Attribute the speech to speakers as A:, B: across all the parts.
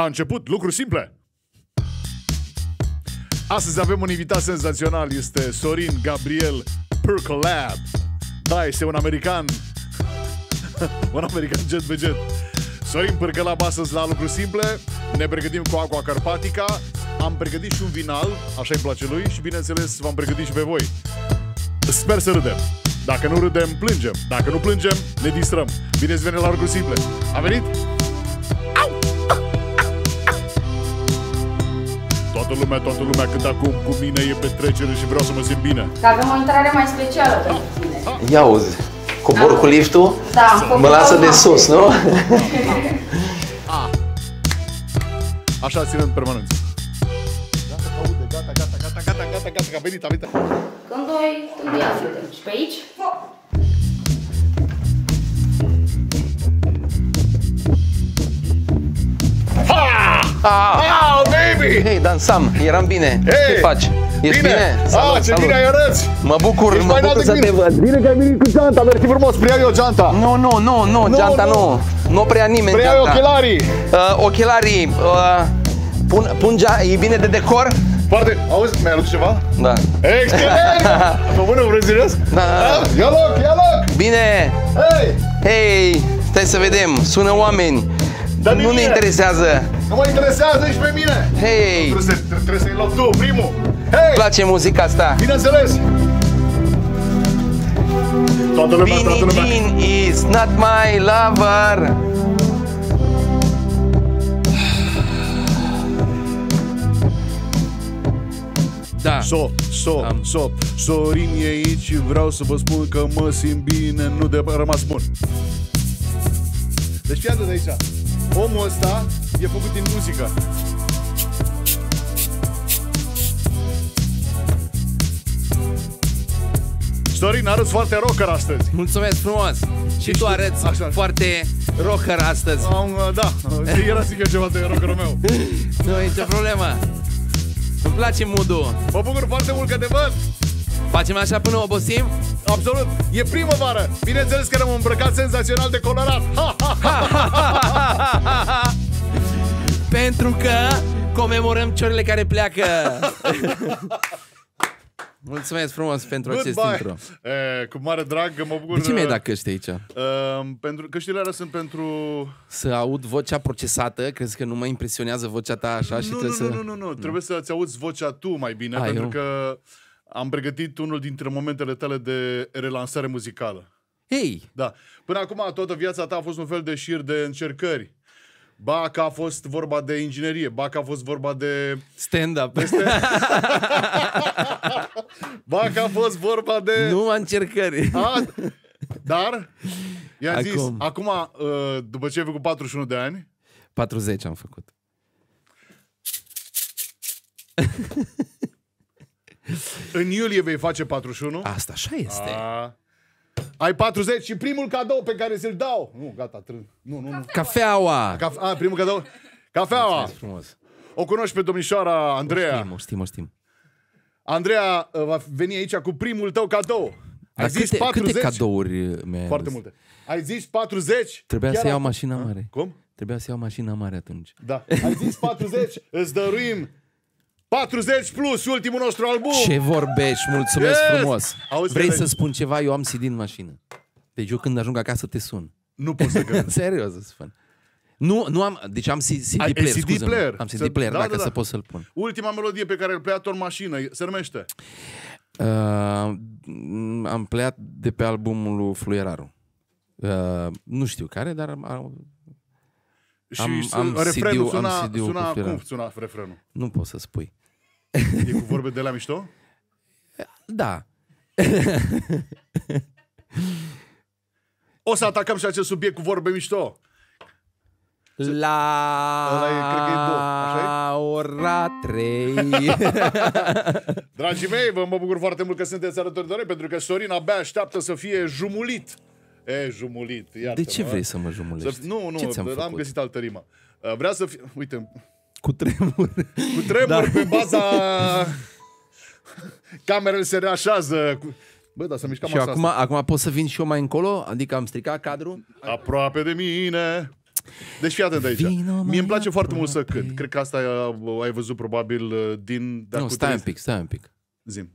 A: A început, lucruri simple! Astăzi avem un invitat senzațional, este Sorin Gabriel Percolab. Da, este un american, un american jet pe jet. Sorin Percolab astăzi la lucruri simple, ne pregătim cu Aqua Carpatica, am pregătit și un vinal, așa îi place lui, și bineînțeles v-am pregătit și pe voi. Sper să râdem. Dacă nu râdem, plângem. Dacă nu plângem, ne distrăm. Bine ați venit la lucruri simple. A venit? toată lumea, toată lumea cât acum cu mine e petrecere și vreau să mă simt bine.
B: Că avem o intrare mai specială pentru ah, tine.
A: Ah. Ia auzi, cobor da. cu liftul,
B: da, mă lasă de sus, nu? Ah.
A: Așa ținând permanent. Gata, gata, gata, gata, gata, gata, gata, gata, gata, că a venit, a venit.
B: Când o ai, când ia, și pe aici?
C: Da. Ha! Ah, ah baby! Hei, dansam, eram bine. Hey, ce faci? Ești bine? bine? Ah, salut, ce salut. bine ai arăți!
A: Mă bucur, Ești mă bucur să mine. te văd. Bine că ai venit cu geanta, mersi frumos, prea eu
C: geanta. Nu, nu, nu, nu, geanta nu. Nu, nu prea nimeni preiau geanta. ochelarii. Uh, ochelarii, uh, pun, pun gea, e bine de decor? Foarte, auzi, mi-ai adus ceva? Da. Excelent! Pe bună, vrei serios? Da. Ah, ia loc, ia loc! Bine! Hei! Hei, stai să vedem, sună oameni. Da, nu ne interesează.
A: Nu mă interesează nici pe mine! Hei! Trebuie să, i loc tu, primul!
C: Hei! Îmi place muzica asta! Bineînțeles! Toată lumea, Vinnie toată lumea. Jean is not my lover! Da. So,
A: so, Am. so, Sorin e aici și vreau să vă spun că mă simt bine, nu de rămas bun. Deci fii de aici. Omul ăsta e făcut din muzică. Sorin, arăți foarte rocker astăzi. Mulțumesc frumos!
C: Și tu arăți Așa. foarte rocker astăzi. Um, da, era zic eu ceva de rockerul meu. nu e nicio problemă. Îmi place moodul. Mă bucur foarte mult
A: că te văd. Facem așa până obosim? Absolut, e primăvară Bineînțeles că ne-am
C: îmbrăcat senzațional de colorat ha, ha, ha, Pentru că comemorăm ciorile care pleacă Mulțumesc frumos pentru Good acest bye. intro.
A: E, cu mare drag, mă bucur. De ce mi-ai dat căști aici? Uh, pentru, căștile alea sunt pentru...
C: Să aud vocea procesată, crezi că nu mă impresionează vocea ta așa nu, și nu, trebuie nu, să... Nu, nu,
A: nu, nu, trebuie să-ți auzi vocea tu mai bine, Ai, pentru eu? că am pregătit unul dintre momentele tale de relansare muzicală. Hei! Da. Până acum, toată viața ta a fost un fel de șir de încercări. Ba că a fost vorba de inginerie, ba că a fost vorba de... Stand-up. De stand ba că a fost vorba de... Nu încercări. A, dar, i-am acum. zis, acum, uh, după ce ai făcut 41 de ani...
C: 40 am făcut.
A: În iulie vei face 41. Asta așa este. A... Ai 40 și primul cadou pe care ți-l dau. Nu, gata, trân. Nu, nu, nu. Cafeaua. Cafe... A, primul cadou. Cafeaua. Mulțumesc frumos. O cunoști pe domnișoara Andreea. O știm, o știm, o știm. Andreea uh, va veni aici cu primul tău cadou. Ai
C: Dar zis câte, 40? câte cadouri uh, mi Foarte multe.
A: Ai zis 40? Trebuia să iau mașina mare.
C: Cum? Trebuia să iau mașina mare atunci.
A: Da. Ai zis 40, îți dăruim 40 plus, ultimul nostru album. Ce vorbești,
C: mulțumesc yes! frumos. Auzi, Vrei să spun ceva? Eu am CD în mașină. Deci eu când ajung acasă te sun. Nu pot să cred. Serios să spun. Nu, nu am, deci am CD Ai, player, CD player. Am CD player, da, dacă da, da. să pot să-l pun.
A: Ultima melodie pe care îl pleat-o în mașină, se numește?
C: Uh, am pleat de pe albumul lui Fluieraru. Uh, nu știu care, dar am, și am, am refrenul CD-ul, suna, am CD-ul suna cum suna refrenul? Nu pot să spui.
A: E cu vorbe de la mișto? Da. o să atacăm și acest subiect cu vorbe mișto.
C: La... ora 3. Dragii mei,
A: vă mă bucur foarte mult că sunteți alături de noi, pentru că Sorin abia așteaptă să fie jumulit. E, jumulit, iartă De ce vrei să mă jumulești? Să... Nu, nu, am găsit altă rimă. Vrea să fie... Uite, cu tremur. Cu tremur da. pe baza... Camerele se reașează. Bă, dar să mișcam și acum, asta.
C: acum pot să vin și eu mai încolo? Adică am stricat cadrul?
A: Aproape de mine. Deci fii atent aici. Mie îmi place foarte mult să cânt. Cred că asta uh, ai văzut probabil uh, din... Nu, no, stai un
C: pic, stai un pic. Zim.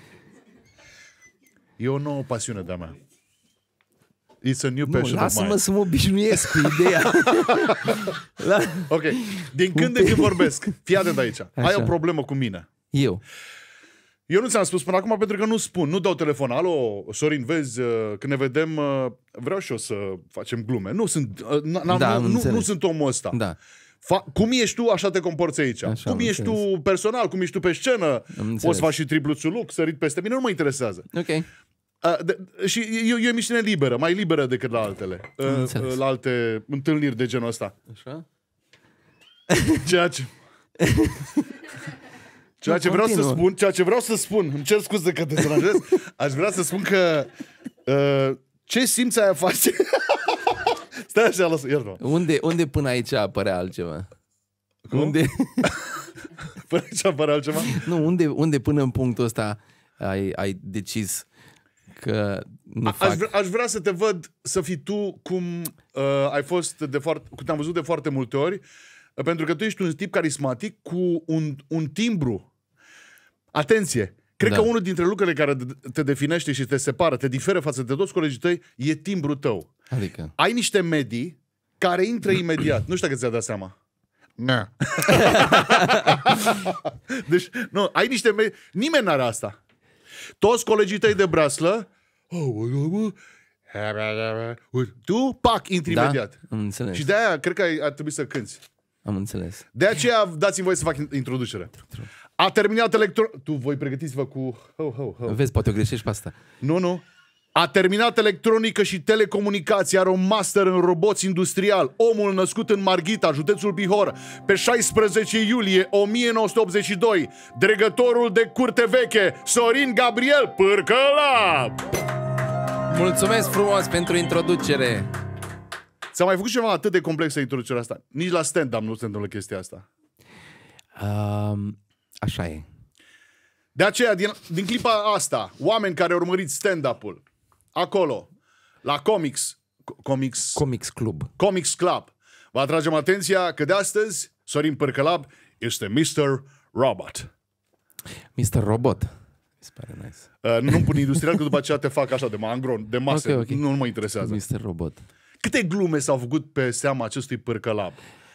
A: e o nouă pasiune de-a mea. It's a new nu, passion lasă-mă of mine. să mă
C: obișnuiesc cu ideea.
A: La... Ok. Din când de când vorbesc. Fii atent aici. Așa. Ai o problemă cu mine. Eu. Eu nu ți-am spus până acum pentru că nu spun, nu dau telefon. Alo, Sorin, vezi, uh, când ne vedem, uh, vreau și eu să facem glume. Nu sunt, uh, da, nu, nu, nu sunt omul ăsta. Da. Fa- cum ești tu, așa te comporți aici. Așa, cum ești înțeles. tu personal, cum ești tu pe scenă, poți să faci și triplu Luc, sărit peste mine, nu mă interesează. Okay. Uh, de, și e, e o emisiune liberă, mai liberă decât la altele. Uh, la alte întâlniri de genul ăsta. Așa? Ceea ce... Ceea ce vreau să spun, ceea ce vreau să spun, îmi cer scuze că te deranjez, aș vrea să spun că
C: uh, ce simți aia face? Stai așa, lasă, iartă unde, unde până aici apărea altceva? Cum? Unde? până aici apare altceva? Nu, unde, unde până în punctul ăsta ai, ai decis că nu A, fac. Aș, vrea,
A: aș vrea să te văd să fii tu cum uh, ai fost de foarte, cum te-am văzut de foarte multe ori, uh, pentru că tu ești un tip carismatic cu un, un timbru. Atenție! Cred da. că unul dintre lucrurile care te definește și te separă, te diferă față de toți colegii tăi, e timbru tău. Adică? Ai niște medii care intră imediat. Nu știu dacă ți-a dat seama. Nu. deci, nu, ai niște medii... Nimeni n-are asta. Toți colegii tăi de braslă, tu, pac, intri da? imediat. Am înțeles. Și de-aia cred că ar trebui să cânti.
C: Am înțeles.
A: De aceea dați-mi voie să fac introducerea. A terminat electro... Tu voi pregătiți-vă cu... Ho, ho, ho. Vezi,
C: poate o greșești pe asta.
A: Nu, nu. A terminat electronică și telecomunicații, are un master în roboți industrial. Omul născut în Marghita, județul Bihor, pe 16 iulie 1982. Dregătorul de curte veche, Sorin Gabriel Pârcăla! Mulțumesc frumos pentru introducere! S-a mai făcut ceva atât de complexă introducerea asta. Nici la stand am nu se întâmplă chestia asta. Um, așa e. De aceea, din, din clipa asta, oameni care urmăriți stand-up-ul, acolo, la Comics, Comics, Comics Club. Comics Club. Vă atragem atenția că de astăzi Sorin Pârcălab este Mr. Robot.
C: Mr. Robot. pare
A: nice. Uh, nu pun industrial, că după aceea te fac așa de mangron, de masă. Okay, okay. Nu, nu mă interesează.
C: Mr. Robot.
A: Câte glume s-au făcut pe seama acestui pârcălab?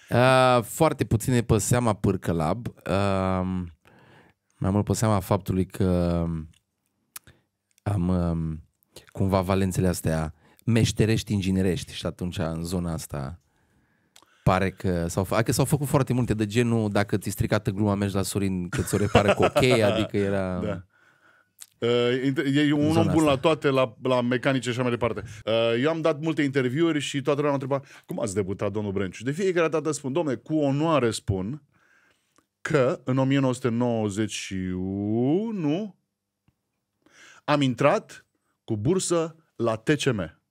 C: Uh, foarte puține pe seama pârcălab. Uh, mai mult pe seama faptului că um, am... Um, cumva valențele astea meșterești inginerești și atunci în zona asta pare că s-au, adică s-au făcut foarte multe de genul dacă ți-i stricată gluma mergi la Sorin că ți-o repară cu ok, da. adică era... Da.
A: Uh, e un om bun asta. la toate, la, la mecanice și așa mai departe. Uh, eu am dat multe interviuri și toată lumea m-a întrebat cum ați debutat, domnul Brenciu? De fiecare dată spun, domne, cu onoare spun că în 1991 am intrat cu
C: bursă la TCM.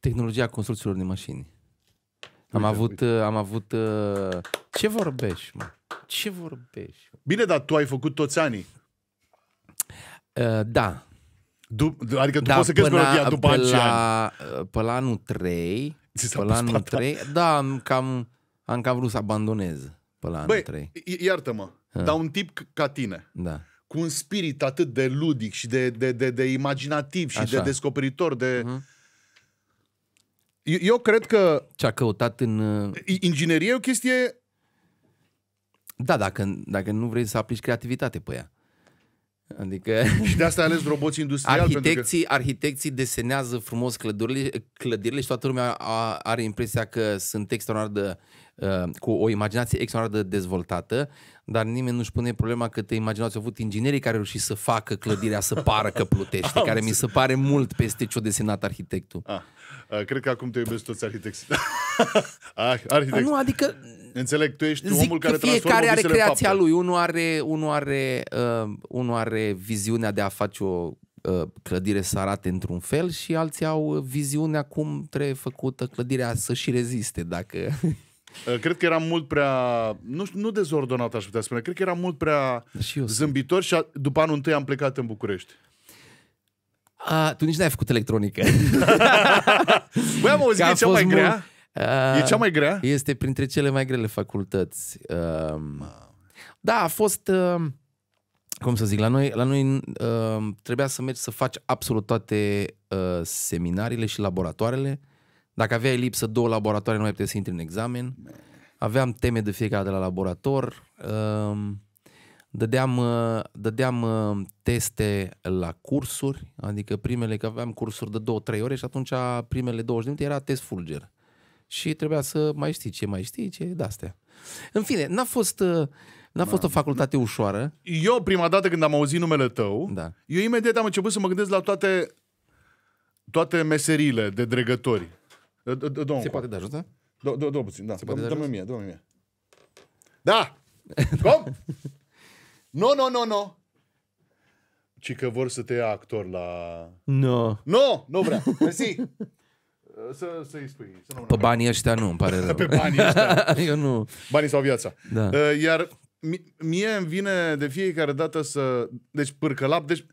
C: Tehnologia construcțiilor de mașini. Uite, uh, Am avut, uite. Uh, am avut... Ce vorbești, mă? Ce vorbești?
A: Bine, dar tu ai făcut toți anii.
C: Uh, da.
A: Du- adică tu da, poți să crezi melodia după pe
C: la, uh, pe la anul 3, pe la anul 3, da, am cam, am cam vrut să abandonez pe la anul Băi, 3. iartă-mă, uh. dar
A: un tip ca tine,
C: da cu
A: un spirit atât de ludic și de, de, de, de imaginativ și Așa. de descoperitor, de... Uh-huh.
C: Eu, eu cred că... Ce a căutat în... Inginerie e o chestie... Da, dacă, dacă nu vrei să aplici creativitate pe ea. Adică... Și de asta ai ales roboți industriali? Arhitecții, că... arhitecții desenează frumos clădurile, clădirile și toată lumea a, are impresia că sunt extraordinar de Uh, cu o imaginație extraordinar de dezvoltată, dar nimeni nu-și pune problema că te imaginați au avut inginerii care au reușit să facă clădirea să pară că plutește, care mi se pare mult peste ce-o desenat arhitectul. A, ah,
A: a, uh, cred că acum te iubesc toți ah, arhitecți.
C: arhitect. Nu, adică...
A: Înțeleg, tu ești zic omul care fiecare are creația
C: lui. Unul are, unul, are, uh, unul are viziunea de a face o uh, clădire să arate într-un fel și alții au viziunea cum trebuie făcută clădirea să și reziste dacă
A: Uh, cred că era mult prea, nu, nu dezordonat aș putea spune, cred că era mult prea da, și eu zâmbitor și a, după anul întâi am plecat în București.
C: A, tu nici n-ai făcut electronică. Băi, am auzit că, e cea mai mult... grea. e cea mai grea? Este printre cele mai grele facultăți. Um, da, a fost, um, cum să zic, la noi, la noi um, trebuia să mergi să faci absolut toate uh, seminariile și laboratoarele dacă aveai lipsă două laboratoare, nu mai puteai să intri în examen. Aveam teme de fiecare de la laborator. Ehm, dădeam, ă, dădeam ă, teste la cursuri, adică primele, că aveam cursuri de două trei ore și atunci primele 20 de minute era test fulger. Și trebuia să mai știi ce mai știi, ce de-astea. În fine, n-a fost... Ă, n-a fost o facultate ușoară.
A: Eu, prima dată când am auzit numele tău, da. eu imediat am început să mă gândesc la toate, toate meserile de dregători. Domnul Se poate de ajuns, da? Două, puțin, da. Se poate de ajuns? dă mie, dă mie. Da! Cum? Nu, nu, nu, nu. Ci că vor să te ia actor la... Nu. Nu, nu vrea. Mersi. Uh, să, i spui.
C: Pe banii ăștia nu, îmi pare rău. Pe banii ăștia. Eu nu. Banii sau viața. Da.
A: Uh, iar mie îmi vine de fiecare dată să... Deci pârcălap, deci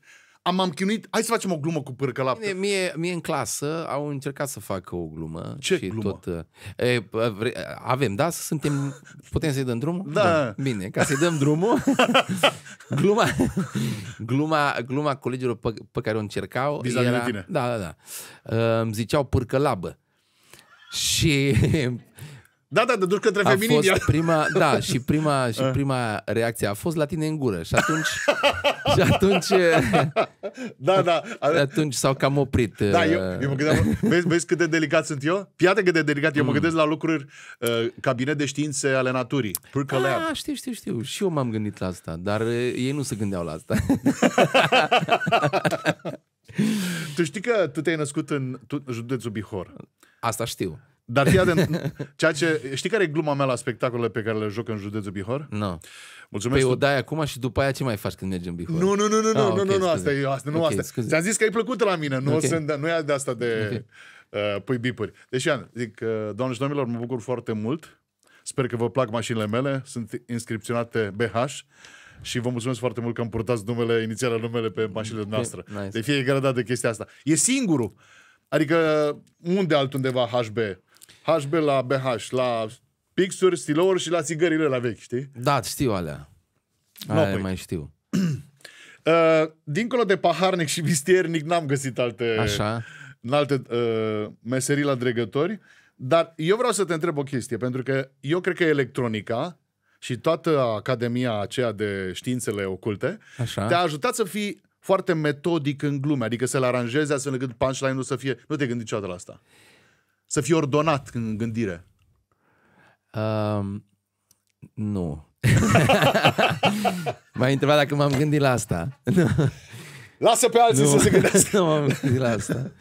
A: am, am chinuit, hai să facem o glumă cu
C: pârcă lapte. Mie, mie, mie în clasă au încercat să facă o glumă. Ce și glumă? Tot, eh, e, avem, da? Suntem, putem să-i dăm drumul? Da. da. Bine, ca să-i dăm drumul, gluma, gluma, gluma colegilor pe, pe care o încercau era, de tine. Da, da, da. Îmi ziceau pârcă labă. Și
A: da, da, te duci către a feminin. Fost prima, da, și
C: prima, și ah. prima reacție a fost la tine în gură. Și atunci... și atunci... Da, da. Atunci s-au cam oprit. Da, eu, uh, eu mă gândeam,
A: vezi, vezi cât de delicat sunt eu? Piată cât de delicat. Eu mm. mă gândesc la lucruri uh, cabinet de științe ale naturii. Purcă ah, știu, știu, știu. Și eu m-am gândit la asta, dar uh, ei nu se gândeau la asta. tu știi că tu te-ai născut în, tu, în județul Bihor. Asta știu. Dar fii atent, ceea ce, știi care e gluma mea la spectacolele pe care le joc în județul Bihor? Nu. No. Mulțumesc. Păi tu... o dai acum și după aia ce mai faci când mergi în Bihor? Nu, nu, nu, nu, ah, nu, okay, nu, nu, asta e, asta, nu, okay, asta. Ți-am zis că ai plăcut la mine, nu, okay. sunt, nu e de asta de okay. uh, pui bipuri. Deci, Ian, zic, uh, doamne și domnilor, mă bucur foarte mult. Sper că vă plac mașinile mele, sunt inscripționate BH și vă mulțumesc foarte mult că am purtat numele, inițiale numele pe mașinile noastre. Nice. De fiecare dată de chestia asta. E singurul. Adică unde altundeva HB? HB la BH, la pixuri, stilouri și la țigările la vechi, știi? Da, știu alea.
C: Nu no, păi. mai știu.
A: Uh, dincolo de paharnic și vistiernic, n-am găsit alte, Așa. alte uh, meserii la dregători. Dar eu vreau să te întreb o chestie, pentru că eu cred că electronica și toată academia aceea de științele oculte Așa. te-a ajutat să fii foarte metodic în glume, adică să-l aranjezi astfel încât punchline-ul să fie... Nu te gândi niciodată la asta. Uh, să fii ordonat în gândire?
C: Um, nu. m-ai întrebat dacă m-am gândit la asta. Lasă pe alții nu, să se gândească. Nu m-am gândit la asta.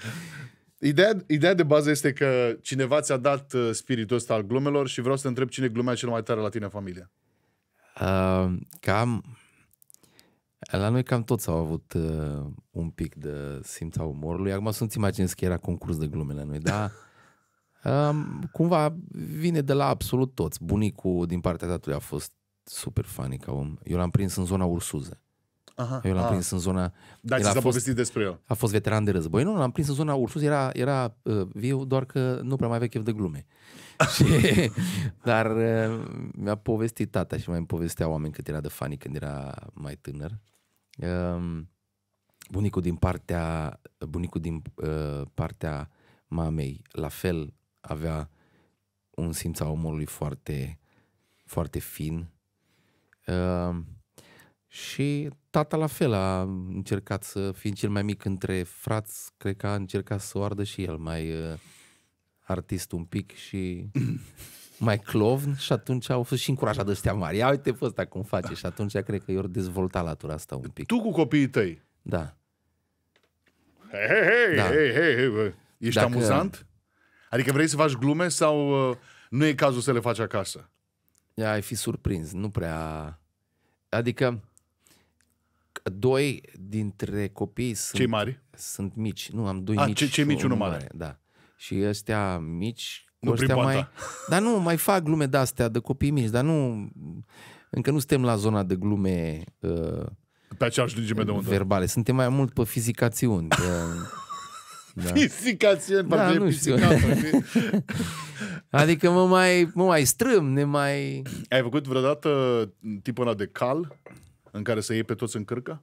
A: Ideea, ideea de bază este că cineva ți-a dat uh, spiritul ăsta al glumelor și vreau să te întreb cine glumea cel mai tare la tine în familie.
C: Uh, cam... La noi cam toți au avut uh, un pic de simț al umorului. Acum să ți imaginezi că era concurs de glume la noi, da? cumva vine de la absolut toți. Bunicul din partea tatălui a fost super funny ca om. Eu l-am prins în zona Ursuze.
D: Aha, eu l-am prins în
C: zona... Da, ce s-a povestit despre eu. A fost veteran de război. Nu, l-am prins în zona Ursus, era, era uh, viu, doar că nu prea mai avea chef de glume. și, dar uh, mi-a povestit tata și mai îmi povestea oameni cât era de fani când era mai tânăr. Uh, bunicul din partea, bunicul din uh, partea mamei, la fel avea un simț al omului foarte, foarte fin. Uh, și tata la fel a încercat să, fiind cel mai mic între frați, cred că a încercat să o ardă și el mai uh, artist un pic și mai clovn și atunci au fost și încurajat ăștia mari. Ia uite pe ăsta cum face și atunci cred că i-au dezvoltat latura asta un pic. Tu cu copiii tăi? Da.
D: Hei, hei, hei, da. hei, hei,
A: hei. Ești Dacă, amuzant? Adică vrei să faci glume sau uh, nu e cazul să le faci acasă?
C: Ia, Ai fi surprins, nu prea... Adică doi dintre copii sunt... Cei mari? Sunt mici. Nu, am doi A, ah, mici. Ce, ce mici, unul mare. Da. Și ăstea mici... Nu ăstea mai... Dar nu, mai fac glume de-astea de copii mici, dar nu... Încă nu suntem la zona de glume... Uh, pe aceeași lungime de undă. Verbale. Suntem mai mult pe fizicațiuni. Pe... Da.
A: ție, da, nu știu.
C: adică mă mai, mă mai strâm, ne mai... Ai făcut vreodată tipul ăla de cal în care să iei pe toți în cârcă?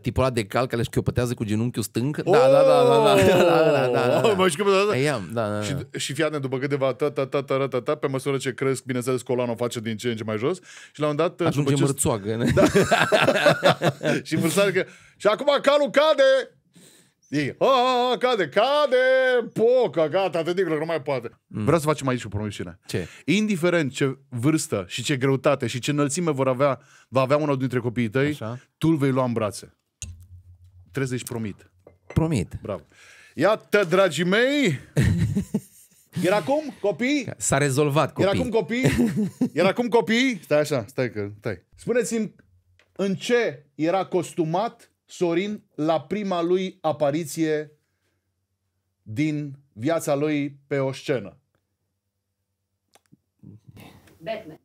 C: tipul ăla de cal care își chiopătează cu genunchiul stâng. Da, da, da, da, da, da, da, da.
A: da, da, da, Și, și fii după câteva ta, ta, ta, ta, ta, ta, pe măsură ce cresc, bineînțeles, coloana o face din ce în ce mai jos. Și la un dat... Ajunge mărțoagă. Da. și vârstarea că... Și acum calul cade! Ei, a, cade, cade, poca, gata, te dic, nu mai poate. Mm. Vreau să facem aici o promisiune. Ce? Indiferent ce vârstă și ce greutate și ce înălțime vor avea, va avea unul dintre copiii tăi, Așa. tu îl vei lua în brațe. Trebuie să promit. Promit. Bravo. Iată, dragii mei, Era cum, copii? S-a rezolvat, copii. Era cum, copii? Era cum, copii? Stai așa, stai că, stai. Spuneți-mi în ce era costumat Sorin la prima lui apariție din viața lui pe o scenă?
B: Batman.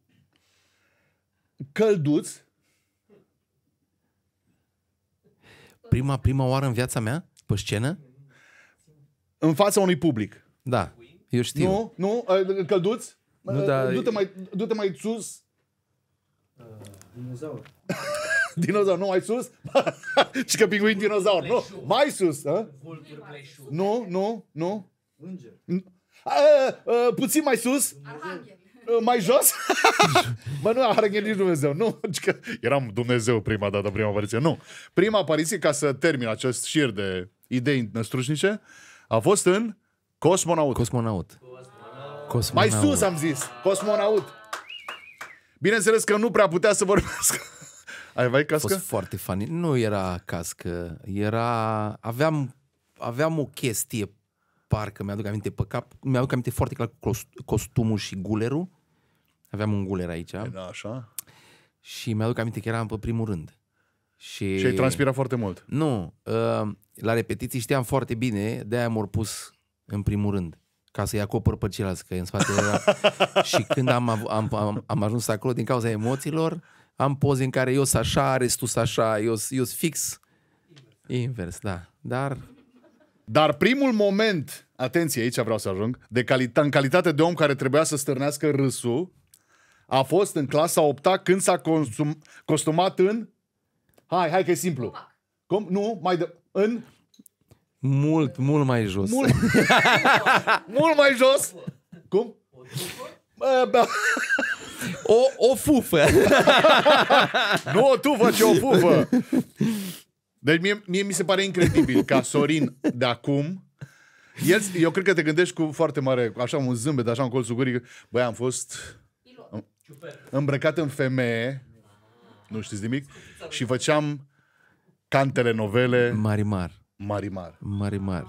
C: Călduț. Prima, prima oară în viața mea? Pe scenă? În fața unui public. Da, eu știu. Nu,
A: nu, ă, călduț? Nu, da. Du-te mai, du mai sus.
C: Uh, dinozaur.
A: dinozaur, nu mai sus? și că pinguin dinozaur, nu? Mai sus, a? Nu, nu, nu. Înger. puțin mai sus? Arhanghel. Mai jos? mă, nu, Arhanghel nici Dumnezeu. Nu, deci că eram Dumnezeu prima dată, prima apariție. Nu. Prima apariție, ca să termin acest șir de idei năstrușnice, a fost în Cosmonaut. Cosmonaut. Cosmonaut. Mai sus am zis. Cosmonaut. Bineînțeles că nu prea putea să vorbească.
C: Aveai cască? A fost foarte funny. Nu era cască, era... Aveam, aveam o chestie, parcă mi-aduc aminte pe cap, mi-aduc aminte foarte clar costumul și gulerul. Aveam un guler aici. Era da, așa? Și mi-aduc aminte că eram pe primul rând. Și, și ai transpirat foarte mult. Nu, ă, la repetiții știam foarte bine, de-aia m-au pus în primul rând ca să-i acopăr pe ceilalți, că în spate era... și când am, am, am, am ajuns acolo, din cauza emoțiilor, am poze în care eu sunt așa, restul sunt așa, eu sunt fix invers. da. Dar...
A: Dar primul moment, atenție, aici vreau să ajung, de calita- în calitate de om care trebuia să stârnească râsul, a fost în clasa 8 când s-a consum- costumat în... Hai, hai că e simplu. Cum? Nu, mai de... În...
C: Mult, mult mai jos. Mult,
A: mult mai jos. Cum? O, o fufă. nu o tufă, ci o fufă. Deci mie, mie mi se pare incredibil ca Sorin de acum el, eu cred că te gândești cu foarte mare, așa un zâmbet, așa un colțul gurii, băi, am fost îmbrăcat în femeie, nu știți nimic, și făceam cantele novele, Marimar. Marimar. Marimar.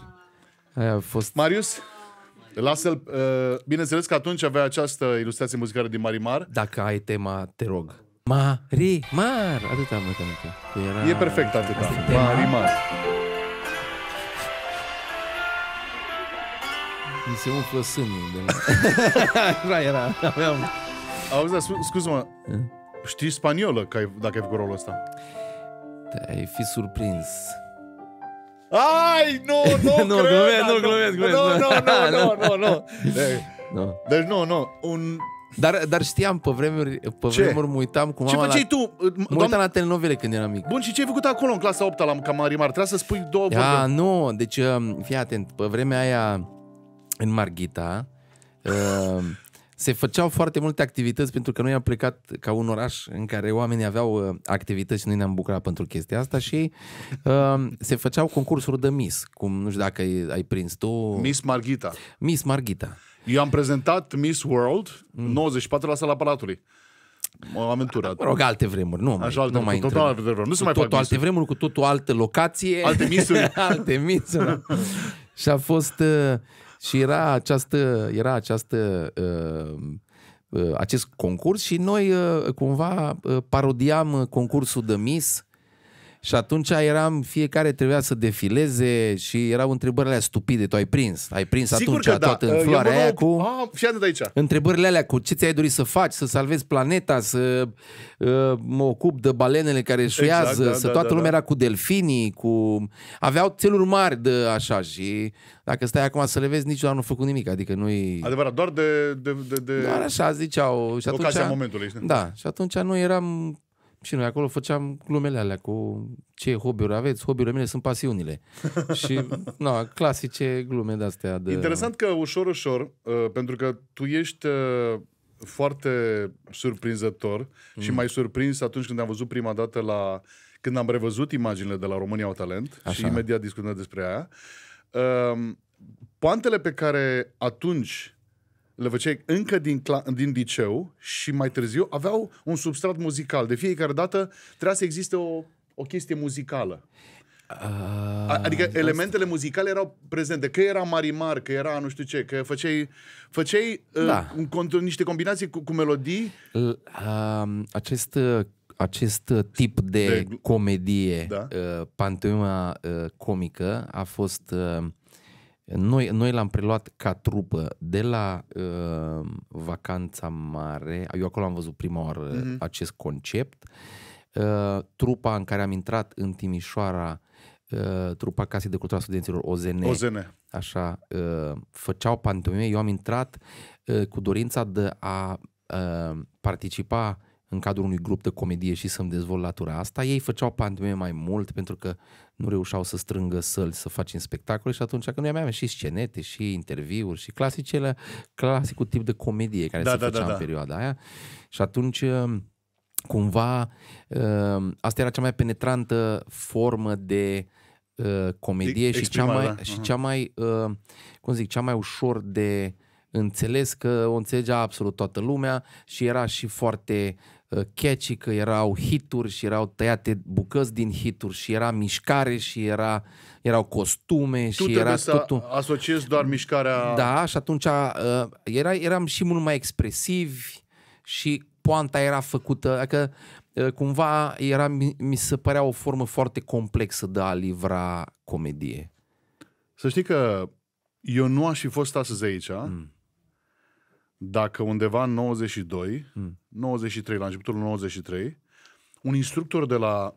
A: Aia a fost... Marius? Lasă-l, uh, bineînțeles că atunci avea această ilustrație muzicală din Marimar. Dacă ai tema, te rog.
C: Marimar! Atâta am mă Era... E perfect atâta. Marimar. Mi se umflă sânii de
A: la... era, aveam... Auzi, dar scuze-mă, știi spaniolă că ai, dacă ai
C: făcut rolul ăsta? te da, ai fi surprins.
A: Ai, nu, nu, nu, cred, glumesc, nu, glumesc, glumesc. Nu, nu, nu, nu, nu.
C: Deci, nu. Deci nu, nu. Un dar, dar știam, pe vremuri, pe ce? vremuri mă uitam cu mama Ce la... tu? Mă doamne... uitam la telenovele când eram mic.
A: Bun, și ce ai făcut acolo în clasa 8 la Camarimar? Trebuia să spui două vorbe. Ah,
C: nu, deci um, fii atent, pe vremea aia în Marghita, uh, se făceau foarte multe activități pentru că noi am plecat ca un oraș în care oamenii aveau uh, activități și noi ne-am bucurat pentru chestia asta și uh, se făceau concursuri de Miss, cum nu știu dacă ai, ai prins tu. Miss Margita. Miss Margita.
A: Eu am prezentat Miss World mm. 94 la sala Palatului. O aventură. Mă rog,
C: alte vremuri, nu
A: mai, Așa, mai, nu mai totul alte vremuri. Nu se mai totul alte
C: vremuri, cu totul altă locație. Alte misuri. alte misuri. Da. și a fost... Uh, și era această, era această uh, uh acest concurs și noi uh, cumva uh, parodiam concursul de Miss și atunci eram, fiecare trebuia să defileze și erau întrebările alea stupide. Tu ai prins, ai prins Sigur atunci că da. toată da. în floarea aia
A: cu... Ah, de aici.
C: Întrebările alea cu ce ți-ai dorit să faci, să salvezi planeta, să uh, mă ocup de balenele care exact, șuiază, exact, da, să da, toată da, lumea da. era cu delfinii, cu... Aveau țeluri mari de așa și dacă stai acum să le vezi, niciodată nu făcut nimic, adică nu-i...
A: Adevărat, doar de... de,
C: de, de... Doar așa ziceau. Și atunci, momentului. Da, și atunci noi eram și noi acolo făceam glumele alea cu ce hobby-uri aveți, hobby-urile mele sunt pasiunile. și, na, clasice glume de-astea. De... Interesant
A: că ușor, ușor, uh, pentru că tu ești uh, foarte surprinzător mm. și mai surprins atunci când am văzut prima dată la... când am revăzut imaginile de la România au talent Așa. și imediat discutăm despre aia. Uh, poantele pe care atunci le făceai încă din, din liceu și mai târziu aveau un substrat muzical. De fiecare dată trebuia să existe o, o chestie muzicală. A, ah. adică asta. elementele muzicale erau prezente, că era marimar, că era nu știu ce, că făceai, făceai uh, da. uh, cont, niște combinații cu, cu melodii.
C: L, acest, acest tip de, de... comedie, da? uh, pantomima uh, comică, a fost... Uh, noi, noi l-am preluat ca trupă de la uh, Vacanța Mare. Eu acolo am văzut prima oară mm-hmm. acest concept. Uh, trupa în care am intrat în Timișoara, uh, trupa Casei de Cultura Studenților, OZN. OZN. Așa, uh, făceau pantomime. Eu am intrat uh, cu dorința de a uh, participa în cadrul unui grup de comedie și să-mi dezvolt latura asta. Ei făceau pantomime mai mult pentru că uh, nu reușeau să strângă săli, să facem spectacole și atunci când noi aveam și scenete, și interviuri, și clasicele, clasicul tip de comedie care da, se da, da făcea da, da. perioada aia. Și atunci um, cumva um, asta era cea mai penetrantă formă de uh, comedie de, și cea mai, da. și cea mai uh, cum zic, cea mai ușor de înțeles că o înțelegea absolut toată lumea și era și foarte Uh, catchy, că erau hituri și erau tăiate bucăți din hituri și era mișcare și era, erau costume tu și era să totul.
A: asociezi doar mișcarea... Da,
C: și atunci uh, era, eram și mult mai expresivi și poanta era făcută, adică uh, cumva era, mi se părea o formă foarte complexă de a livra comedie. Să știi că eu nu aș fi fost astăzi aici, mm
A: dacă undeva în 92, mm. 93, la începutul 93, un instructor de la,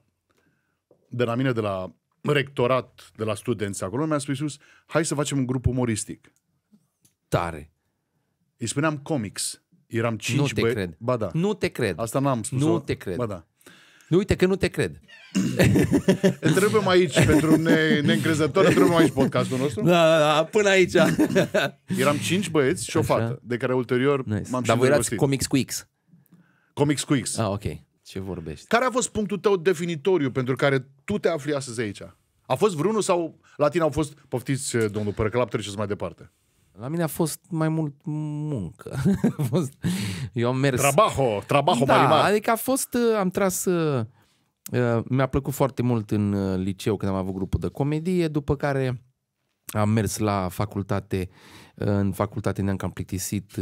A: de la mine, de la rectorat, de la studenți acolo, mi-a spus, sus, hai să facem un grup umoristic. Tare. Îi spuneam comics. Eram cinci nu te băie... cred. Ba da. Nu te
C: cred. Asta n-am spus. Nu o... te cred. Ba da. Nu uite că nu te cred. întrebăm aici, pentru ne, neîncrezător, întrebăm aici
A: podcastul nostru. Da, da, da până aici. Eram cinci băieți și o Așa. fată, de care ulterior nice. m-am Dar voi erați Comics cu X. Comics cu X. Ah, ok. Ce vorbești? Care a fost punctul tău definitoriu pentru care tu te afli astăzi aici? A fost vreunul sau la tine au fost, poftiți, eh, domnul Părăcălap, treceți mai departe?
C: La mine a fost mai mult muncă. Eu am mers... Trabajo, trabajo da, marimar. adică a fost, uh, am tras... Uh, uh, mi-a plăcut foarte mult în liceu când am avut grupul de comedie, după care am mers la facultate, în facultate ne-am cam plictisit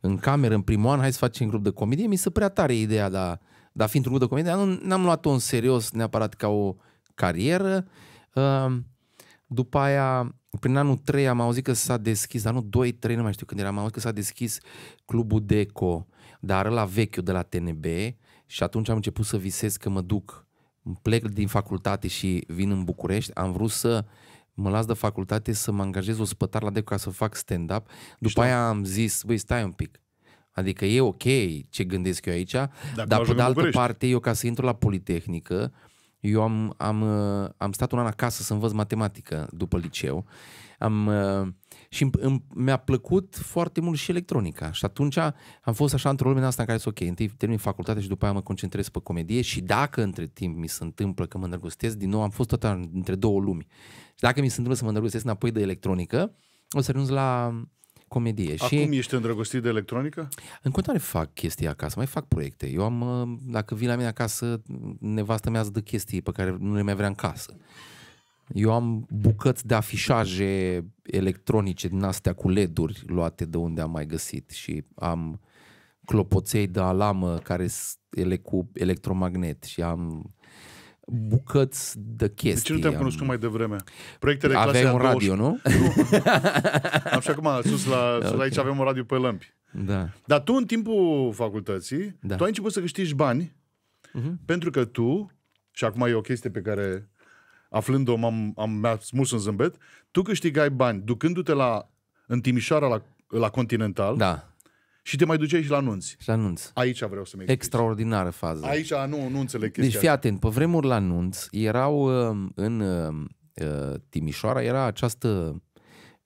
C: în cameră, în primul an, hai să facem grup de comedie. Mi se prea tare ideea, dar, dar fiind un grup de comedie, nu, n-am luat-o în serios neapărat ca o carieră. După aia prin anul 3 am auzit că s-a deschis, anul 2-3, nu mai știu când era, am auzit că s-a deschis clubul Deco, dar la vechiul de la TNB și atunci am început să visez că mă duc, plec din facultate și vin în București, am vrut să mă las de facultate să mă angajez spătar la Deco ca să fac stand-up. După știu. aia am zis, băi, stai un pic, Adică e ok ce gândesc eu aici, Dacă dar pe de altă București. parte eu ca să intru la Politehnică eu am, am, uh, am stat un an acasă să învăț matematică după liceu am, uh, și îmi, îmi, mi-a plăcut foarte mult și electronica. Și atunci am fost așa într-o lume asta în care sunt ok, întâi termin facultate și după aia mă concentrez pe comedie și dacă între timp mi se întâmplă că mă îndrăgostesc, din nou am fost tot între două lumi. Și dacă mi se întâmplă să mă îndrăgostesc înapoi de electronică, o să renunț la comedie. Acum și
A: ești îndrăgostit de
C: electronică? În continuare fac chestii acasă, mai fac proiecte. Eu am, uh, dacă vii la mine acasă, nevastă mea de chestii pe care nu le mai vrea în casă. Eu am bucăți de afișaje electronice din astea cu LED-uri luate de unde am mai găsit și am clopoței de alamă care ele cu electromagnet și am bucăți de chestii. De ce nu te-am cunoscut mai devreme? Proiectele Aveai clase un radio, nu? nu.
A: am și acum, sus la, sus okay. aici avem un radio pe lămpi. Da. Dar tu, în timpul facultății, da. tu ai început să câștigi bani uh-huh. pentru că tu, și acum e o chestie pe care, aflând-o, m-am, am, mi-a smuls în zâmbet, tu câștigai bani ducându-te la, în Timișoara la, la Continental. Da
C: și te mai duceai și la anunți. Și la anunți. Aici vreau să-mi Extraordinară fază. Aici
A: nu, nu înțeleg deci chestia Deci fii atent,
C: pe vremuri la anunți erau um, în um, uh, Timișoara, era această...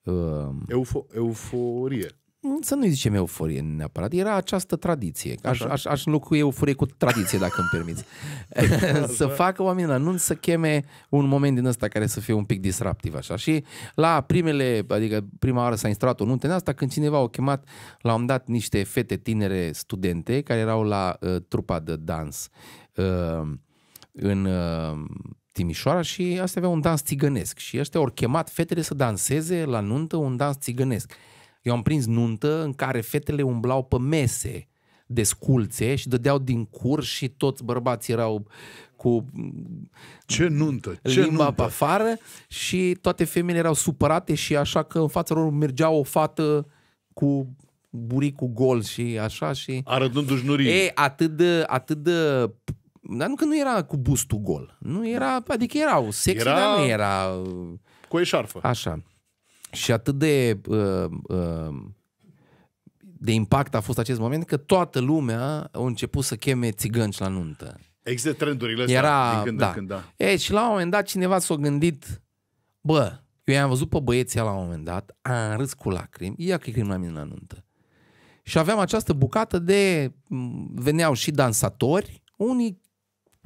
C: Um, Eufo- euforie. Mm, să nu-i zicem euforie neapărat, era această tradiție. Aș, aș, aș înlocui euforie cu tradiție, dacă îmi permiți. să facă oamenii la anunț să cheme un moment din ăsta care să fie un pic disruptiv așa. Și la primele, adică prima oară s-a instalat o nuntă în asta, când cineva a chemat, la un dat niște fete tinere studente care erau la uh, trupa de dans uh, în uh, Timișoara și astea avea un dans țigănesc și ăștia au chemat fetele să danseze la nuntă un dans țigănesc. Eu am prins nuntă în care fetele umblau pe mese de sculțe și dădeau din cur și toți bărbații erau cu ce nuntă, ce limba nuntă. pe afară și toate femeile erau supărate și așa că în fața lor mergea o fată cu buricul gol și așa și... Arătându-și nurii. E, atât de, atât de dar nu că nu era cu bustul gol. Nu era, adică erau sexy, era... dar nu era... Cu eșarfă. Așa și atât de, uh, uh, de impact a fost acest moment că toată lumea a început să cheme țigănci la nuntă.
A: Există trendurile
C: astea Era, din când da. în când, da. E, și la un moment dat cineva s-a gândit, bă, eu i-am văzut pe băieții la un moment dat, am râs cu lacrimi, ia că la mine la nuntă. Și aveam această bucată de, veneau și dansatori, unii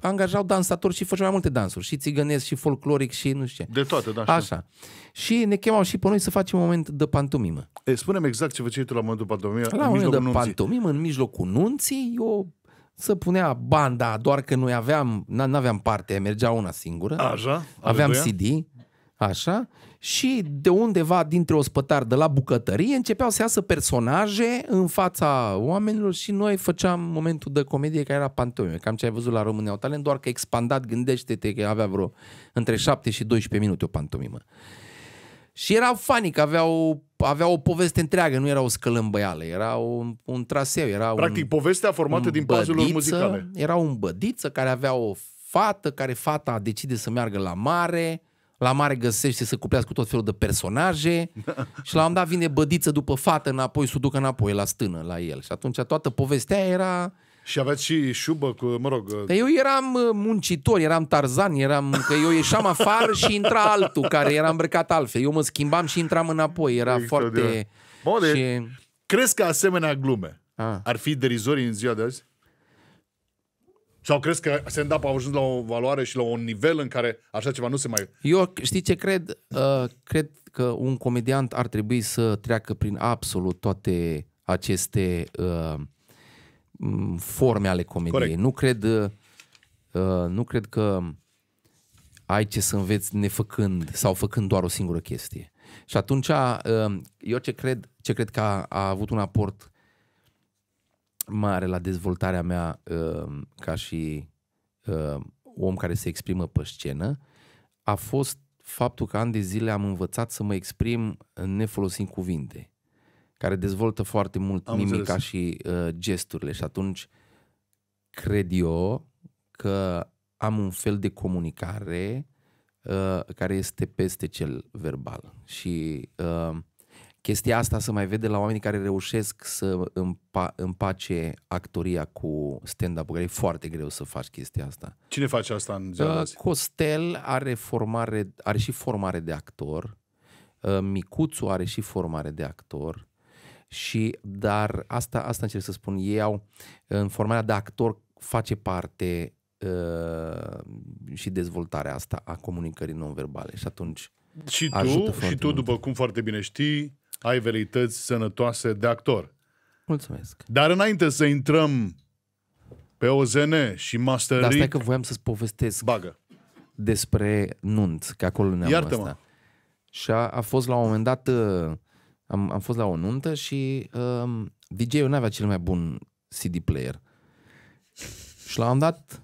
C: angajau dansatori și făceau mai multe dansuri, și țigănesc, și folcloric, și nu știu ce. De toate, da. Așa. așa. Și ne chemau și pe noi să facem un moment de pantomimă. E, spunem exact ce făceai tu la momentul pantomimă. La momentul de nunții. pantomimă, în mijlocul nunții, eu să punea banda, doar că noi aveam, n-aveam parte, mergea una singură. Așa. Aveam CD, așa și de undeva dintre ospătar de la bucătărie începeau să iasă personaje în fața oamenilor și noi făceam momentul de comedie care era pantomime, cam ce ai văzut la România Talent, doar că expandat, gândește-te că avea vreo între 7 și 12 minute o pantomimă. Și era funny că avea o, o poveste întreagă, nu era o scălâmbăială, era un, un traseu. Era Practic, un,
A: povestea formată un din puzzle muzicale.
C: Era un bădiță care avea o fată, care fata decide să meargă la mare, la mare găsește să cuplească cu tot felul de personaje și la un dat vine bădiță după fată înapoi, să o ducă înapoi la stână, la el. Și atunci toată povestea era... Și aveți și șubă cu, mă rog... Dar uh, eu eram uh, muncitor, eram Tarzan, eram... Că eu ieșeam afară și intra altul care era îmbrăcat altfel. Eu mă schimbam și intram înapoi. Era Extraordinar. foarte... Bă, și... Crezi că asemenea glume A. Ah.
A: ar fi derizorii în ziua de azi? Sau crezi că stand-up a ajuns la o valoare și la un nivel în care așa ceva nu se mai...
C: Eu știi ce cred? Uh, cred că un comediant ar trebui să treacă prin absolut toate aceste uh, forme ale comediei. Corect. Nu cred, uh, uh, nu cred că ai ce să înveți nefăcând sau făcând doar o singură chestie. Și atunci, uh, eu ce cred, ce cred că a, a avut un aport mare la dezvoltarea mea uh, ca și uh, om care se exprimă pe scenă a fost faptul că ani de zile am învățat să mă exprim nefolosind cuvinte, care dezvoltă foarte mult am mimica înțeles. și uh, gesturile și atunci cred eu că am un fel de comunicare uh, care este peste cel verbal și uh, chestia asta se mai vede la oamenii care reușesc să împa- împace actoria cu stand-up, care e foarte greu să faci chestia asta. Cine
A: face asta în ziua uh,
C: Costel are, formare, are și formare de actor, uh, Micuțu are și formare de actor, și, dar asta, asta încerc să spun, ei au, în formarea de actor face parte uh, și dezvoltarea asta a comunicării non-verbale și atunci și tu, și tu, după
A: cum foarte bine știi, ai verități sănătoase de actor. Mulțumesc. Dar înainte să intrăm pe OZN și Master Dar stai că voiam să-ți
C: povestesc Bagă. despre nunt, că acolo ne-am Iartă-mă. Și a, a fost la un moment dat, uh, am, am fost la o nuntă și um, uh, DJ-ul n-avea cel mai bun CD player. Și l-am dat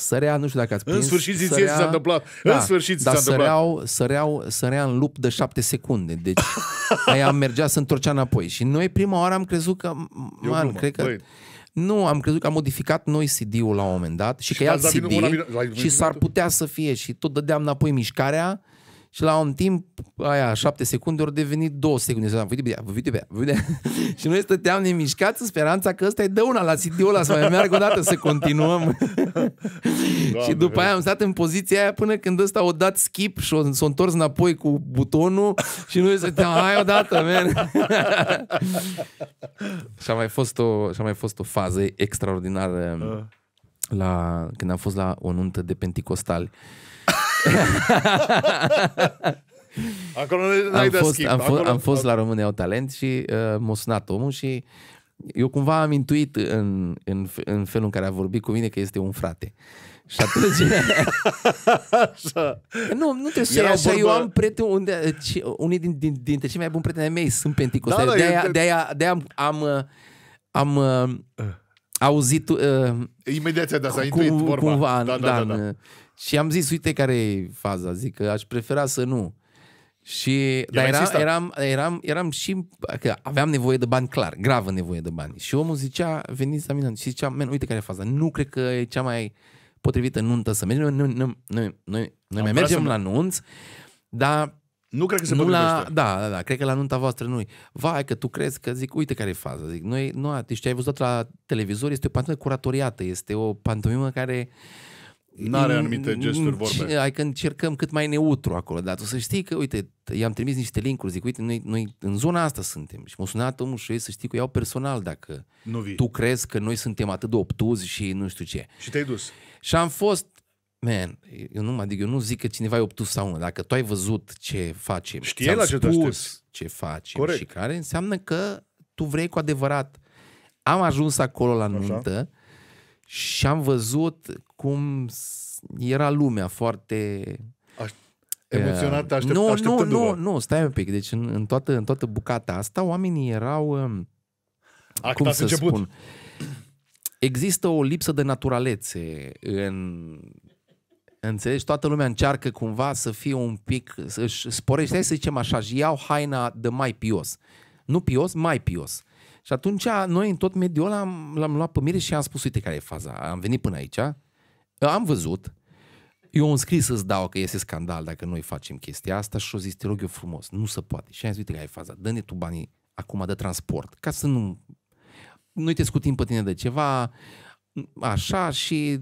C: sărea, nu știu dacă ați prins. În da, sfârșit zi sărea... s-a întâmplat. Da, în sfârșit s-a întâmplat. Săreau, săreau, sărea în lup de șapte secunde. Deci aia mergea să întorcea înapoi. Și noi prima oară am crezut că... Man, cred că... Nu, am crezut că am modificat noi CD-ul la un moment dat și, și că e alt CD vină, și s-ar putea să fie și tot dădeam înapoi mișcarea și la un timp, aia, șapte secunde, au devenit două secunde. Și uite pe ea, uite pe ea, uite Și noi stăteam nemișcați în speranța că ăsta e de una la CD-ul ăla, să mai meargă o dată să continuăm.
D: și după
C: aia am stat în poziția aia până când ăsta o dat skip și s o întors înapoi cu butonul și noi stăteam, hai o dată man. și a mai fost o, și a mai fost o fază extraordinară uh. la, când am fost la o nuntă de penticostali. Uh Acolo n am fost, am, fost, Acolo... am fost la România au talent și uh, m-a sunat omul și eu cumva am intuit în, în, în felul în care a vorbit cu mine că este un frate. Și atunci... așa. Nu, nu te să așa. Vorba... Eu am prieteni unde... Ce, unii din, din, dintre cei mai buni prieteni ai mei sunt penticostali. Da, da, de-aia, de-aia, de-aia am... am, uh, am uh, uh, auzit... Uh, Imediat ți-a dat, s-a intuit vorba. Cumva, da, da, da, da. da. Și am zis, uite care e faza, zic că aș prefera să nu. Și, dar era eram, eram, eram și, că aveam nevoie de bani, clar, gravă nevoie de bani. Și omul zicea, veniți la mine și zicea, men, uite care e faza, nu cred că e cea mai potrivită nuntă să mergem. Noi, noi, noi, noi, noi mai mergem la nunț, dar nu cred că se la, Da, da, da, cred că la nunta voastră nu Vai că tu crezi că zic, uite care e faza. Zic, noi, nu, deci ce ai văzut la televizor este o pantomimă curatoriată, este o pantomimă care uh, N-are anumite gesturi vorbe. Hai că încercăm cât mai neutru acolo, dar tu să știi că, uite, i-am trimis niște linkuri, zic, uite, noi, noi în zona asta suntem. Și m-a sunat omul și să știi că iau personal dacă nu vii. tu crezi că noi suntem atât de obtuzi și nu știu ce. Și te-ai dus. Și am fost, man, eu nu, adică eu nu zic că cineva e obtus sau nu, dacă tu ai văzut ce facem, Știi la ce spus ce facem Corect. și care, înseamnă că tu vrei cu adevărat. Am ajuns acolo la nuntă Așa. și am văzut cum era lumea foarte... Aș... Emoționată, aștept, nu, nu, nu, nu, stai un pic. Deci în, în, toată, în toată bucata asta oamenii erau... Um, Actați cum să început. spun? Există o lipsă de naturalețe în Înțelegi? Toată lumea încearcă cumva să fie un pic, să-și sporește, hai să zicem așa, și iau haina de mai pios. Nu pios, mai pios. Și atunci noi în tot mediul ăla l-am, l-am luat pe mire și am spus, uite care e faza, am venit până aici, am văzut, eu am scris să-ți dau că este scandal dacă noi facem chestia asta și o zis, te rog eu frumos, nu se poate. Și am zis, uite că ai faza, dă-ne tu banii acum de transport, ca să nu... Noi te scutim pe tine de ceva, așa și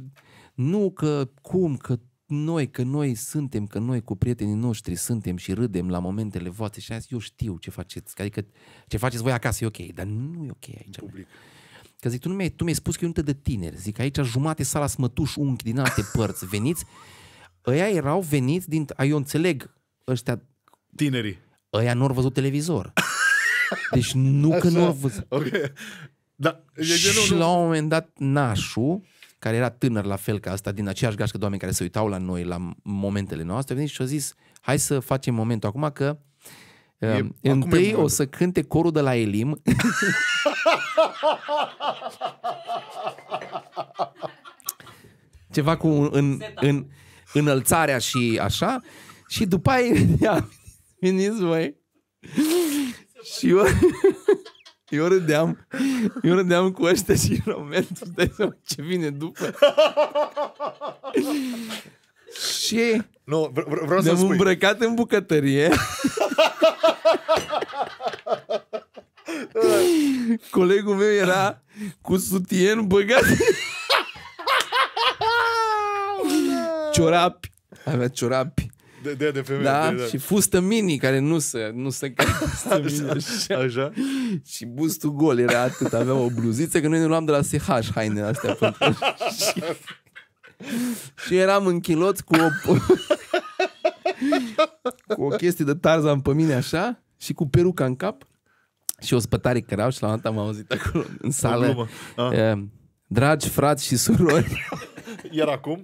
C: nu că cum, că noi, că noi suntem, că noi cu prietenii noștri suntem și râdem la momentele voastre și am zis, eu știu ce faceți, adică ce faceți voi acasă e ok, dar nu e ok aici. Public. Mea. Că zic, tu, nu mi-ai, tu mi-ai spus că e unul de tineri. Zic, aici jumate sala smătuș unchi din alte părți. Veniți. Ăia erau veniți din... A, eu înțeleg ăștia... Tinerii. Ăia nu au văzut televizor. Deci nu Așa. că nu au văzut. Ok. Da. Deci, și nu, la un moment dat, Nașu, care era tânăr la fel ca asta, din aceeași gașcă de oameni care se uitau la noi, la momentele noastre, a venit și a zis, hai să facem momentul acum că E, um, Întâi acum o să cânte corul de la Elim Ceva cu în, în, înălțarea și așa. Și după aia vedeam, veniți voi. Și eu, eu râdeam, eu râdeam cu ăștia și în momentul de ce vine după. și nu, vreau să am spui. îmbrăcat în bucătărie. Colegul meu era cu sutien băgat Ciorapi Avea ciorapi
A: de, de, de femeie. Da? De, de. Și
C: fustă mini, care nu se, nu se așa, mini, așa. așa. Și bustul gol era atât. Aveam o bluziță, că noi ne luam de la SH haine astea. și, și eram în chiloți cu o, cu o chestie de Tarzan pe mine așa și cu peruca în cap și ospătarii care au și la un moment am auzit acolo în sală. Dragi frați și surori.
A: Iar acum?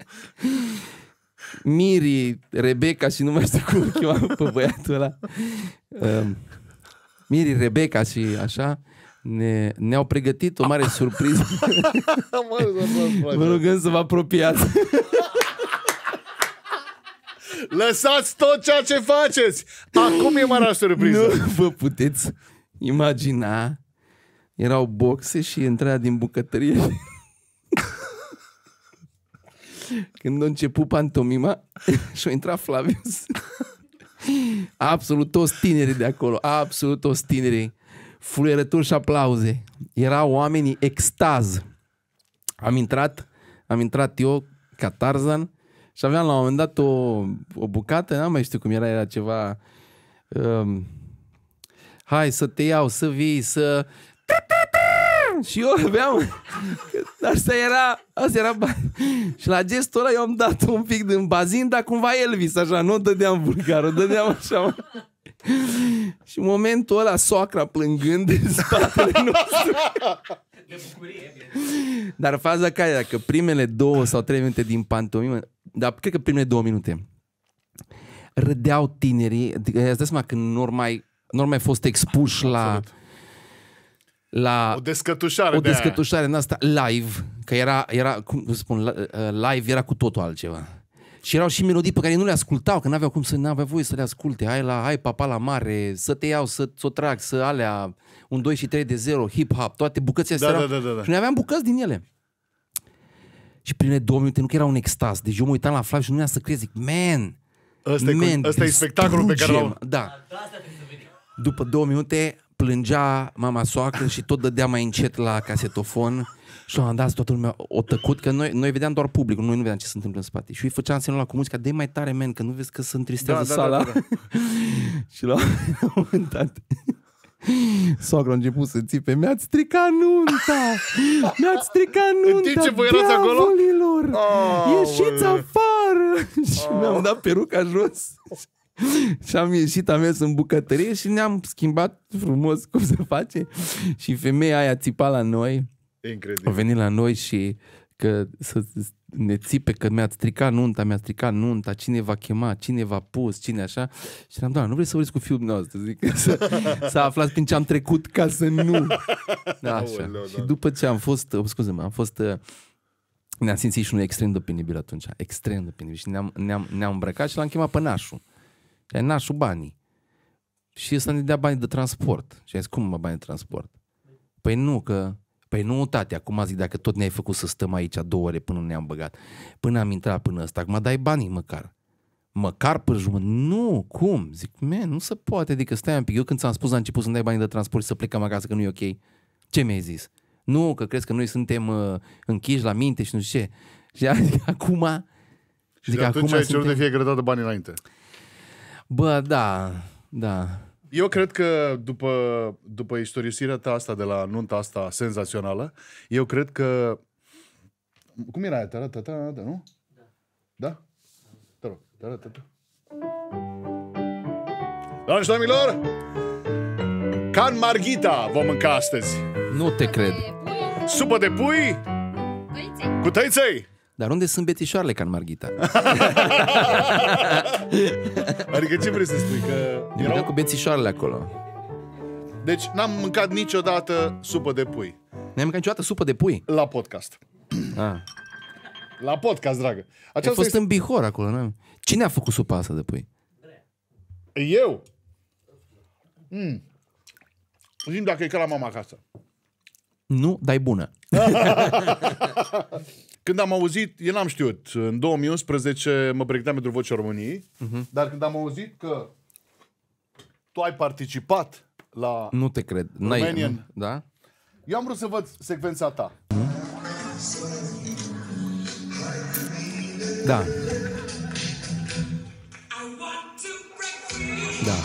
C: Miri, Rebecca și nu mai știu cum chema pe băiatul ăla. Ehm, Miri, Rebecca și așa ne, ne-au pregătit o mare surpriză. Vă rugăm să vă apropiați.
A: Lăsați tot ceea ce faceți! Acum e marea surpriză! Nu
C: vă puteți imagina, erau boxe și intra din bucătărie. Când a început pantomima și a intrat Flavius. Absolut toți tinerii de acolo, absolut toți tinerii. Fluierături și aplauze. Erau oamenii extaz. Am intrat, am intrat eu ca Tarzan și aveam la un moment dat o, o bucată, n-am mai știu cum era, era ceva... Um, hai să te iau, să vii, să... Și eu aveam... Dar asta era... Asta era... Și la gestul ăla eu am dat un pic din bazin, dar cumva Elvis, așa, nu o dădeam vulgar, o dădeam așa. Și în momentul ăla, soacra plângând din
D: spatele nostru. De
C: bucurie, Dar faza care, dacă primele două sau trei minute din pantomimă, dar cred că primele două minute, râdeau tinerii, adică îți dai seama că nu mai nu au mai fost expuși la... Absolut la o descătușare, o de descătușare în asta live, că era, era cum să spun, uh, live era cu totul altceva. Și erau și melodii pe care nu le ascultau, că n-aveau cum să n-aveau voie să le asculte. Hai la hai papa la mare, să te iau, să ți-o trag, să alea un 2 și 3 de 0, hip hop, toate bucățile astea da, erau. Da, da, da, da. Și noi aveam bucăți din ele. Și prin două minute nu că era un extaz. Deci eu mă uitam la Flav și nu era să cred, zic, man, Asta e, e spectacolul pe care l-au... da după două minute plângea mama soacră și tot dădea mai încet la casetofon și la un dat toată lumea o tăcut, că noi, noi vedeam doar publicul, noi nu vedeam ce se întâmplă în spate. Și îi făceam semnul la cu muzica, de mai tare, men, că nu vezi că se întristează da, da sala. Da, da, da. și la un moment dat... Soacra
A: a început să țipe Mi-ați stricat
C: nunta Mi-ați stricat nunta În ce voi erați acolo?
A: Oh, Ieșiți
C: afară oh. Și mi-am dat peruca jos și am ieșit, am mers în bucătărie și ne-am schimbat frumos cum se face și femeia aia țipa la noi. Incredibil. A venit la noi și că să ne țipe că mi-a stricat nunta, mi-a stricat nunta, cine va chema, cine va pus, cine așa. Și am doamna, nu vrei să vorbiți cu fiul nostru, zic, să, să aflați prin ce am trecut ca să nu. Da, așa. Aoleu, da, Și da. după ce am fost, oh, scuze mă am fost, uh, ne-am simțit și noi extrem de penibil atunci, extrem de penibil și ne-am, ne-am, ne-am îmbrăcat și l-am chemat pe nașul. Ai nașul banii. Și să ne dea bani de transport. Și ai zis, cum mă bani de transport? Păi nu, că... Păi nu, tate, acum zic, dacă tot ne-ai făcut să stăm aici două ore până ne-am băgat, până am intrat până ăsta, acum dai banii măcar. Măcar pe jumătate. Nu, cum? Zic, man, nu se poate, adică stai un pic. Eu când ți-am spus la început să-mi dai banii de transport și să plecăm acasă că nu e ok, ce mi-ai zis? Nu, că crezi că noi suntem uh, închiși la minte și nu știu ce. Și adică, acum... Și zic, de atunci acum ai cerut suntem... de
A: fiecare dată banii înainte.
C: Bă, da, da.
A: Eu cred că după, după istorisirea ta asta de la nunta asta senzațională, eu cred că... Cum era aia? Ta, ta, ta, da, nu? Da. Da? Te rog. Da, da, da, da. și
C: domnilor, can marghita vom mânca astăzi. Nu te cred. Supă de pui cu tăiței. Dar unde sunt betișoarele ca în Marghita? adică ce vrei să spui? Că ne erau... cu bețișoarele acolo.
A: Deci n-am mâncat niciodată supă de pui. N-ai
C: mâncat niciodată supă de pui?
A: La podcast. Ah. La podcast, dragă. Aceasta a fost este... în
C: Bihor acolo, nu? Cine a făcut supa asta de pui?
A: Eu. Mm. Zim dacă e ca la mama acasă.
C: Nu, dai bună.
A: Când am auzit, eu n-am știut, în 2011 mă pregăteam pentru Vocea României, uh-huh. dar când am auzit că tu ai participat la Nu te cred. N-ai, Romanian, da? Eu am vrut să văd secvența ta. Da.
C: Da.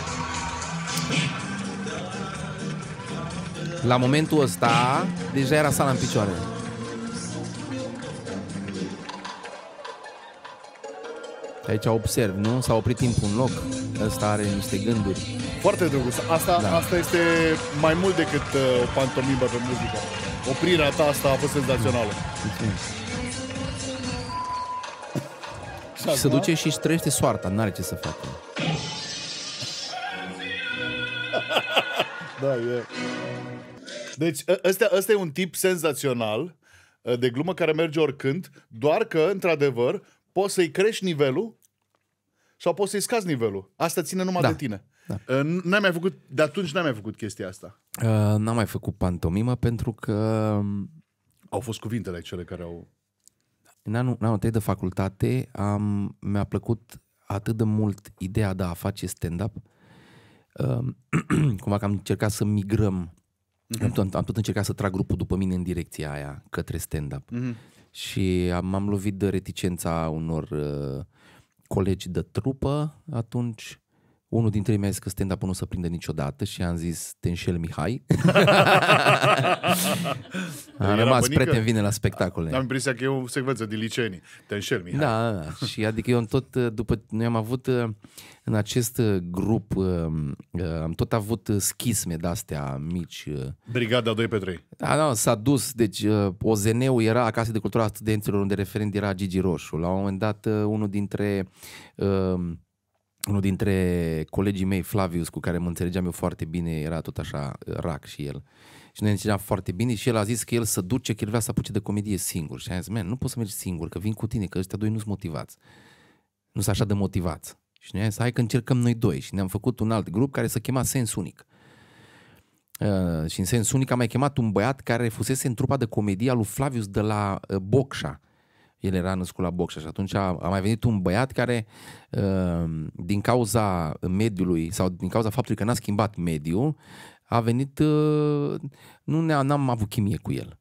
C: La momentul ăsta deja era sala în picioare. Aici observ, nu? S-a oprit timpul în loc. Ăsta are niște gânduri.
A: Foarte drăguț. Asta, da. asta este mai mult decât uh, o pantomimă pe muzică. Oprirea ta asta a fost senzațională.
C: și se duce și își trăiește soarta, n-are ce să facă.
A: da, e. Deci, ă, ăsta, ăsta e un tip senzațional ă, de glumă care merge oricând, doar că, într-adevăr, poți să-i crești nivelul sau poți să-i scazi nivelul. Asta ține numai da. de tine. Da. N-am mai făcut, de atunci n-am mai făcut chestia asta.
C: Uh, n-am mai făcut pantomima pentru că... Um,
A: au fost cuvintele cele care au...
C: În anul, în anul 3 de facultate am, mi-a plăcut atât de mult ideea de a face stand-up, uh, cumva că am încercat să migrăm, Uh-huh. am, tot, am tot încercat să trag grupul după mine în direcția aia, către stand-up. Uh-huh și am, am lovit de reticența unor uh, colegi de trupă atunci unul dintre ei mi-a zis că stand-up nu se prinde niciodată și am zis, te înșel Mihai. am rămas prieten vine la spectacole. Am
A: impresia că e o secvență din licenii. Te înșel Mihai.
C: Da, și adică eu am tot, după, noi am avut în acest grup, uh, uh, am tot avut schisme de-astea mici. Uh. Brigada 2 pe 3. Da, da, s-a dus, deci OZN-ul era acasă de Cultura Studenților, unde referent era Gigi Roșu. La un moment dat, unul dintre um, unul dintre colegii mei, Flavius, cu care mă înțelegeam eu foarte bine, era tot așa uh, rac și el. Și ne înțelegeam foarte bine și el a zis că el să duce, că el vrea să apuce de comedie singur. Și am zis, man, nu poți să mergi singur, că vin cu tine, că ăștia doi nu sunt motivați. Nu sunt așa de motivați. Și noi am zis, hai că încercăm noi doi. Și ne-am făcut un alt grup care se chema Sens Unic. Uh, și în Sens Unic am mai chemat un băiat care fusese în trupa de comedie a lui Flavius de la uh, Bocșa el era născut la boxe și atunci a, a mai venit un băiat care, uh, din cauza mediului sau din cauza faptului că n-a schimbat mediul, a venit, uh, nu ne n-am avut chimie cu el.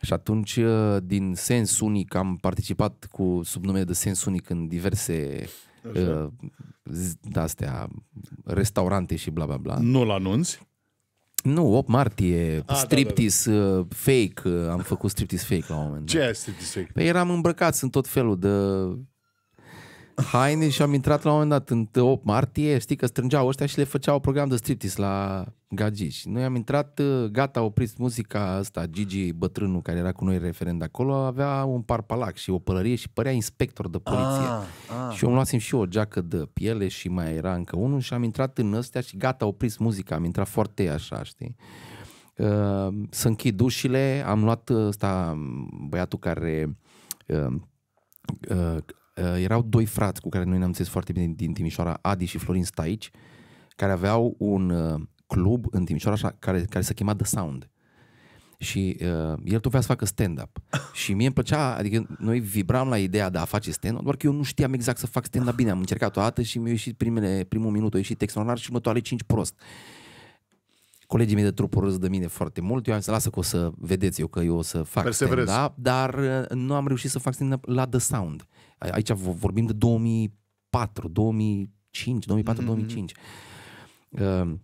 C: Și atunci, uh, din sens unic, am participat cu sub numele de sens unic în diverse uh, astea, restaurante și bla bla bla. Nu-l anunți? Nu, 8 martie, A, ah, striptease da, da, da. Uh, fake, uh, am făcut striptease fake la un moment dat. Ce e striptease fake? Păi eram îmbrăcați în tot felul de haine și am intrat la un moment dat în 8 martie, știi că strângeau ăștia și le făceau program de striptease la Și Noi am intrat, uh, gata, oprit muzica asta, Gigi bătrânul care era cu noi referent de acolo, avea un parpalac și o pălărie și părea inspector de poliție. Ah, ah. Și eu luasem și eu o geacă de piele și mai era încă unul și am intrat în ăstea și gata, oprit muzica, am intrat foarte așa, știi? Uh, să închid ușile, am luat ăsta, băiatul care uh, uh Eh, erau doi frați cu care noi ne-am înțeles foarte bine din Timișoara, Adi și Florin Staici, care aveau un eh, club în Timișoara așa, care, care se chema The Sound. Și uh, el vrea să facă stand-up. Și mie îmi plăcea, adică noi vibram la ideea de a face stand-up, doar că eu nu știam exact să fac stand-up bine. Am încercat o dată și mi-a ieșit primele, primul minut, a ieșit textonar și și următoarele cinci prost. Colegii mei de trupă râs de mine foarte mult, eu am să lasă că o să vedeți eu că eu o să fac Perseverez. stand-up, dar nu am reușit să fac stand-up la The Sound. Uh, Aici vorbim de 2004, 2005, 2004, mm-hmm. 2005. Uh, ehm,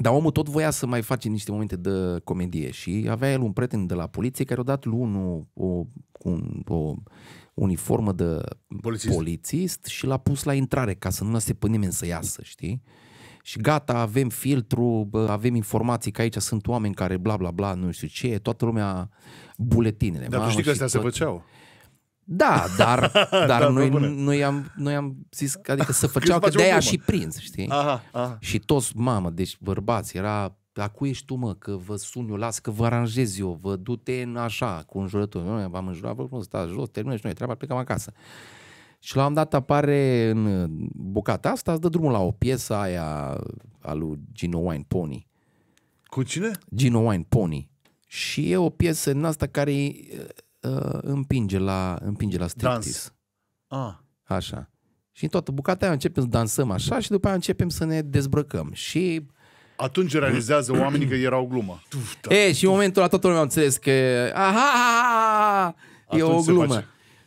C: dar omul tot voia să mai face niște momente de comedie și avea el un prieten de la poliție care a dat lui unul o, un, o uniformă de polițist. polițist și l-a pus la intrare ca să nu lase pe nimeni să iasă, știi? Și gata, avem filtru, avem informații că aici sunt oameni care bla bla bla, nu știu ce, toată lumea buletinele. Dar tu știi că astea tot... se făceau. Da, dar, da, dar da, noi, noi, am, noi am zis, adică să făceau că de-aia și prins, știi? Aha, aha. Și toți, mamă, deci bărbați, era la cui ești tu, mă, că vă sun eu, las că vă aranjez eu, vă du-te în așa, cu jurător. Noi v-am înjurat, vă spun, stați jos, terminați noi treaba, plecăm acasă. Și la un dat apare în uh, bucata asta, îți dă drumul la o piesă aia a lui Gino Wine Pony. Cu cine? Gino Wine Pony. Și e o piesă în asta care uh, împinge la, împinge la striptease. Ah. Așa. Și în toată bucata aia începem să dansăm așa și după aia începem să ne dezbrăcăm. Și
A: atunci realizează oamenii că erau glumă.
C: Da. e, și în momentul ăla toată lumea a înțeles că aha, aha, e o glumă.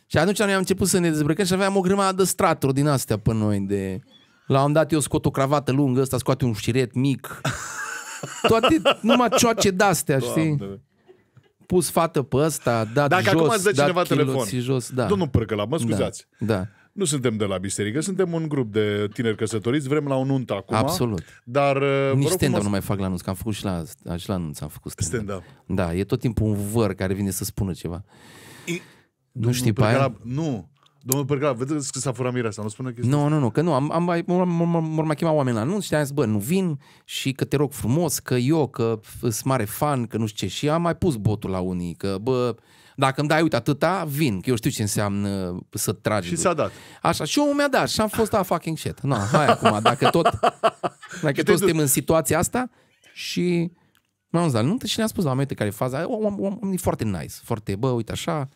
C: Și atunci noi am început să ne dezbrăcăm și aveam o grămadă de straturi din astea pe noi. De... La un dat eu scot o cravată lungă, ăsta scoate un șiret mic. Toate, numai cioace de-astea, știi? pus fată pe ăsta, dat Dacă jos, acum îți dă cineva telefon, jos, da. domnul Părcăla, mă da, scuzați. Da, da.
A: Nu suntem de la biserică, suntem un grup de tineri căsătoriți, vrem la o nuntă acum. Absolut. Dar, uh, Nici stand-up nu mai
C: fac la nuntă, că am făcut și la, și la nuntă, am făcut stand-up. stand-up. Da, e tot timpul un văr care vine să spună ceva. E... Nu știi pe aia?
A: Nu, Domnul Părcala, vedeți că s-a furat asta, nu spune că. Nu, nu,
C: nu, că nu, am, am, mai, m-au mai chemat oameni la anunț și am zis, bă, nu vin și că te rog frumos, că eu, că sunt mare fan, că nu știu ce. Și am mai pus botul la unii, că bă, dacă îmi dai, uite, atâta, vin, că eu știu ce înseamnă să tragi. Și s-a dat. Așa, și omul mi-a dat și am fost, a, fucking shit. No, hai acum, dacă tot, dacă tot suntem în situația asta și... M-am zis la nuntă și ne-a spus la care e faza, om, om, om, e foarte nice, foarte, bă, uite așa,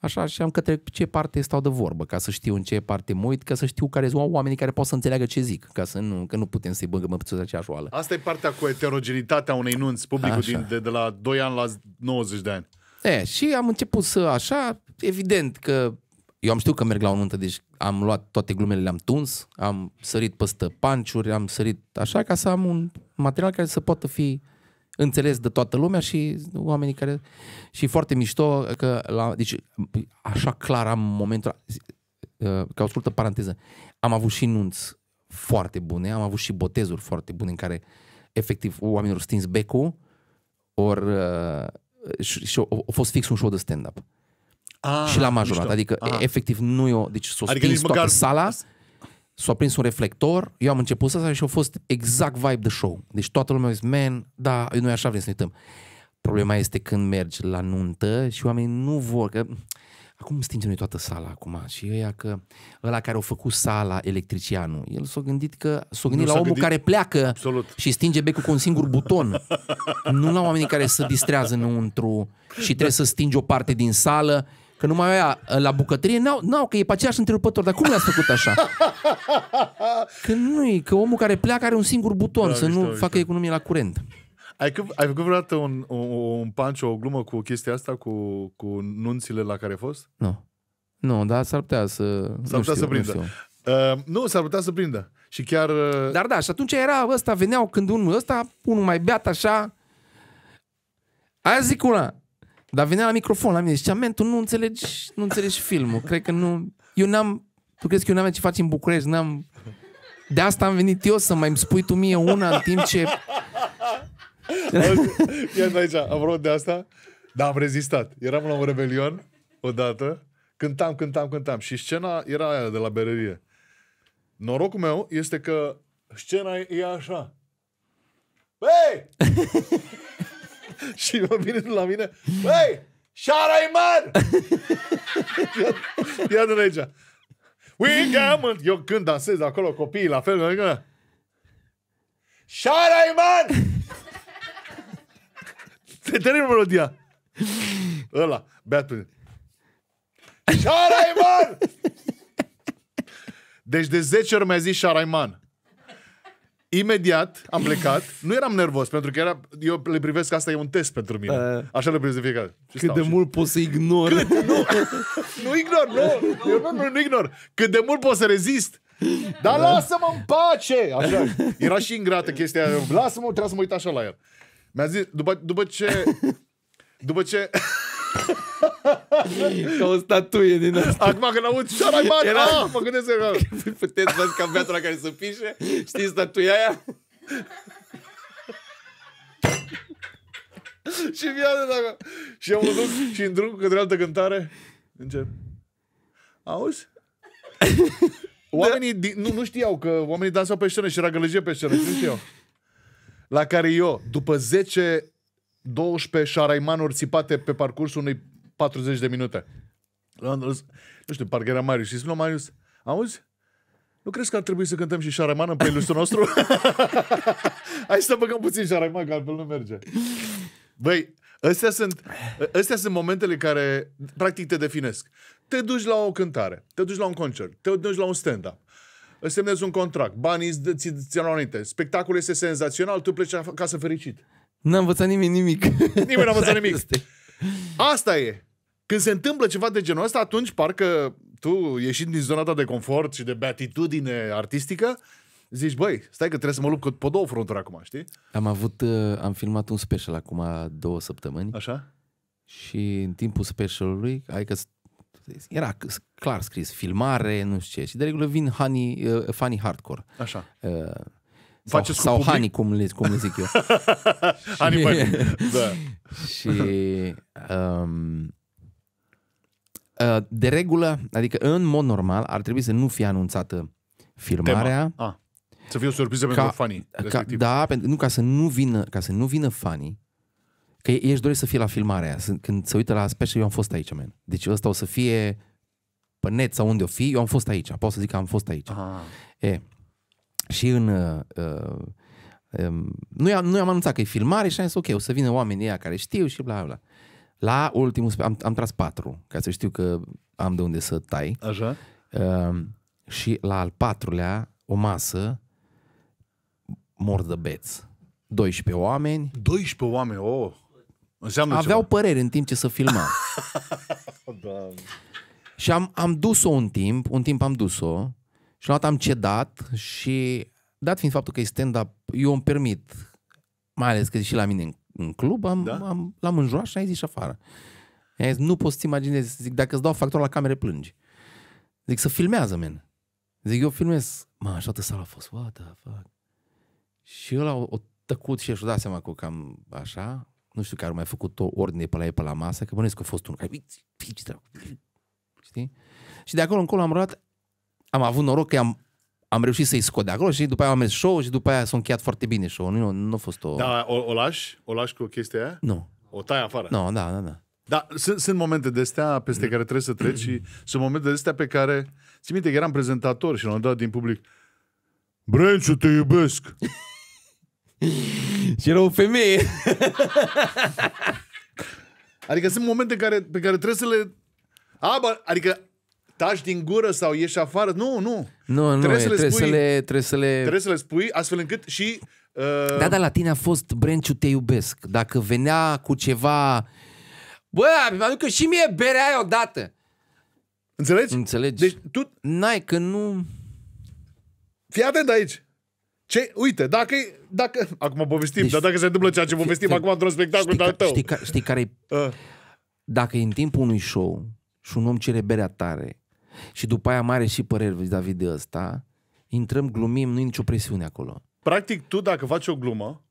C: Așa, și am către ce parte stau de vorbă, ca să știu în ce parte mă uit, ca să știu care sunt oamenii care pot să înțeleagă ce zic, ca să nu, că nu putem să-i băgăm în aceeași oală.
A: Asta e partea cu heterogenitatea unei nunți, publicul din, de, de la 2 ani la 90 de
C: ani. E, și am început să, așa, evident că eu am știut că merg la o nuntă, deci am luat toate glumele, le-am tuns, am sărit peste panciuri, am sărit așa, ca să am un material care să poată fi înțeles de toată lumea și oamenii care... Și foarte mișto că... La, deci, așa clar am momentul... Ca o uh, scurtă paranteză. Am avut și nunți foarte bune, am avut și botezuri foarte bune în care efectiv oamenii au stins becul uh, și, și a fost fix un show de stand-up. Ah, și l-am ajurat. Adică, ah. efectiv, nu eu... Deci s-o adică stins toată sala s-a prins un reflector, eu am început să asta și a fost exact vibe de show. Deci toată lumea a zis, man, da, noi așa vrem să ne uităm. Problema este când mergi la nuntă și oamenii nu vor, că acum stinge noi toată sala acum și ăia că ăla care au făcut sala electricianul, el s-a gândit că s-a gândit nu la omul gândit... care pleacă Absolut. și stinge becul cu un singur buton. nu la oamenii care se distrează înăuntru și trebuie da. să stingi o parte din sală Că mai avea ă, la bucătărie n-au, n-au că e pe aceeași întrerupător. Dar cum le-ați făcut așa? Că nu e, că omul care pleacă are un singur buton, da, să nu facă economie la curent.
A: Ai, ai făcut vreodată un, un, un panci, o glumă cu chestia asta, cu, cu nunțile la care ai fost?
C: Nu. Nu, dar s-ar putea să... S-ar putea știu, să prindă. Nu, uh, ă, nu, s-ar putea să prindă. Și chiar... Uh... Dar da, și atunci era ăsta, veneau când unul ăsta, unul mai beat așa, aia zic una, dar venea la microfon la mine și zicea, men, tu nu înțelegi, nu înțelegi filmul. Cred că nu... Eu n-am... Tu crezi că eu n-am ce faci în București? N-am... De asta am venit eu să mai îmi spui tu mie una în timp ce...
A: Iată aici, vrut de asta, dar am rezistat. Eram la un rebelion odată, cântam, cântam, cântam și scena era aia de la berărie. Norocul meu este că scena e așa. Hei! și mă vine la mine, băi, șarai măr! ia de aici. We Weekend, eu când dansez acolo copiii la fel, mă Șarai măr! Se termină melodia. Ăla, beat pe măr! Deci de 10 ori mi-a zis Șaraiman. Imediat am plecat, nu eram nervos, pentru că era, eu le privesc asta e un test pentru mine. Eh. Așa le privesc de fiecare.
C: Și cât de și... mult poți să ignor. Cât, nu,
A: nu ignor, nu, eu nu, nu, nu ignor. Cât de mult poți să rezist. Dar da. lasă-mă în pace! Așa. Era și ingrată chestia. Lasă-mă, trebuie să mă uit așa la el. Mi-a zis, după, după ce... După ce... Ca o statuie din asta. Acum când aud șarai mari, Era... ah, mă gândesc că... Puteți văd că la care se pișe, știi statuia aia? și viața dacă... Și eu mă duc și în drum către altă cântare, încep. Auzi? Oamenii da. nu, nu știau că oamenii dansau pe scenă și era gălăgie pe scenă, nu știau. La care eu, după 10 12 șaraimanuri țipate pe parcursul unui 40 de minute. nu știu, parcă era Marius. Și spune Marius, auzi? Nu crezi că ar trebui să cântăm și șaremană pe playlistul nostru? Hai să băgăm puțin șaremană, că altfel nu merge. Băi, Astea sunt, astea sunt momentele care practic te definesc. Te duci la o cântare, te duci la un concert, te duci la un stand-up, semnezi un contract, banii ți ți anonite, spectacolul este senzațional, tu pleci acasă fericit.
C: N-a învățat nimeni nimic. Nimeni
A: n-a învățat nimic. Asta e. Când se întâmplă ceva de genul ăsta, atunci parcă tu, ieșind din zona ta de confort și de beatitudine artistică, zici, băi, stai că trebuie să mă lupt cu, pe două fronturi acum, știi?
C: Am avut, uh, am filmat un special acum două săptămâni. Așa? Și în timpul specialului, ai că era clar scris, filmare, nu știu ce. Și de regulă vin honey, uh, funny hardcore. Așa. Uh, sau, sau cu public? cum le, cum le zic eu. honey, da. și um, Ă, de regulă, adică în mod normal, ar trebui să nu fie anunțată filmarea.
A: A, ah, Să fie o surpriză ca, pentru fanii. Ca, da,
C: pentru, nu, ca să nu vină, ca să nu vină fanii, că ei își doresc să fie la filmarea Când se uită la special, eu am fost aici, man. Deci ăsta o să fie pe net sau unde o fi, eu am fost aici. Pot să zic că am fost aici. Ah. E, și în... Uh, uh, um, nu, i-am, nu i-am anunțat că e filmare și am zis, ok, o să vină oamenii ăia care știu și bla, bla. La ultimul, am, am tras patru, ca să știu că am de unde să tai. Așa. Uh, și la al patrulea, o masă, beț. 12 oameni. 12 oameni, oh! Înseamnă Aveau ceva. păreri în timp ce să Da. și am, am dus-o un timp, un timp am dus-o și la am cedat și dat fiind faptul că e stand-up, eu îmi permit, mai ales că și la mine în în club, am, da? am, l-am înjurat și a zis afară. i a zis, nu poți să-ți imaginezi, zic, dacă îți dau factura la camere, plângi. Zic, să filmează, men. Zic, eu filmez. Mă, așa toată sala a fost, what the fuck? Și ăla o, o tăcut și și-a dat seama că cam așa, nu știu care mai făcut o ordine pe la ei pe la masă, că bănuiesc că a fost unul care, Știi? Și de acolo încolo am rugat, am avut noroc că am am reușit să-i scot de acolo și după aia am mers show și după aia s-a încheiat foarte bine show Nu, nu a fost o... Da,
A: o, o lași? O lași cu chestia aia? Nu. O tai afară? Nu, no, da, da, da. Da, sunt, sunt momente de astea peste mm. care trebuie să treci și mm. sunt momente de astea pe care... Ți minte că eram prezentator și l-am dat din public. Brânciu, te iubesc! și era o femeie. adică sunt momente care, pe care trebuie să le... A, bă, adică tași din gură sau ieși afară. Nu, nu.
C: Nu, nu, trebuie, e, să, le trebuie, spui, să, le, trebuie să le... Trebuie
A: să le spui astfel încât și... Uh... Da, da, la
C: tine a fost Brenciu te iubesc. Dacă venea cu ceva... Bă, mi că și mie berea aia odată. Înțelegi? Înțelegi. Deci tu... N-ai, că nu... Fii atent aici. Ce? Uite, dacă,
A: dacă acum povestim, deci, dar dacă se întâmplă ceea ce povestim fi, acum într-un spectacol știi, al tău.
C: Știi, știi care Uh. Dacă e în timpul unui show și un om cere berea tare, și după aia mare și păreri vis a de ăsta, intrăm, glumim, nu e nicio presiune acolo.
A: Practic, tu dacă faci o glumă,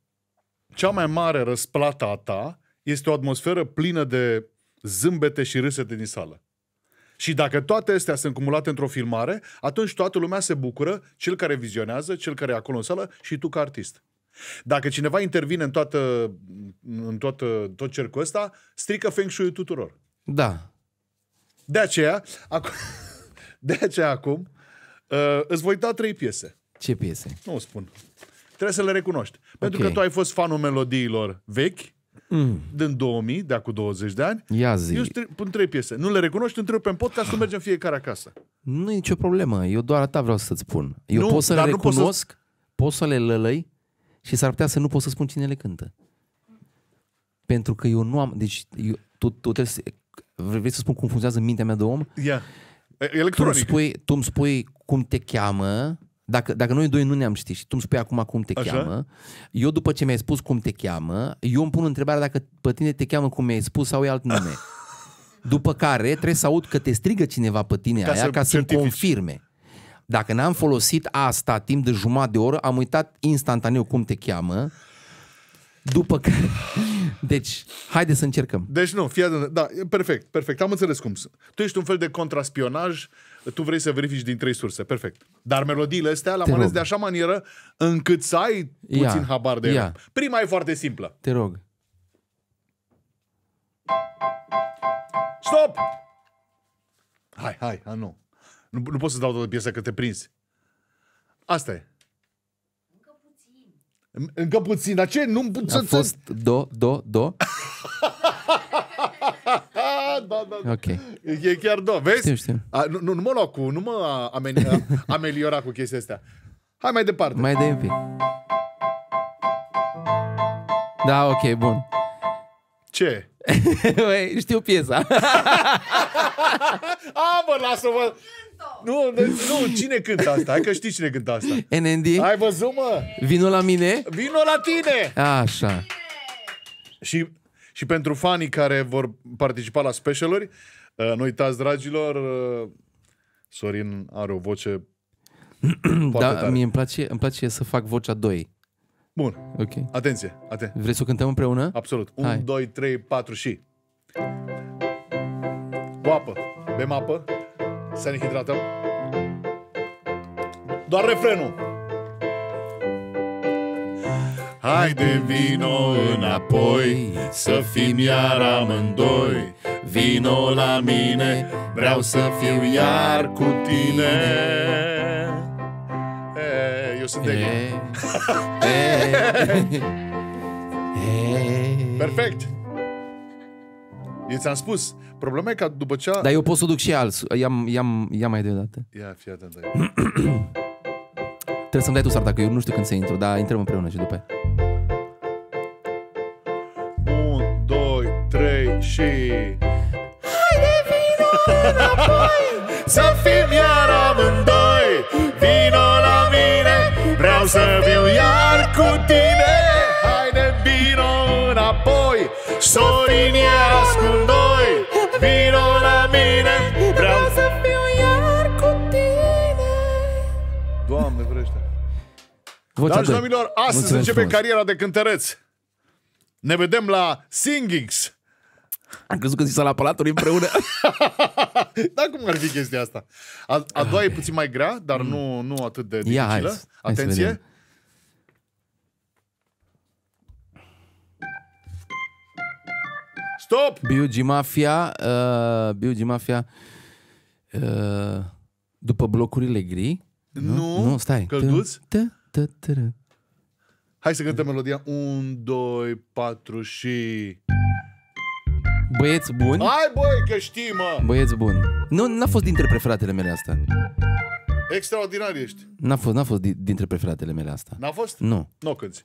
A: cea mai mare răsplată a ta este o atmosferă plină de zâmbete și râsete din sală. Și dacă toate astea sunt cumulate într-o filmare, atunci toată lumea se bucură, cel care vizionează, cel care e acolo în sală și tu ca artist. Dacă cineva intervine în, toată, în toată, tot cercul ăsta, strică feng shui tuturor. Da. De aceea, acum... De aceea acum uh, îți voi da trei piese. Ce piese? Nu o spun. Trebuie să le recunoști. Pentru că tu ai fost fanul melodiilor vechi, mm. din 2000, de acum 20 de ani. Ia zi. Eu stri- pun trei piese. Nu le recunoști, întreb pe ca să mergem fiecare acasă.
C: Nu e nicio problemă. Eu doar atât vreau să-ți spun. Eu nu, pot să le recunosc, pot să... pot să le lălăi și s-ar putea să nu pot să spun cine le cântă. Pentru că eu nu am... Deci, eu, tu, tu trebuie să... Vrei să spun cum funcționează mintea mea de om?
A: Yeah. Electronic. Tu îmi spui,
C: tu îmi spui cum te cheamă, dacă, dacă noi doi nu ne-am ști și tu îmi spui acum cum te Așa? cheamă, eu după ce mi-ai spus cum te cheamă, eu îmi pun întrebarea dacă pe tine te cheamă cum mi-ai spus sau e alt nume. după care trebuie să aud că te strigă cineva pe tine ca aia să ca să-mi confirme. Dacă n-am folosit asta timp de jumătate de oră, am uitat instantaneu cum te cheamă după care... Deci, haide să încercăm.
A: Deci nu, fii adună. Da, perfect, perfect. Am înțeles cum sunt. Tu ești un fel de contraspionaj, tu vrei să verifici din trei surse, perfect. Dar melodiile astea le amanezi de așa manieră încât să ai puțin ia, habar de ea. Prima e foarte simplă. Te rog. Stop! Hai, hai, a, nu. nu. Nu pot să dau toată piesa că te prinzi. Asta e. Încă puțin, dar ce? Nu put să... A fost do, do, do? Da, da, da. Ok. E chiar do, vezi? Știu, știu. A, nu, nu, mă lua cu, nu mă ameni, ameliora cu chestia astea. Hai mai departe.
C: Mai de pic. Da, ok, bun. Ce? Știu piesa.
A: A, mă, lasă-mă! Nu, nu, cine cântă asta? Hai că știi cine cântă asta. NND? Ai văzut, mă? Vino la mine? Vino la tine! Așa. Și, și pentru fanii care vor participa la specialuri, uh, nu uitați, dragilor, uh, Sorin are o
C: voce da, mie îmi place, îmi place să fac vocea 2. Bun. Ok. Atenție, atenție. Vreți să o cântăm împreună? Absolut. 1,
A: 2, 3, 4 și... Cu apă. Bem apă să ne hidratăm. Doar refrenul. Haide vino înapoi Să fim iar amândoi Vino la mine Vreau să fiu iar cu tine e, Eu sunt e, e, Perfect! Eu ți-am spus, problema e că după ce... Dar eu pot
C: să duc și alți. I-am, i-am, i-am mai deodată. Ia, fii atent Trebuie să-mi dai tu sar dacă eu nu știu când se intru, dar intrăm împreună și după aia.
A: 1, 2, 3 și... de vino înapoi, să fim iar amândoi, vino la mine, vreau să viu iar cu tine. Vocea Dar, domnilor, astăzi începe frumos. cariera de cântăreț. Ne vedem la Singings. Am crezut că zis la palatul împreună. da, cum ar fi chestia asta? A, a doua e puțin mai grea, dar nu, nu atât de dificilă. Ia, hai, hai Atenție. Hai
C: Stop! B.U.G. Mafia, uh, B.U.G. Mafia, uh, după blocurile gri. Nu, nu, nu stai. Călduți? Tân, tân, Hai să cântăm melodia 1, 2, 4 și... Băieți buni? Hai
A: băi, că știi, mă!
C: Băieți buni. Nu, n-a fost dintre preferatele mele asta.
A: Extraordinar ești.
C: N-a fost, n-a fost dintre preferatele mele asta. N-a fost? Nu.
A: Nu cânti.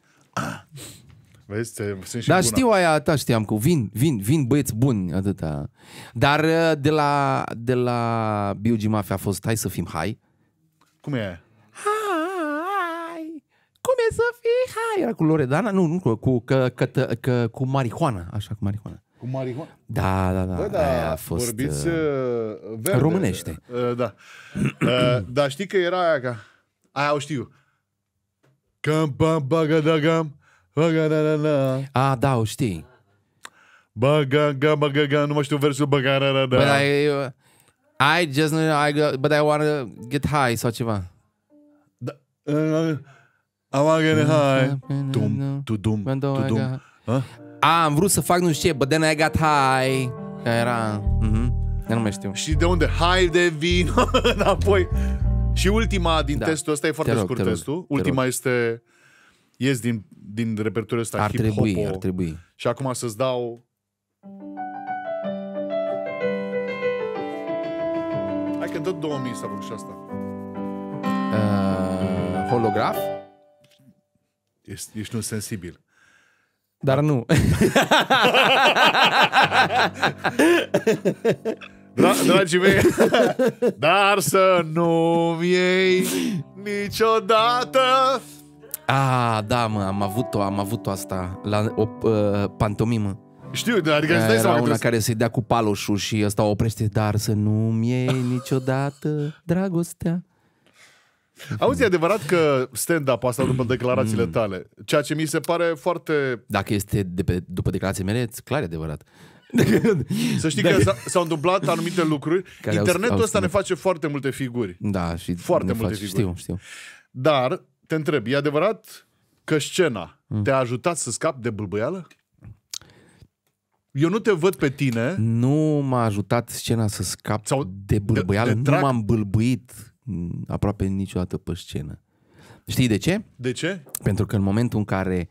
A: Vezi, sunt și Dar bună. știu
C: aia ta, știam că vin, vin, vin băieți buni, atâta. Dar uh, de la, de la Biugi Mafia a fost hai să fim hai. Cum e aia? să fii hai. Era cu Loredana, nu, nu, cu, cu, că, că, că, cu marihuana, așa, cu marihuana. Cu marihuana? Da, da, da. da, da aia a fost, vorbiți
A: uh, uh verde. Românește. Uh, da. uh, dar știi că era aia ca... Aia o știu. Cam, pam, baga, da, gam,
C: baga, da, da, da. A, da, o știi. Baga, ga, baga, ga, nu mai știu versul, baga, da, da, da. But I, I just, I, but I want to get high sau ceva. Da, uh, I'm not gonna high. Dum, tu dum, tu dum. A, am vrut să fac nu știu ce, but then I got high. Că era... Mm-hmm. Eu nu mai știu. Și de unde? High de vin înapoi.
A: Și ultima din da. testul ăsta e foarte te rog, scurt te rog, testul. Ultima te este ies din, din repertoriul ăsta ar hip trebui, ar trebui. Și acum să-ți dau Hai că tot 2000 s-a făcut și asta.
C: Uh, holograf? Ești, ești un sensibil. Dar nu.
A: Da, dragii mei, dar să nu iei niciodată
C: Ah, da, mă, am avut-o, am avut-o asta la o uh, pantomimă.
A: Știu, dar adică stai Era una care
C: se dea cu paloșul și ăsta o oprește, dar să nu-mi iei niciodată dragostea.
A: Auzi, e adevărat că stand-up asta după declarațiile mm. tale, ceea ce mi se pare foarte... Dacă este de pe, după declarații mele, e clar adevărat. Să știi că s-au, s întâmplat anumite lucruri. Care Internetul au, au ăsta ne face foarte multe figuri. Da, și foarte multe face, figuri. Știu, știu. Dar, te întreb, e adevărat că scena mm. te-a ajutat să scapi de bâlbâială?
C: Eu nu te văd pe tine. Nu m-a ajutat scena să scap Sau de bâlbâială. De, de nu m-am bâlbuit aproape niciodată pe scenă. Știi de ce? De ce? Pentru că în momentul în care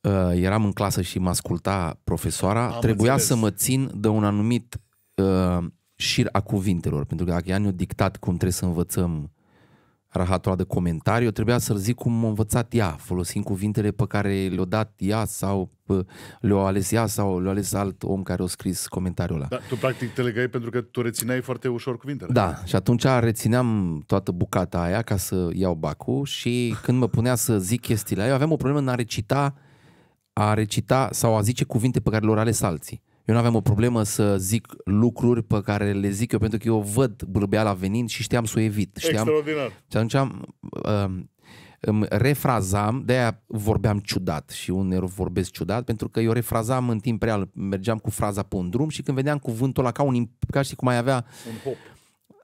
C: uh, eram în clasă și mă asculta profesoara, Am trebuia înțeles. să mă țin de un anumit uh, șir a cuvintelor, pentru că dacă ea ne-a dictat cum trebuie să învățăm rahatul de comentariu, trebuia să-l zic cum m-a învățat ea, folosind cuvintele pe care le-a dat ea sau le-a ales ea sau le-a ales alt om care a scris comentariul ăla.
A: Da, tu practic te legai pentru că tu rețineai foarte ușor cuvintele. Da,
C: și atunci rețineam toată bucata aia ca să iau bacul și când mă punea să zic chestiile aia, aveam o problemă în a recita, a recita sau a zice cuvinte pe care le-au ales alții. Eu nu aveam o problemă să zic lucruri pe care le zic eu pentru că eu văd bârbeala venind și știam să o evit. Știam, Extraordinar. Și atunci am, um, îmi refrazam, de-aia vorbeam ciudat și uneori vorbesc ciudat, pentru că eu refrazam în timp real, mergeam cu fraza pe un drum și când vedeam cuvântul ăla ca un ca și cum mai avea... Un hop.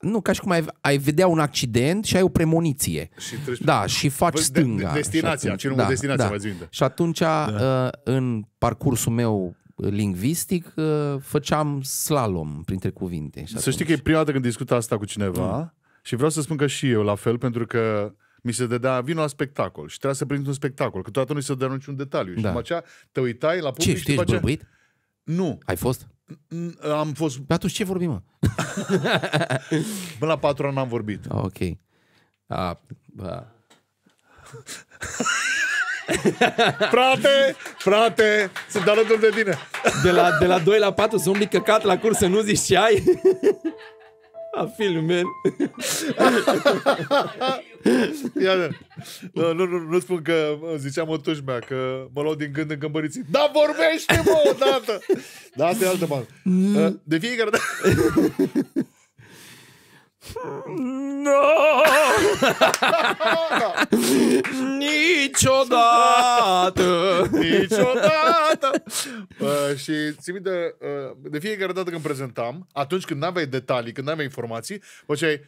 C: Nu, ca și cum ai, ai vedea un accident și ai o premoniție. Și treci, da, și faci stânga. De, de, destinația, și atunci, ce da, destinația da. Și atunci, da. Uh, în parcursul meu lingvistic, uh, făceam slalom printre cuvinte. Și Să știi că e prima dată când discut asta cu cineva mm. și vreau să spun
A: că și eu la fel, pentru că mi se dădea, vin la spectacol și trebuia să prind un spectacol, că toată nu se dă niciun detaliu. Da. Și după aceea te uitai la public Ce, și după aceea...
C: Nu. Ai fost? Am fost... Pe atunci ce vorbim, mă? Până la patru ani n-am vorbit. Ok. A, ba. frate, frate, sunt alături de tine. De la, de la 2 la 4 să umbli căcat la curs să nu zici ce ai? A film, man.
A: Ia, nu, nu, nu, nu spun că ziceam o mea că mă luau din gând în gâmbăriții. Da, vorbește, mă, odată! Da, asta e altă bani. Mm. De fiecare dată... No! Niciodată! Niciodată! Uh, și țin de, uh, ă, de fiecare dată când prezentam, atunci când n-aveai detalii, când n-aveai informații, făceai,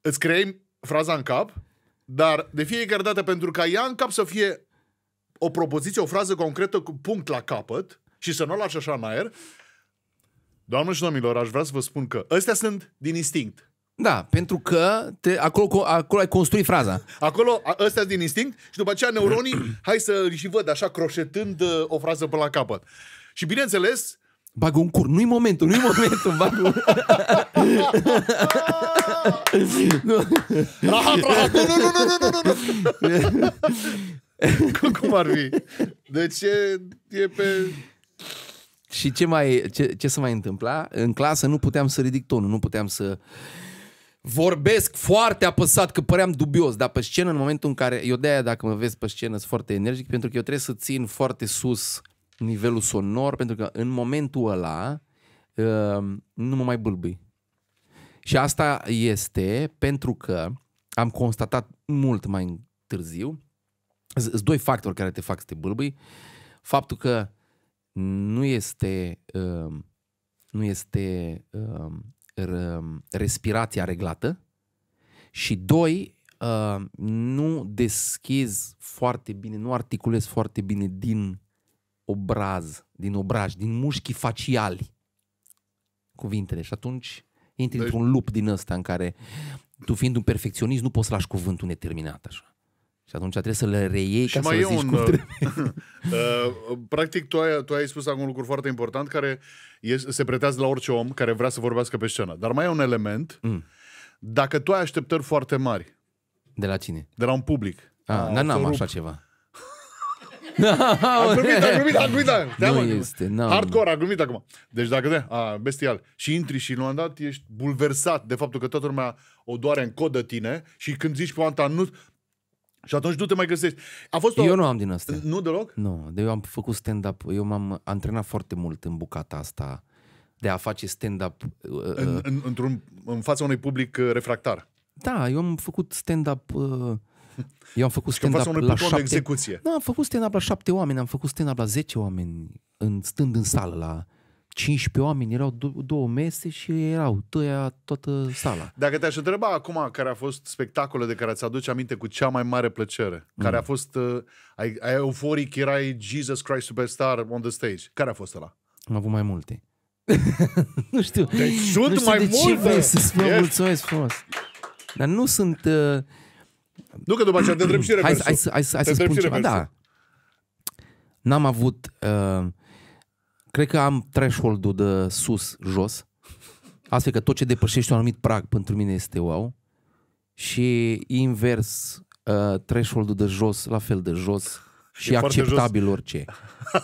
A: îți creai fraza în cap, dar de fiecare dată, pentru ca ea în cap să fie o propoziție, o frază concretă cu punct la capăt și să nu o lași așa în aer, Doamne și domnilor, aș vrea să vă spun că ăstea sunt din instinct. Da, pentru că
C: te, acolo, acolo ai construit fraza.
A: Acolo, ăstea din instinct și după aceea neuronii, hai să și văd așa croșetând uh, o frază până la capăt. Și bineînțeles... Bagă un
C: cur, nu-i momentul, nu-i momentul, bagă un... rahat, rahat, nu, nu, nu, nu, nu, nu, nu. Cum ar fi?
A: De ce e pe...
C: Și ce, mai, ce, ce se mai întâmpla? În clasă nu puteam să ridic tonul, nu puteam să vorbesc foarte apăsat, că păream dubios, dar pe scenă în momentul în care, eu de-aia dacă mă vezi pe scenă sunt foarte energic, pentru că eu trebuie să țin foarte sus nivelul sonor, pentru că în momentul ăla uh, nu mă mai bâlbâi. Și asta este pentru că am constatat mult mai târziu, sunt doi factori care te fac să te bâlbâi, faptul că nu este, um, nu este um, um, respirația reglată și doi, nu deschiz foarte bine, nu articulez foarte bine din obraz, din obraj, din mușchii faciali cuvintele și atunci intri deci... într-un lup din ăsta în care tu fiind un perfecționist nu poți să lași cuvântul neterminat așa. Și atunci trebuie să le reiei și ca mai să e zici un, cum uh,
A: uh, Practic, tu ai, tu ai spus acum un lucru foarte important care e, se pretează la orice om care vrea să vorbească pe scenă. Dar mai e un element. Mm. Dacă tu ai așteptări foarte mari. De la cine? De la un public. Ah, n-am n-am așa ceva. No, glumit, glumit, am glumit, glumit. Da, nu este, Hardcore, am glumit acum. Deci dacă de? a, bestial, și intri și nu am dat ești bulversat de faptul că toată lumea o doare în cod de tine și când zici poanta nu, și atunci nu te mai găsești. A fost o... Eu nu am
C: din asta. Nu deloc? Nu, de eu am făcut stand-up, eu m-am antrenat foarte mult în bucata asta de a face stand-up. Uh, în, uh, în,
A: într-un, în fața unui public uh, refractar.
C: Da, eu am făcut stand-up... Uh, eu am făcut stand-up la șapte... execuție. Nu, da, am făcut stand-up la șapte oameni, am făcut stand-up la zece oameni, în, stând în sală la... 15 oameni, erau două mese și erau tăia toată sala.
A: Dacă te-aș întreba acum care a fost spectacolul de care ți aduce aminte cu cea mai mare plăcere, mm. care a mm. fost, uh, ai, ai euforic, erai Jesus Christ Superstar on the stage, care a fost ăla?
C: Am avut mai multe. nu știu. Deci sunt nu știu mai de multe. ce vrei să spun. Yes. Mulțumesc frumos. Dar nu sunt... Uh... Nu că după aceea te întreb și reversul. Hai, hai, hai, hai, hai să spun ceva. Da. N-am avut... Uh, Cred că am threshold-ul de sus-jos. Asta că tot ce depășește un anumit prag pentru mine este wow. Și invers, uh, threshold-ul de jos, la fel de jos și e acceptabil orice.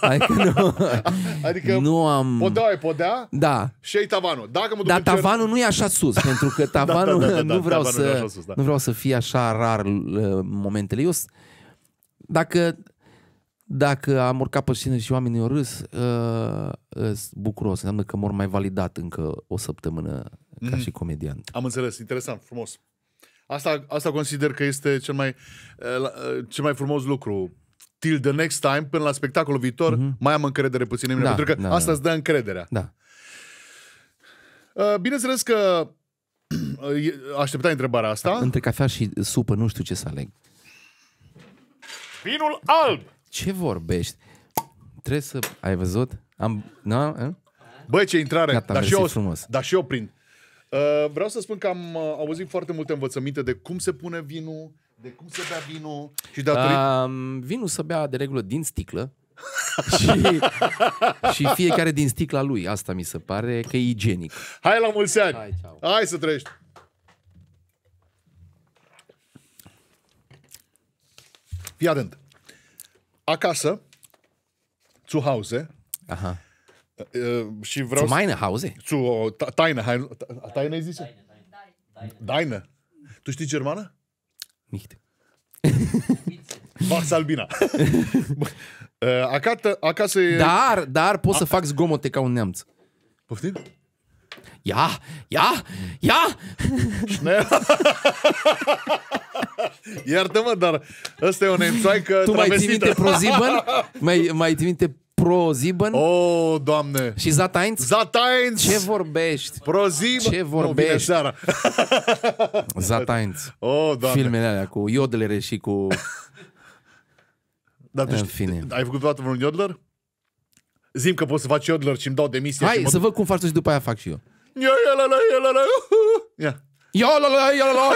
C: Adică nu, adică nu am... podea e
A: podea da. și ai tavanul. Dacă mă Dar tavanul cer... nu e așa
C: sus, pentru că da, da, da, tavanul nu, vreau să, nu vreau să fie așa rar uh, momentele. Eu, dacă dacă am urcat pe scenă și oamenii au râs, uh, bucuros. Înseamnă că mor mai validat încă o săptămână mm. ca și comedian.
A: Am înțeles. Interesant, frumos. Asta, asta consider că este cel mai, uh, cel mai frumos lucru. Till the next time, până la spectacolul viitor, mm-hmm. mai am încredere puțin în mine, da, pentru că da, da. asta da. îți dă încrederea. Da. bineînțeles că așteptai întrebarea asta. Între
C: cafea și supă, nu știu ce să aleg.
A: Vinul alb!
C: Ce vorbești? Trebuie să... Ai văzut? Am... Na? Ă? Băi, ce intrare! Gata, dar, și eu, frumos.
A: dar și eu prin. Uh, vreau să spun că am uh, auzit foarte multe învățăminte de cum se pune vinul, de cum se bea vinul și datorită...
C: Uh, vinul se bea de regulă din sticlă și, și fiecare din sticla lui. Asta mi se pare că e igienic.
A: Hai la mulți ani! Hai, ceau. Hai să trăiești! Fii atent! acasă, zu Hause, Aha. Uh, și vreau zu meine Hause? Zu Deine, Deine ai zis? Deine. Tu știi germană? Nicht.
C: Vax Albina. acasă, acasă e... Dar, dar pot să fac zgomote ca un neamț. Poftim? ja, ja, ja! Schnell! Iartă-mă, dar
A: ăsta e o nemțoaică Tu mai ții minte ProZiban?
C: Mai, mai ții minte ProZiban? Oh, doamne! Și Zatainț? Zatainț! Ce vorbești? ProZiban? Ce vorbești? No, Zatainț. O, Oh, doamne! Filmele alea cu iodlere și cu... Da tu știi, fine.
A: ai făcut vreodată vreun iodler? Zim că poți să faci iodler și îmi dau demisia. Hai să văd
C: cum faci tu și după aia fac și eu.
A: Ja, ja, la, la, ja, la, la. Ia. Ia la la ia la la.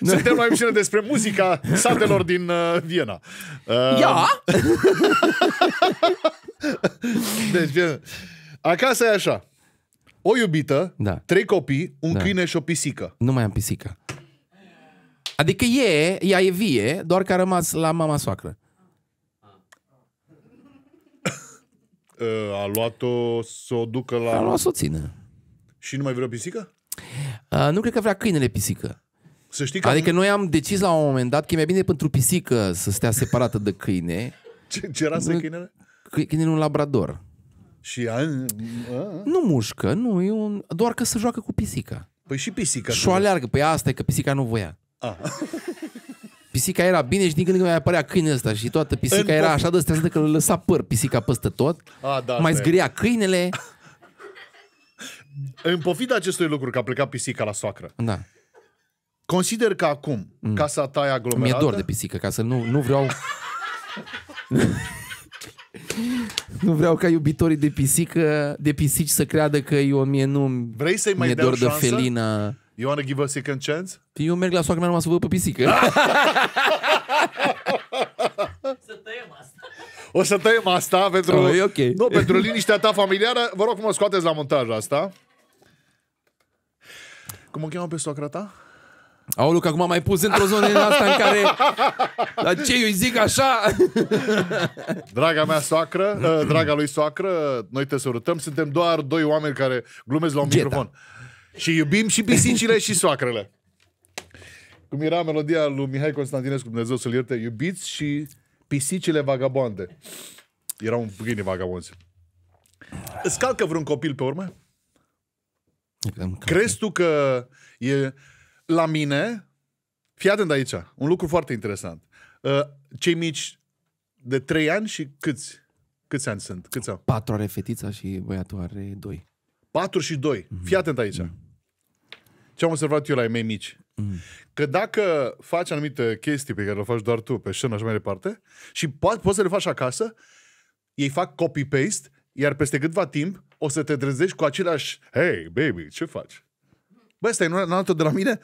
A: Suntem la emisiune despre muzica satelor din uh, Viena. Uh, ia. deci, acasă e așa. O iubită, da. trei copii, un da. câine și o pisică.
C: Nu mai am pisică. Adică e, ea e vie, doar că a rămas la mama soacră. Uh, a
A: luat-o să o ducă la... A luat să o țină. Și nu mai vrea pisică?
C: A, uh, nu cred că vrea câinele pisică.
A: Să știi că... Adică
C: noi am decis la un moment dat că e mai bine pentru pisică să stea separată de câine.
A: Ce, ce rasă câinele?
C: Câinele un labrador. Și a... Nu mușcă, nu, e un... doar că se joacă cu pisica. Păi și pisica. Și o aleargă, păi asta e că pisica nu voia. Ah. Pisica era bine și din când în când mai apărea câinele ăsta și toată pisica în era așa de stresată că îl lăsa păr pisica peste tot. A, da, mai da. zgâria câinele.
A: În pofida acestui lucru că a plecat pisica la soacră.
C: Da. Consider că acum mm. casa ta e aglomerată. Mi-e dor de pisică, ca să nu, nu vreau... nu vreau ca iubitorii de pisică, de pisici să creadă că eu mie nu Vrei să-i mai mi-e de felină. You want
A: to give a second chance? Eu merg la soacra mea numai să văd pe pisică. să tăiem asta. O să tăiem asta pentru, oh, e okay. nu, pentru liniștea ta familiară. Vă rog mă scoateți la montaj asta. Cum o cheamă pe soacra ta? Au că acum mai pus într-o zonă în asta în care... Dar ce, eu îi zic așa? Draga mea soacră, ă, draga lui soacră, noi te sărutăm. Suntem doar doi oameni care glumesc la un Geta. microfon. Și iubim și pisicile și soacrele. Cum era melodia lui Mihai Constantinescu, Dumnezeu să-l ierte, iubiți și pisicile vagabonde. Erau un pâine vagabonzi. Îți calcă vreun copil pe urmă? Crezi tu că e... La mine, fii atent aici, un lucru foarte interesant. Uh, cei mici de 3 ani și câți? Câți ani sunt? Câți au? Patru are fetița și băiatul are doi. 2. Mm-hmm. Fii atent aici. Mm-hmm. Ce am observat eu la ei mei mici. Mm-hmm. Că dacă faci anumite chestii pe care le faci doar tu pe scenă și mai departe și po- poți să le faci acasă, ei fac copy-paste, iar peste câtva timp o să te trezești cu același Hey, baby, ce faci? Bă, stai, nu, altul de la mine?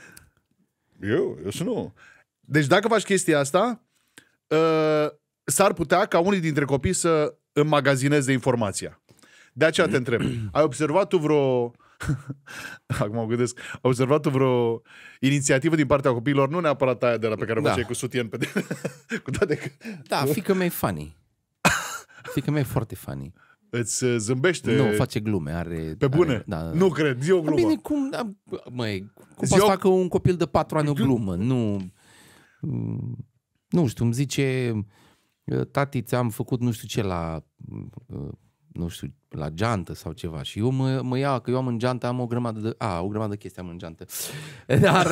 A: Eu? Eu să nu. Deci dacă faci chestia asta, uh, s-ar putea ca unii dintre copii să înmagazineze informația. De aceea te întreb. Ai observat tu vreo... Acum mă gândesc. Ai observat tu vreo inițiativă din partea copiilor? Nu neapărat aia de la pe care o da. cu sutien pe de... cu
C: toate... Da, fică mea e funny. fică mea e foarte funny. Îți uh, zâmbește. Nu, face glume, are... Pe bune? Are, da, da, da. nu cred, zi o glumă. Bine, cum... Da, măi, cum poți să facă un copil de patru ani o glumă? Nu... Nu știu, îmi zice... Tati, ți-am făcut nu știu ce la uh, nu știu, la geantă sau ceva. Și eu mă, mă iau, că eu am în geantă, am o grămadă de... A, o grămadă de chestii am în geantă. Dar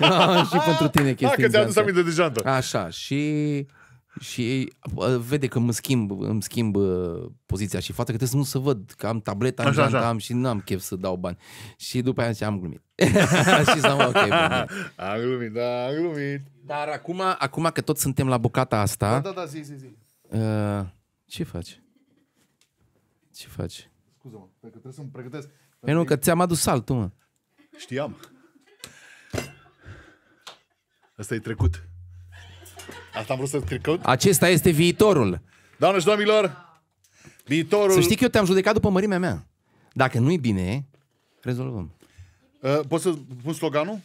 C: am și pentru tine chestii Da, că ți-am de geantă. Așa, și... Și vede că mă schimb, îmi schimb uh, poziția și fața că trebuie să nu să văd că am tableta, am, așa, geantă, așa. am și nu am chef să dau bani. Și după aia am glumit. și zis, okay, bun. Am glumit, da, am glumit. Dar acum, acum că tot suntem la bucata asta... Da, da, da, zi, zi, zi. Uh, ce faci? Ce faci?
A: Scuze-mă, că trebuie să-mi pregătesc.
C: Păi nu, că ți-am adus saltul, mă. Știam. Asta e trecut.
A: Asta am vrut să trecut.
C: Acesta este viitorul.
A: Doamne și domnilor,
C: viitorul... Să știi că eu te-am judecat după mărimea mea. Dacă nu-i bine, rezolvăm. Uh, poți să pun sloganul?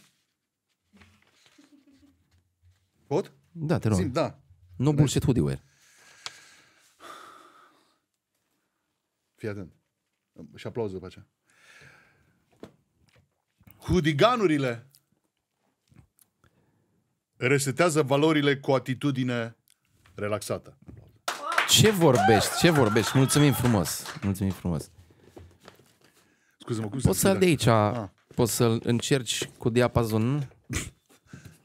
C: Pot? Da, te rog. Sim, da. No bullshit hoodie wear.
A: Fii atent. Și aplauze după aceea. Hudiganurile resetează valorile cu atitudine relaxată.
C: Ce vorbești? Ce vorbești? Mulțumim frumos. Mulțumim frumos. Scuze-mă, cum Poți să-l de aici, A. Ah. poți să-l încerci cu diapazon,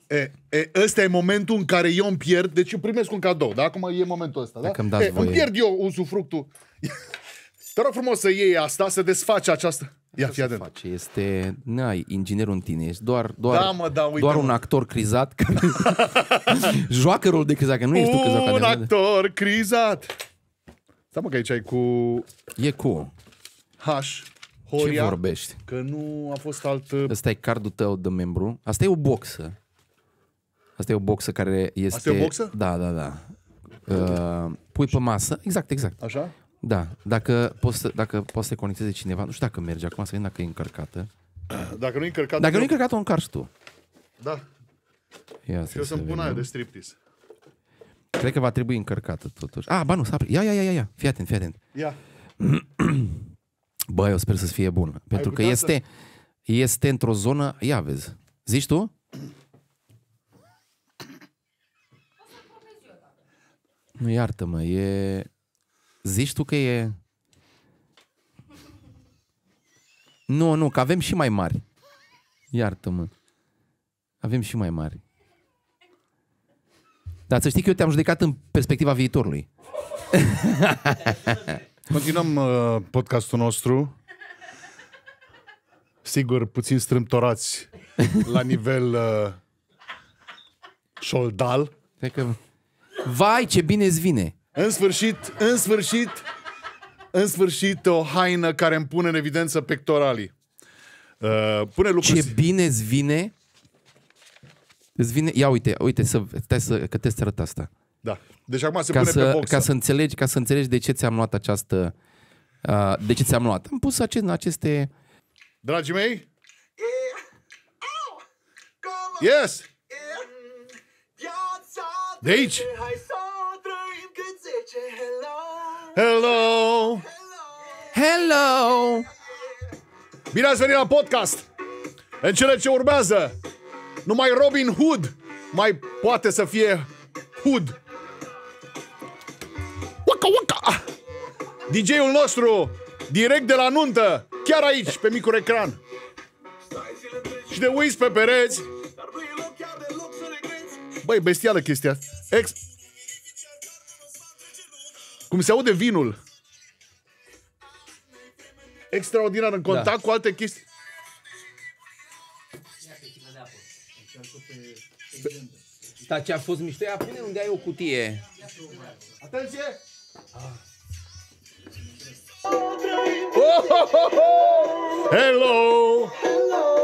C: E, e, ăsta e momentul în care eu îmi pierd, deci eu
A: primesc un cadou, da? Acum e momentul ăsta, da? Dacă îmi dați e, voie. îmi pierd eu un sufructul. Te rog frumos să iei asta, să desfaci această...
C: Ia fi atent. Face? Este, n-ai inginerul în tine, ești doar, doar, da, mă, da, uite, doar mă. un actor crizat joacă rol de crizat, că nu ești tu crizat. Un academic.
A: actor crizat.
C: Stai mă, că aici ai cu... E cu... H. Horia, Ce vorbești? Că nu a fost alt... Asta uh, e cardul tău de membru. Asta e o boxă. Asta e o boxă care este... Asta e o boxă? Da, da, da. Uh, pui pe masă, exact, exact. Așa? Da, dacă poți, să, dacă poți să conecteze cineva, nu știu dacă merge acum, să vedem dacă e încărcată.
A: Dacă nu e încărcată... Dacă nu e încărcată, o încarci tu. Da.
C: Ia Și o să-mi pun aia de striptease. Cred că va trebui încărcată totuși. Ah, ba nu, s-a Ia, ia, ia, ia, fii atent, fii atent. Ia. Bă, eu sper să fie bun, Pentru că este, să... este într-o zonă... Ia vezi. Zici tu? Nu iartă-mă, e... Zici tu că e... Nu, nu, că avem și mai mari. Iartă-mă. Avem și mai mari. Dar să știi că eu te-am judecat în perspectiva viitorului. Continuăm uh,
A: podcastul nostru. Sigur, puțin strâmtorați la nivel uh, șoldal. Cred că... Vai, ce bine-ți vine! În sfârșit, în sfârșit, în sfârșit o haină care îmi pune în evidență pectoralii. Uh, pune lucruri... Ce bine îți
C: vine Îți vine, ia uite, uite să, stai să, că te arăt asta. Da. Deci acum se ca pune să, pe boxă. Ca să, înțelegi, ca să înțelegi de ce ți-am luat această, uh, de ce ți-am luat. Am pus acest, aceste...
A: Dragii mei? Yes! De aici! Hello! Hello! Bine ați venit la podcast! În cele ce urmează, numai Robin Hood mai poate să fie Hood. Waka, waka! DJ-ul nostru, direct de la nuntă, chiar aici, pe micul ecran. Și de uiți pe pereți. Băi, bestială chestia. Ex- cum se aude vinul. Extraordinar în contact da. cu alte chestii.
C: Dar ce a fost mișto, ia pune unde ai o cutie.
A: Atenție!
D: Oh, oh, oh, oh! Hello! Hello!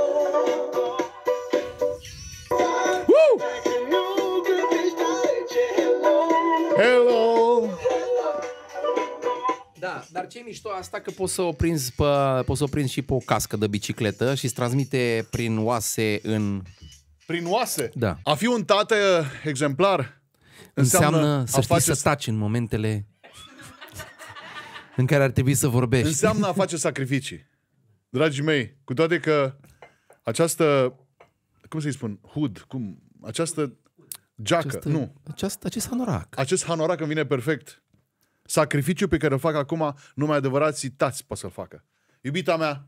D: Woo!
C: Hello! Da, dar ce mișto asta că poți să o prinzi, pe, poți să o prinzi și pe o cască de bicicletă și transmite prin oase în...
A: Prin oase? Da. A fi un tată exemplar
C: înseamnă, înseamnă să știi să taci în momentele în care ar trebui să vorbești. Înseamnă
A: a face sacrificii. Dragii mei, cu toate că această, cum să-i spun, hood, cum, această geacă, această, nu.
C: Această, acest hanorac.
A: Acest hanorac îmi vine perfect. Sacrificiul pe care îl fac acum, numai adevărații tați pot să-l facă. Iubita mea,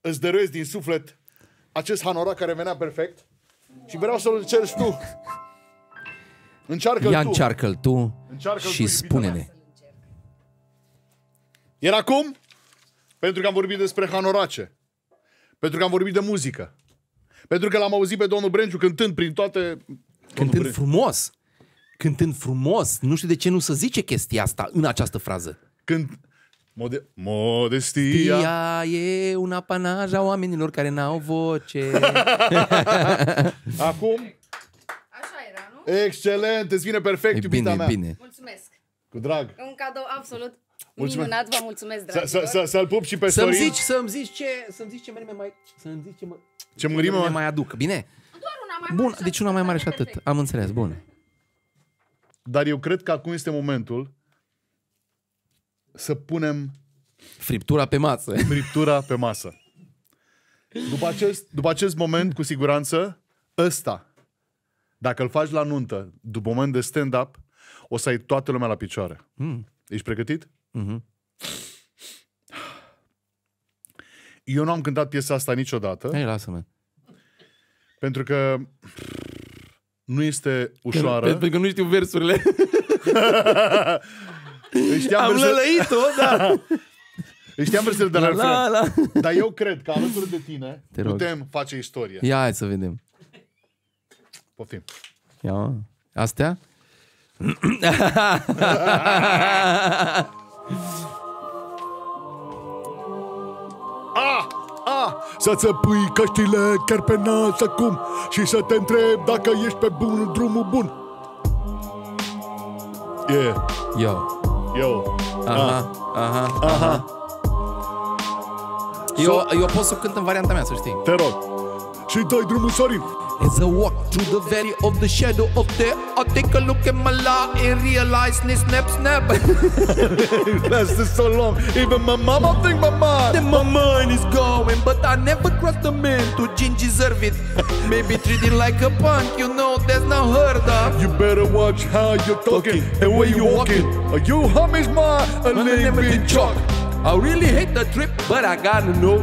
A: îți dăruiesc din suflet acest hanorac care venea perfect și vreau să-l încerci tu. Încearcă-l Ia tu. încearcă-l
C: tu încearcă și tu, spune-ne.
A: Iar acum, pentru că am vorbit despre hanorace, pentru că am vorbit de muzică, pentru că l-am auzit pe domnul Brenciu cântând prin toate...
C: Cântând frumos! cântând frumos. Nu știu de ce nu se zice chestia asta în această frază. Când Mode- modestia. Stia e un apanaj a oamenilor care n-au voce. Acum?
A: Așa era, nu? Excelent, îți vine perfect, e bine, mea. bine. Mulțumesc. Cu drag.
B: Un cadou absolut mulțumesc. minunat, vă mulțumesc, dragilor.
A: Să-l pup și pe să-mi Sorin. Zici,
C: să-mi zici ce, să-mi zici ce mărime mai... Să-mi zici ce, mă, ce mărime mai... mai aduc, bine? Doar una mai Bun, deci una mai mare adică și atât. Am înțeles, bun. Dar
A: eu cred că acum este momentul să punem friptura pe masă. Friptura pe masă. După acest, după acest moment, cu siguranță, ăsta, dacă îl faci la nuntă, după moment de stand-up, o să ai toată lumea la picioare. Mm. Ești pregătit? Mm-hmm. Eu nu am cântat piesa asta niciodată. Hai, lasă-mă. Pentru că nu este ușoară. pentru
C: că nu știu versurile. Am lălăit-o, da.
A: știam versurile de la, la, la. Dar eu cred că alături de tine Te rog. face istorie. Ia hai să vedem. Poftim.
C: Ia, astea?
A: ah! Să ți pui căștile chiar pe nas acum Și să te întreb dacă ești pe bun drumul bun Yeah Yo
C: Yo Aha, ah. aha, aha, aha. Eu, eu pot să cânt în varianta mea, să știi Te rog Și dai drumul, Sorin As I walk through the valley of the shadow of death, I take a look at my life and realize this snap snap. That's so long. Even my mama think my mind. Then my mind is going, but I never trust a man to change deserve it. Maybe treat it like a punk, you know that's not heard uh. of. You better watch how you're talking, and where you walking. Are you hum is mine, a name in chalk. I really hate the trip, but I gotta know.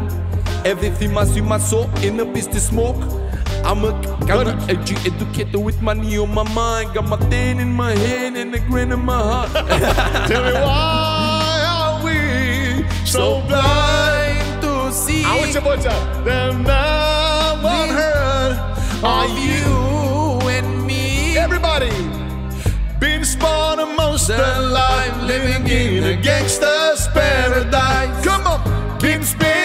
C: Everything must be my soul in a beast to smoke. I'm a gotta edgy educator with money on my mind. Got my thing in my hand and a grin in my heart. Tell me why are we so
A: blind to see? I want your voice out. The man one are you and me. Everybody been
C: spawned amongst the, the life, living in a gangster's paradise. Come on, been spinning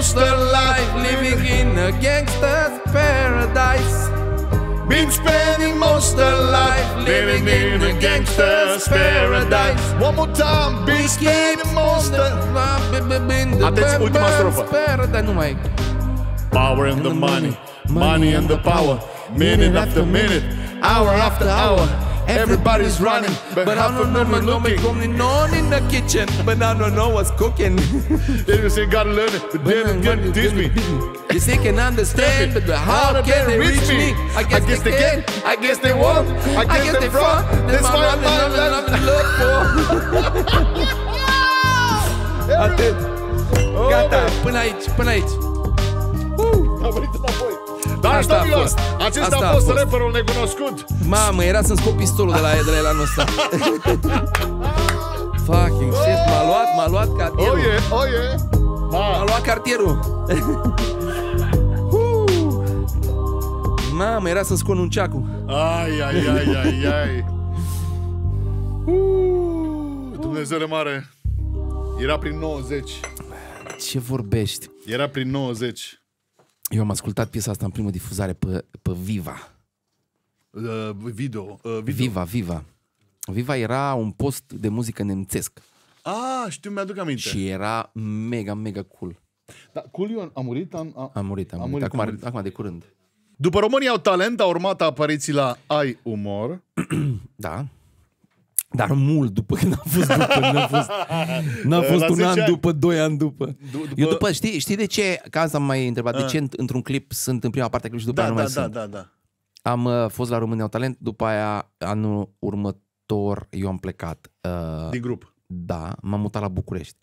C: gangster life, living in a gangster's paradise. Been spending most of life living in a
A: gangster's paradise.
C: One more time, been spending most of life in a gangster's paradise.
A: Power and the money, money and the power, minute after minute, hour after hour. Everybody's running,
C: but, I half of them are looking. Going on in the kitchen, but I don't know what's cooking. they just say gotta learn it, but they don't get teach me. Yes, they can understand, but how
B: can they reach me? I guess, I guess they, they can.
A: I guess they won't. I guess, I guess they, are front. That's why I'm
C: not allowed to look for. Atât. Gata, până aici, până aici. Uh! Am venit înapoi. Asta a fost. Acesta Asta a fost, a fost.
A: rapperul necunoscut. Mamă, era să-mi
C: scop pistolul de la, el, de la el anul ăsta. Fucking shit, m-a luat, m-a luat cartierul. Oie, oh, yeah, oie. Oh, yeah. M-a luat cartierul. Mamă, era să mi scon un ceacu. Ai, ai, ai, ai, ai.
A: Uh, Dumnezeule mare, era prin 90.
C: Ce vorbești?
A: Era prin 90.
C: Eu am ascultat piesa asta în primă difuzare pe, pe Viva.
A: Uh, video, uh, video.
C: Viva, Viva. Viva era un post de muzică nemțesc. Ah, știu, mi-aduc aminte. Și era mega, mega cool. Da, Culion a murit? Am, a... a murit, am. murit. A murit, acum, a murit. acum de curând.
A: După România au talent, a urmat apariții la Ai Umor. da.
C: Dar mult după, când a fost după, n-a fost, n-a fost un an ani. după, doi ani după. după. Eu după, știi, știi de ce, ca asta am mai întrebat, a. de ah. ce într-un clip sunt în prima parte a clipului și după da, aia nu da, mai da, sunt? Da, da, da. Am uh, fost la România Talent, după aia anul următor eu am plecat. Uh, Din grup? Da, m-am mutat la București.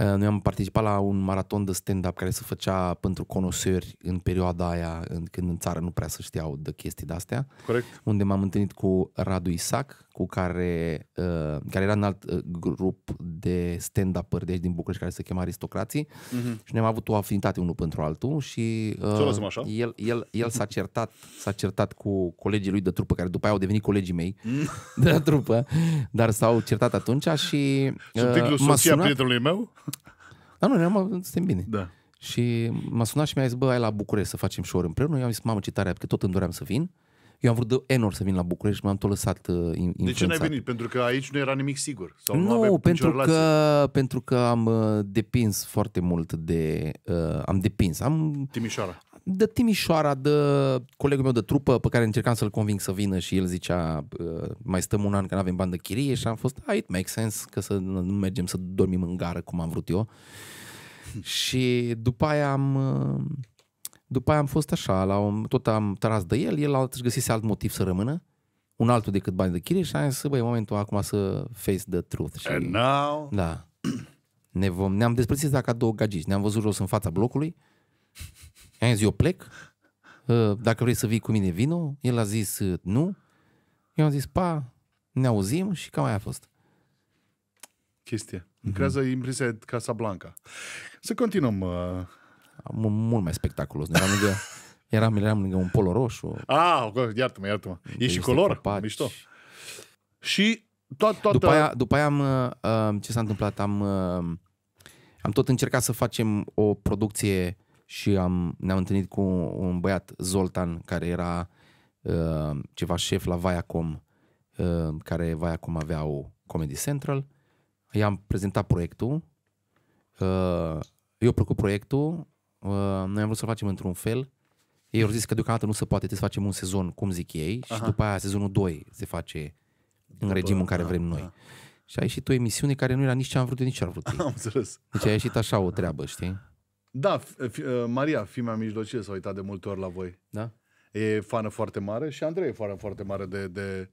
C: Eh, noi am participat la un maraton de stand-up care se făcea pentru conosări în perioada aia, când în țară nu prea să știau de chestii de-astea. Corect. Unde m-am întâlnit cu Radu Isac, cu care, uh, care era în alt uh, grup de stand-up de aici din București care se chema Aristocrații mm-hmm. și ne-am avut o afinitate unul pentru altul și uh, așa. el, el, el s-a certat, s-a certat cu colegii lui de trupă care după aia au devenit colegii mei mm. de la trupă, dar s-au certat atunci și uh, m-a sunat... prietenului meu? Da, nu, ne-am, suntem bine. Da. Și m-a sunat și mi-a zis, bă, ai la București să facem și împreună. Eu am zis, mamă, ce tare, că tot îmi doream să vin. Uh, eu am vrut de enorm să vin la București, m-am tot lăsat uh, De ce n-ai venit?
A: Pentru că aici nu era nimic sigur? Sau nu, nu pentru, că,
C: pentru că am uh, depins foarte mult de... Uh, am depins. Am, Timișoara. De Timișoara, de colegul meu de trupă pe care încercam să-l conving să vină și el zicea uh, mai stăm un an că nu avem bani de chirie și am fost, ah, it makes sense că să nu mergem să dormim în gară cum am vrut eu. și după aia am... Uh, după aia am fost așa, la un, tot am tras de el, el alt, își găsise alt motiv să rămână, un altul decât bani de chirie și am zis, băi, momentul acum să face the truth. Și, And now... Da. Ne vom, ne-am despărțit dacă două gagici, ne-am văzut jos în fața blocului, am zis, eu plec, ă, dacă vrei să vii cu mine, vino. El a zis, nu. Eu am zis, pa, ne auzim și cam aia a fost. Chestie. Mm-hmm. Crează impresia Casablanca. Să continuăm uh, mult mai spectaculos. Eram lângă, eram, eram lângă un polo roșu.
A: Ah, iartă-mă, iartă-mă. E și color, copaci. mișto. Și tot, toată... După aia,
C: după aia am, uh, ce s-a întâmplat, am, uh, am tot încercat să facem o producție și am, ne-am întâlnit cu un băiat, Zoltan, care era uh, ceva șef la Viacom, uh, care Viacom avea o Comedy Central. I-am prezentat proiectul, uh, eu plăcut proiectul, Uh, noi am vrut să facem într-un fel. Ei au zis că deocamdată nu se poate, trebuie să facem un sezon, cum zic ei, Aha. și după aia sezonul 2 se face după, în regimul în care da, vrem noi. Da. Și a ieșit o emisiune care nu era nici ce am vrut, nici ce am vrut. Am înțeles. Deci a ieșit așa o treabă, știi?
A: Da, f- f- uh, Maria, fimea mijlocie, s-a uitat de multe ori la voi. Da? E fană foarte mare și Andrei e fană foarte mare de, de...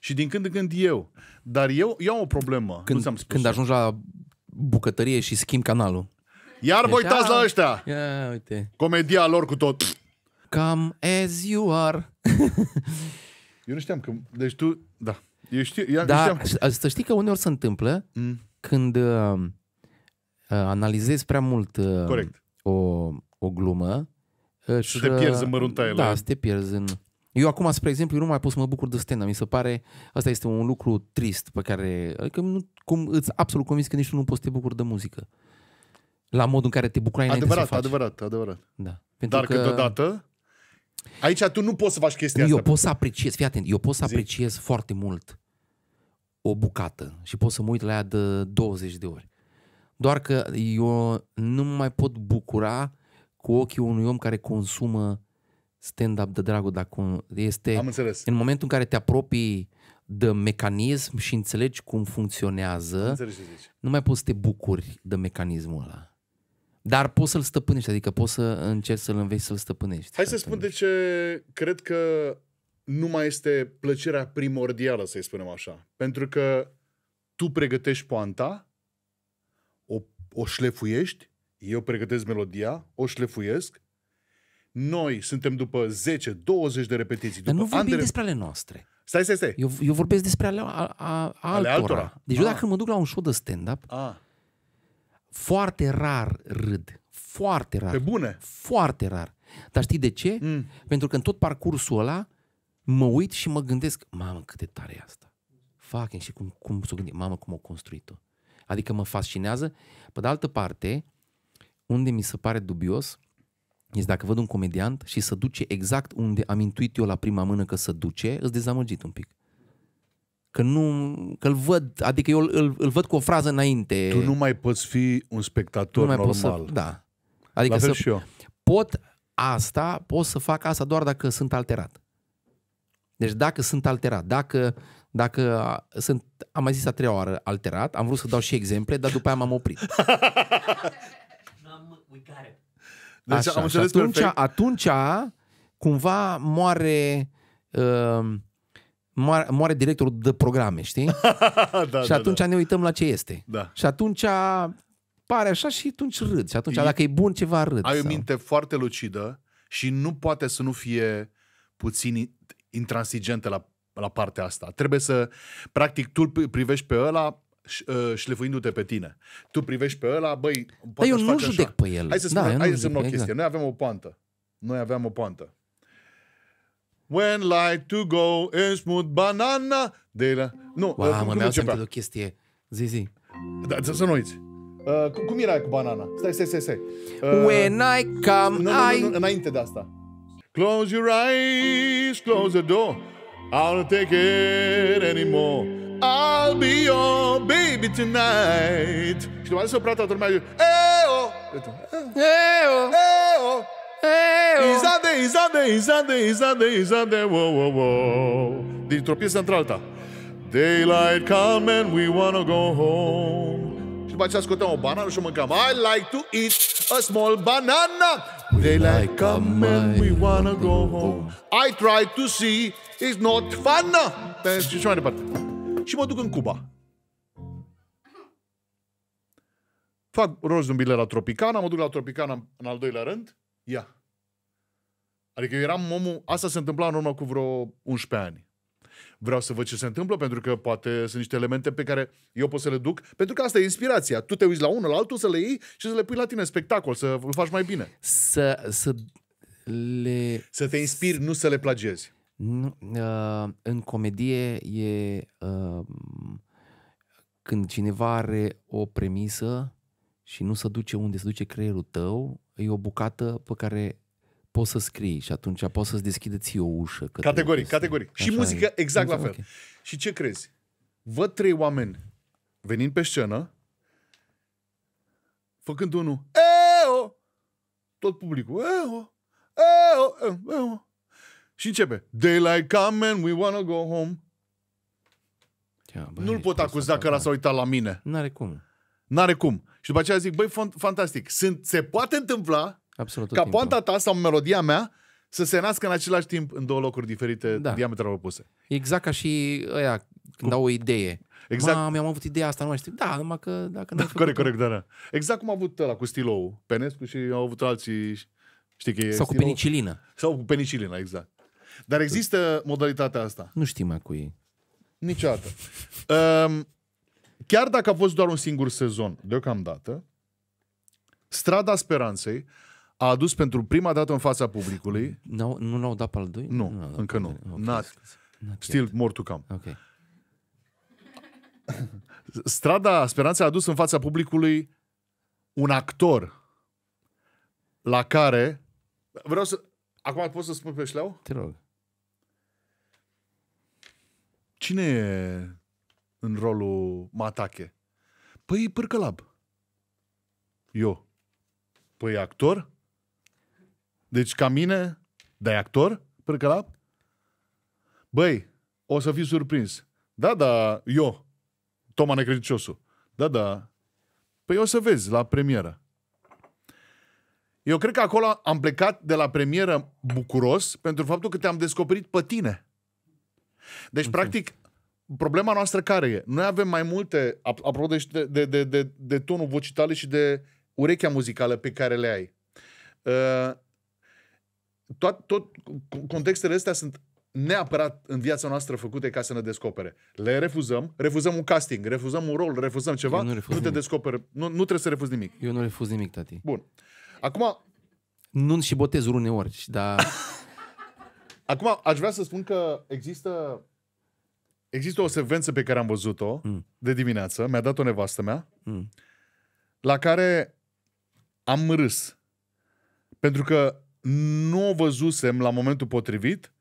A: Și din când în când eu. Dar eu, eu am o problemă. Când, nu ți-am spus când ajungi la bucătărie și
C: schimb canalul.
A: Iar deci, vă uitați la ăștia. Ia, uite. Comedia lor cu tot. Come as you are. Eu nu știam că... Deci tu... Da. Eu știu, eu da, știam.
C: să știi că uneori se întâmplă mm. când uh, uh, analizezi prea mult uh, Corect. O, o glumă și... te uh, pierzi în măruntaie. Da, să te pierzi în... Eu acum, spre exemplu, eu nu mai pot să mă bucur de stand Mi se pare, asta este un lucru trist pe care... Adică, nu, cum, îți absolut convins că nici tu nu poți să te bucuri de muzică la modul în care te bucurai înainte adevărat, să faci. Adevărat,
A: adevărat, Da. Dar că... câteodată Aici tu nu poți să faci chestia nu, asta. Eu
C: pot să apreciez, fii atent, eu pot să Zi. apreciez foarte mult o bucată și pot să mă uit la ea de 20 de ori. Doar că eu nu mai pot bucura cu ochii unui om care consumă stand-up de dragul dacă este... Am înțeles. În momentul în care te apropii de mecanism și înțelegi cum funcționează, înțelegi, nu mai poți să te bucuri de mecanismul ăla. Dar poți să-l stăpânești, adică poți să încerci să-l înveți să-l stăpânești.
A: Hai să spun de ce cred că nu mai este plăcerea primordială, să-i spunem așa. Pentru că tu pregătești poanta, o, o șlefuiești, eu pregătesc melodia, o șlefuiesc, noi suntem după 10-20 de repetiții. După Dar nu vorbim Andrei... despre ale noastre. Stai, stai, stai. Eu, eu vorbesc
C: despre ale, a, a, a ale altora. altora. Deci a. eu ah. dacă mă duc la un show de stand-up, a ah. Foarte rar râd. Foarte rar. Pe bune? Foarte rar. Dar știi de ce? Mm. Pentru că în tot parcursul ăla mă uit și mă gândesc, mamă, cât de tare e asta. Fucking, și cum, cum s-o gândit, mamă, cum o construit-o. Adică mă fascinează. Pe de altă parte, unde mi se pare dubios, este dacă văd un comediant și să duce exact unde am intuit eu la prima mână că să duce, îți dezamăgit un pic. Că nu, că-l văd, adică eu îl, îl văd cu o frază înainte. Tu nu mai poți fi un spectator nu mai normal. Poți să, da. Adică La fel să, și eu. Pot asta, pot să fac asta doar dacă sunt alterat. Deci dacă sunt alterat, dacă, dacă sunt, am mai zis a treia oară alterat, am vrut să dau și exemple, dar după aia m-am oprit. deci așa, am înțeles atunci, perfect. atunci, cumva moare uh, moare, moare directorul de programe, știi?
D: da, și da, atunci
C: da, da. ne uităm la ce este. Da. Și atunci pare așa și atunci râd. Și atunci e, dacă e bun ceva râd. Ai sau... o minte
A: foarte lucidă și nu poate să nu fie puțin intransigentă la, la partea asta. Trebuie să, practic, tu privești pe ăla uh, șlefuindu-te pe tine. Tu privești pe ăla, băi, poate da, eu nu judec așa. pe el. Hai să da, spunem da, hai o chestie. Exact. Noi avem o poantă. Noi aveam o poantă. When light to go and smooth banana de la... Nu, wow, uh, mă, mi a de o chestie. Zi, zi. Da, să nu uiți. Uh, cum era cu banana? Stai, stai, stai, stai. Uh, When I come, nu, nu, I... Nu, nu, înainte de asta. Close your eyes, close the door. I don't take it anymore. I'll be your baby tonight. Și după aceea se oprea toată lumea. e Eo! Eo! Eo! Oh. Izade, Izade, Izade, Izade, Izade, wo, wo, wo. Dintr-o piesă într-alta. Daylight come and we wanna go home. Și după aceea scoteam o banană și o mâncam. I like to eat a small banana. Daylight come and we wanna go home. I try to see it's not fun. Și mai departe. Și mă duc în Cuba. Fac rost un bilet la Tropicana, mă duc la Tropicana în al doilea rând. Ia. Adică eu eram omul... Asta se întâmpla în urmă cu vreo 11 ani. Vreau să văd ce se întâmplă, pentru că poate sunt niște elemente pe care eu pot să le duc, pentru că asta e inspirația. Tu te uiți la unul, la altul, să le iei și să le pui la tine în spectacol, să îl faci mai bine.
C: Să, să le... Să
A: te inspiri, nu să le plagiezi.
C: Nu, uh, în comedie e uh, când cineva are o premisă și nu se duce unde se duce creierul tău, e o bucată pe care poți să scrii și atunci poți să-ți deschide ție o ușă. categorii, categoric, categoric. și muzică e. exact la fel. Okay.
A: Și ce crezi? Văd trei oameni venind pe scenă, făcând unul, eo, tot publicul, eo, eo, eo, și începe, daylight coming, we wanna go home. Ia, bă, Nu-l pot acuza că l-a a uitat la mine. N-are cum. N-are cum. Și după aceea zic, băi, fantastic, sunt, se poate întâmpla Absolut, ca poanta ta sau melodia mea să se nască în același timp în două locuri diferite, da. diametral opuse. Exact ca și ăia când Cu... au o idee. Exact. Mamă,
C: am avut ideea asta, nu mai știu. Da, numai că dacă nu da, Corect, corect,
A: da, da. Exact cum a avut ăla cu stilou, Penescu și au avut alții, știi că e Sau stilou? cu penicilină. Sau cu penicilină, exact. Dar există modalitatea asta.
C: Nu știm cu ei. Niciodată.
A: um, Chiar dacă a fost doar un singur sezon, deocamdată, Strada Speranței a adus pentru prima dată în fața publicului... N-au, nu l-au dat pe al doilea? Nu, no, încă nu. Okay. Not, not still more to come. Okay. Strada Speranței a adus în fața publicului un actor la care... Vreau să... Acum pot să spun pe șleau? Te rog. Cine e în rolul Matache? Păi Pârcălab. Eu. Păi actor? Deci ca mine, dai actor, Pârcălab? Băi, o să fii surprins. Da, da, eu, Toma Necredinciosul. Da, da. Păi o să vezi la premieră. Eu cred că acolo am plecat de la premieră bucuros pentru faptul că te-am descoperit pe tine. Deci, okay. practic, problema noastră care e? Noi avem mai multe, apropo de, de, de, de, de tonul vocitale și de urechea muzicală pe care le ai. Uh, tot, tot contextele astea sunt neapărat în viața noastră făcute ca să ne descopere. Le refuzăm, refuzăm un casting, refuzăm un rol, refuzăm ceva, nu, refuz nu te descoperi,
C: nu, nu trebuie să refuzi nimic. Eu nu refuz nimic, tati. Bun. Acum... nu și botezuri uneori, dar...
A: Acum aș vrea să spun că există Există o secvență pe care am văzut-o mm. de dimineață, mi-a dat-o nevastă mea, mm. la care am râs. Pentru că nu o văzusem la momentul potrivit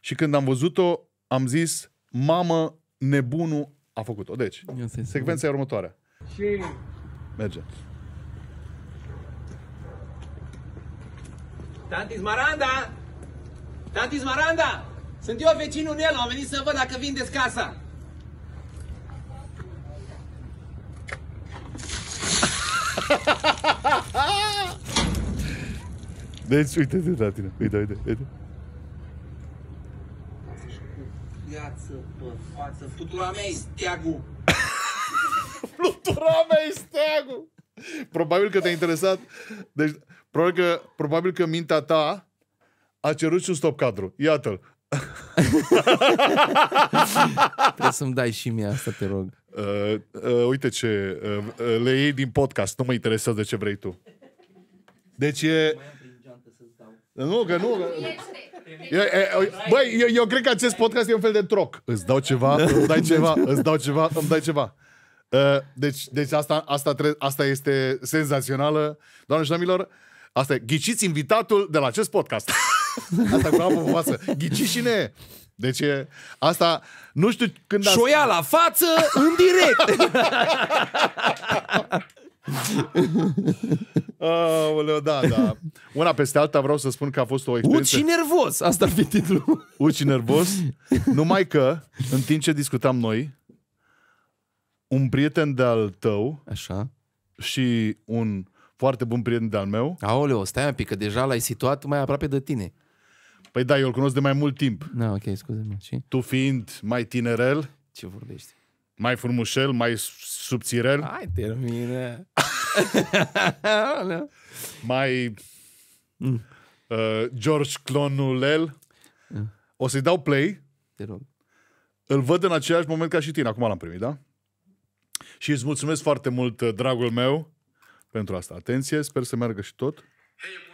A: și când am văzut-o, am zis, mamă, nebunul a făcut-o. Deci, secvența e următoarea. Și... Merge.
C: Tantis Maranda! Tantis Maranda! Sunt eu vecinul Nelu, am venit să văd dacă vindeți casa.
A: Deci, uite-te la tine. Uite, uite, uite.
C: Viață, bă, față. Flutura mea e steagul. Flutura mea e steagul.
A: Probabil că te ai interesat. Deci, probabil că, probabil că mintea ta a cerut și un stop cadru. Iată-l. Trebuie să-mi dai și mie asta, te rog. Uh, uh, uite ce... Uh, uh, le iei din podcast, nu mă interesează ce vrei tu. Deci e... Nu, că nu... Că... băi, eu, eu cred că acest podcast e un fel de troc. Îți dau ceva, îmi dai ceva, îți dau ceva, îmi dai ceva. Uh, deci, deci asta, asta, tre- asta este senzațională. Doamne și domnilor, asta e. Ghiciți invitatul de la acest podcast. Asta cu apă frumoasă. Ghicicine! Deci asta, nu știu când... Ați... Șoia la față, în direct! Aoleu, da, da. Una peste alta vreau să spun că a fost o experiență... Uci nervos, asta ar fi titlul. Uci nervos, numai că, în timp ce discutam noi, un prieten de-al tău Așa. și un foarte bun prieten de-al meu... Aoleu, stai un pic, că deja l-ai situat mai aproape de tine. Păi da, eu îl cunosc de mai mult timp. Da, ok, scuze-mă. Și? Tu fiind mai tinerel... Ce vorbești? Mai frumușel, mai subțirel... Hai, termine. mai... Mm. Uh, George Clonulel... Mm. O să-i dau play. Te rog. Îl văd în același moment ca și tine. Acum l-am primit, da? Și îți mulțumesc foarte mult, uh, dragul meu, pentru asta. Atenție, sper să meargă și tot. Hey,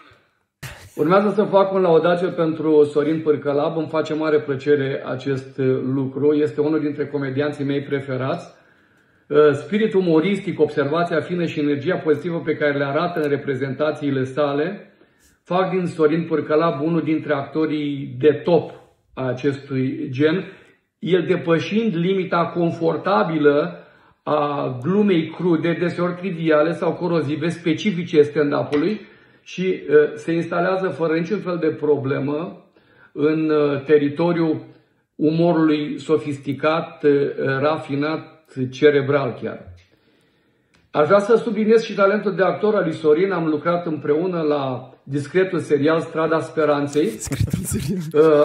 B: Urmează să fac un laudaciu pentru Sorin Pârcălab. Îmi face mare plăcere acest uh, lucru. Este unul dintre comedianții mei preferați. Uh, spiritul umoristic, observația fină și energia pozitivă pe care le arată în reprezentațiile sale fac din Sorin Pârcălab unul dintre actorii de top a acestui gen, el depășind limita confortabilă a glumei crude, deseori triviale sau corozive, specifice stand-up-ului, și uh, se instalează fără niciun fel de problemă în uh, teritoriul umorului sofisticat, uh, rafinat, cerebral chiar. Aș vrea să subliniez și talentul de actor al lui Sorin. Am lucrat împreună la discretul serial Strada Speranței.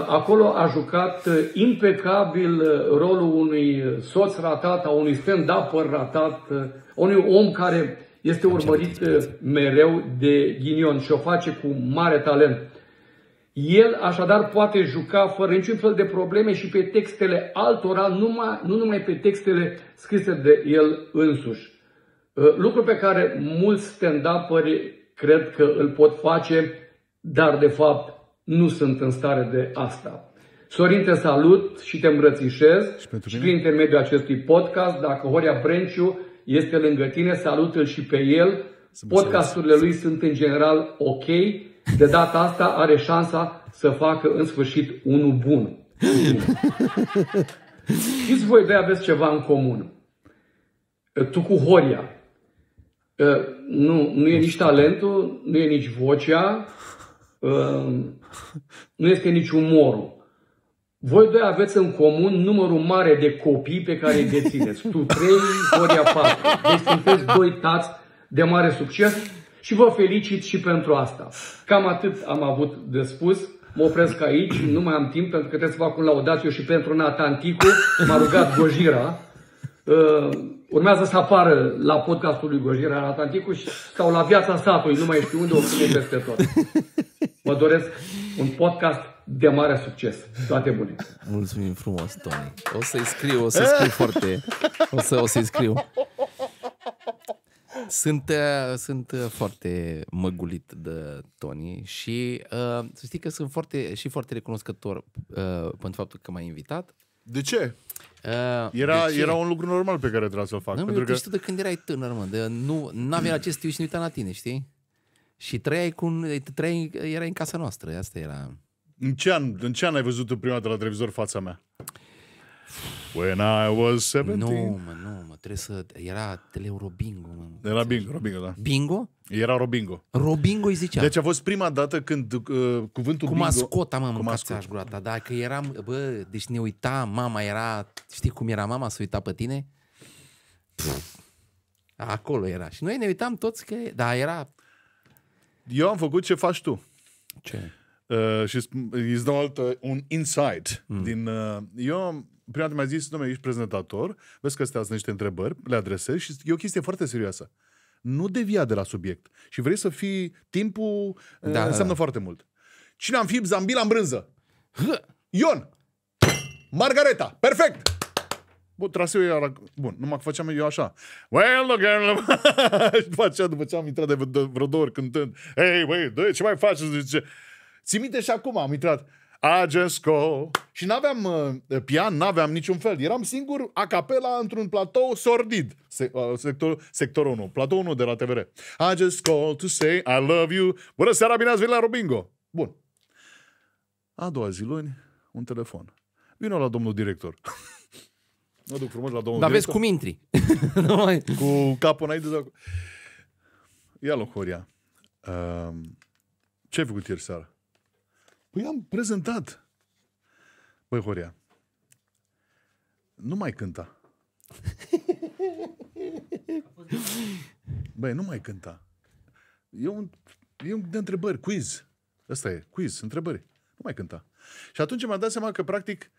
B: Acolo a jucat impecabil rolul unui soț ratat, a unui stand-up ratat, unui om care este urmărit uh, mereu de ghinion și o face cu mare talent. El așadar poate juca fără niciun fel de probleme și pe textele altora, numai, nu numai pe textele scrise de el însuși. Uh, lucru pe care mulți stand cred că îl pot face, dar de fapt nu sunt în stare de asta. Sorin, te salut și te îmbrățișez și, și prin intermediul acestui podcast, dacă Horia Brenciu este lângă tine, salută-l și pe el. Podcasturile lui sunt în general ok. De data asta are șansa să facă în sfârșit unul bun. Știți voi doi aveți ceva în comun. Tu cu Horia. Ă, nu, nu e nici talentul, nu e nici vocea, ă, nu este nici umorul. Voi doi aveți în comun numărul mare de copii pe care îi dețineți. Tu trei, Horia patru. Deci sunteți doi tați de mare succes și vă felicit și pentru asta. Cam atât am avut de spus. Mă opresc aici, nu mai am timp pentru că trebuie să fac un laudațiu și pentru Nathan Ticu. M-a rugat Gojira. Uh, urmează să apară la podcastul lui Gojira Nathan Ticu și, sau la viața satului, nu mai știu unde o pune peste tot. Mă doresc un podcast de mare succes. Toate bune.
C: Mulțumim frumos, Tony. O
B: să-i scriu, o să scriu
C: foarte. O, să, o să-i scriu. Sunt, uh, sunt uh, foarte măgulit de Tony și uh, să știi că sunt foarte și foarte recunoscător uh, pentru faptul că m-ai invitat. De ce? Uh, era, de ce? era un lucru normal pe care trebuia să-l fac. Nu, pentru că... știu de când erai tânăr, mă, de nu aveai acest stiu și nu uita la tine, știi? Și trăiai cu, trăiai, erai în casa noastră, asta era... În ce an, în ce an ai văzut prima dată la televizor fața mea?
A: When I was 17. Nu, mă, nu, mă, trebuie să... Era Teleurobingo, mă. Era bingo, Robingo, da. Bingo? Era Robingo. Robingo îi zicea. Deci a fost prima dată când uh, cuvântul cu bingo... Mascota, mă, cu mascota,
C: mă, gura ta. Dacă eram... Bă, deci ne uita, mama era... Știi cum era mama să uita pe tine? Pff, acolo era. Și noi ne uitam toți că... Da, era... Eu am făcut ce faci tu. Ce? Uh, și
A: îți dau altă, un insight mm. din... Uh, eu prima dată mi-a zis, domnule, ești prezentator, vezi că astea sunt niște întrebări, le adresezi și e o chestie foarte serioasă. Nu devia de la subiect. Și vrei să fii... Timpul uh, da, da, înseamnă da. foarte mult. Cine am fi zambila în brânză? Ion! Margareta! Perfect! Bun, traseul era... Bun, numai că făceam eu așa. Well, look, girl... și după aceea, după ce am intrat de vreo două ori cântând, Hey, băi, ce mai faci? Zice, Ți minte și acum am intrat I just go. Și n-aveam uh, pian, n-aveam niciun fel. Eram singur a capela într-un platou sordid. Se, uh, sector, sectorul 1, platou 1 de la TVR. I just call to say I love you. Bună seara, bine ați venit la Robingo. Bun. A doua zi luni, un telefon. Vino la domnul director. mă duc frumos la domnul Dar director. Dar vezi cum intri. cu capul înainte. Ia loc, Horia. Uh, ce ai făcut ieri seara? Păi am prezentat. Păi Horia, nu mai cânta. Băi, nu mai cânta. E un, e un de întrebări, quiz. Asta e, quiz, întrebări. Nu mai cânta. Și atunci mi-am dat seama că, practic,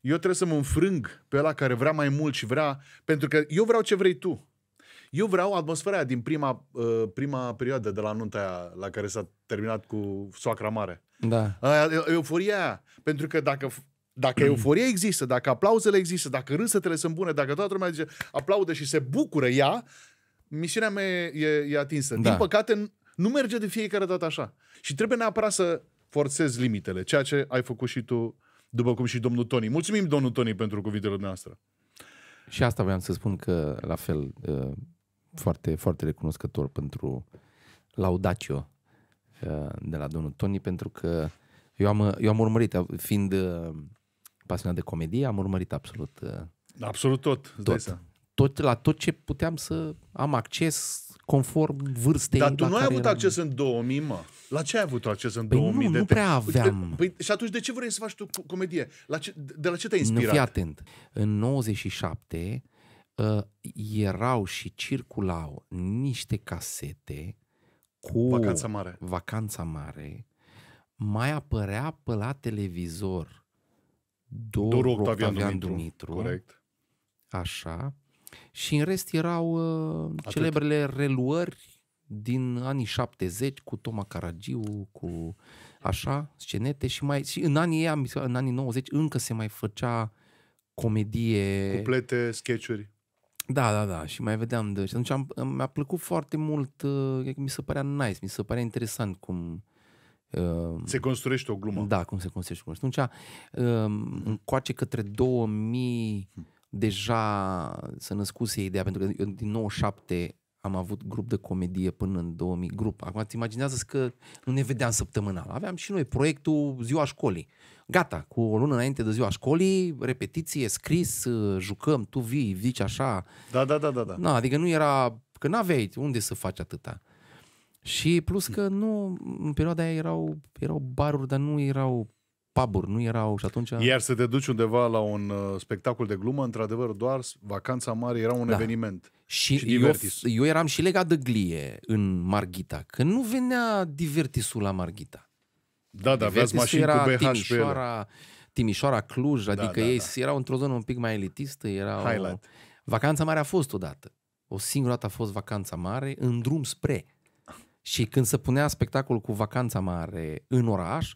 A: eu trebuie să mă înfrâng pe la care vrea mai mult și vrea... Pentru că eu vreau ce vrei tu. Eu vreau atmosfera aia din prima, uh, prima perioadă de la nunta aia la care s-a terminat cu soacra mare. Da. Aia, euforia. Pentru că dacă dacă euforia există, dacă aplauzele există, dacă râsetele sunt bune, dacă toată lumea zice aplaudă și se bucură ea, misiunea mea e, e atinsă. Da. Din păcate, nu merge de fiecare dată așa. Și trebuie neapărat să forțezi limitele, ceea ce ai făcut și tu, după cum și domnul Tony. Mulțumim, domnul Tony, pentru cuvintele noastre.
C: Și asta voiam să spun că, la fel, foarte, foarte recunoscător pentru laudacio Uh, de la domnul Tony pentru că eu am, uh, eu am urmărit, uh, fiind pasionat de comedie, am urmărit absolut Absolut tot, tot. tot. La tot ce puteam să am acces conform vârstei. Dar tu nu ai avut eram... acces
A: în 2000, mă. La ce ai avut acces în păi 2000? Nu, de nu te... prea păi aveam. Păi, și atunci de ce vrei să faci tu comedie? La ce, de la ce te-ai inspirat? Nu, fii
C: atent. În 97 uh, erau și circulau niște casete cu Vacanța Mare, Vacanța Mare mai apărea pe la televizor Doru, Doru Octavian, Octavian Dumitru, Dumitru corect. așa, și în rest erau uh, celebrele reluări din anii 70 cu Toma Caragiu, cu așa, scenete și mai și în anii în anii 90 încă se mai făcea comedie.
A: Cuplete, sketchuri.
C: Da, da, da, și mai vedeam de... Și atunci am, mi-a plăcut foarte mult, uh, mi se părea nice, mi se părea interesant cum... Uh, se construiește o glumă. Da, cum se construiește o glumă. Și atunci, uh, încoace către 2000, hmm. deja să născuse ideea, pentru că eu din 97 am avut grup de comedie până în 2000, grup. Acum îți imaginează că nu ne vedeam săptămânal. Aveam și noi proiectul Ziua Școlii. Gata, cu o lună înainte de Ziua Școlii, repetiție, scris, uh, jucăm, tu vii, zici așa.
A: Da, da, da, da. da. Na,
C: adică nu era, că n-aveai unde să faci atâta. Și plus că nu, în perioada aia erau, erau baruri, dar nu erau puburi nu erau și atunci... Iar
A: să te duci undeva la un uh, spectacol de glumă, într-adevăr, doar
C: vacanța mare era un da. eveniment. Și, și divertis. eu, eu eram și legat de glie în Marghita, că nu venea divertisul la Marghita. Da, da, aveați mașini era cu BH Timișoara, Timișoara, Cluj, da, adică da, ei da. erau într-o zonă un pic mai elitistă. Erau... Highlight. Vacanța mare a fost odată. O singură dată a fost vacanța mare în drum spre. Și când se punea spectacol cu vacanța mare în oraș,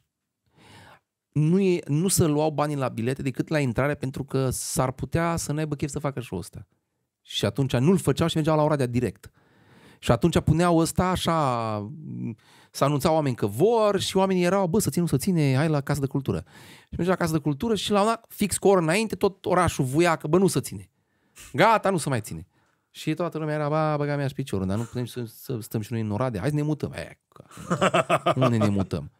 C: nu, e, nu să luau banii la bilete decât la intrare pentru că s-ar putea să nu aibă chef să facă show ăsta. Și atunci nu-l făceau și mergeau la ora de direct. Și atunci puneau ăsta așa, să anunțau oameni că vor și oamenii erau, bă, să țin, să ține, hai la Casa de Cultură. Și mergea la Casa de Cultură și la una, fix cu oră înainte, tot orașul voia că, bă, nu să ține. Gata, nu se mai ține. Și toată lumea era, bă, băga mea și piciorul, dar nu putem să, să stăm și noi în Oradea, hai să ne mutăm. E, că, unde ne mutăm?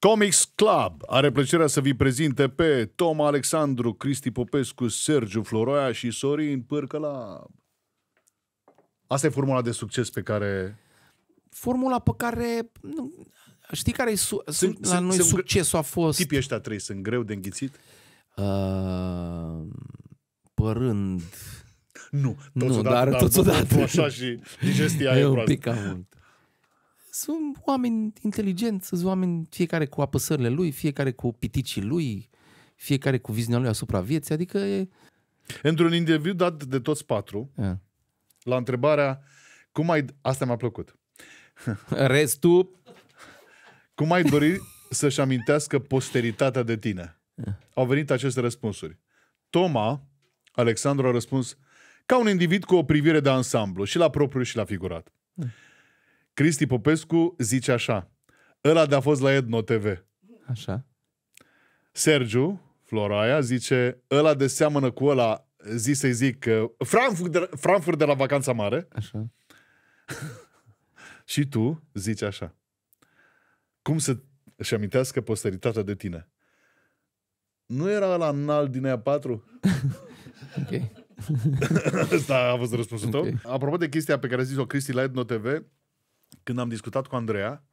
C: Comics
A: Club are plăcerea să vi prezinte pe Tom Alexandru, Cristi Popescu, Sergiu Floroia și Sorin Pârcălab. Asta e formula de succes pe care...
C: Formula pe care... Nu, știi care e su- sunt, la sunt, noi sunt succesul
A: a fost... Tipii ăștia trei sunt greu de înghițit? Uh,
C: părând... Nu, toți nu, odată, dar, dar toți odată. Așa și digestia e, e un pic mult sunt oameni inteligenți, sunt oameni fiecare cu apăsările lui, fiecare cu piticii lui, fiecare cu viziunea lui asupra vieții, adică e...
A: Într-un interviu dat de toți patru, e. la întrebarea cum ai... Asta mi-a plăcut. Restul... cum ai dori să-și amintească posteritatea de tine? E. Au venit aceste răspunsuri. Toma, Alexandru a răspuns ca un individ cu o privire de ansamblu, și la propriu și la figurat. E. Mm. Cristi Popescu zice așa. Ăla de-a fost la Edno TV. Așa. Sergiu Floraia zice, ăla de seamănă cu ăla, zi să-i zic, Frankfurt de, Frankfurt de la vacanța mare. Așa. și tu zici așa. Cum să să-și amintească posteritatea de tine? Nu era la înalt din aia 4? ok. Asta a fost răspunsul okay. tău. Apropo de chestia pe care a zis-o Cristi la Edno TV, când am discutat cu Andreea,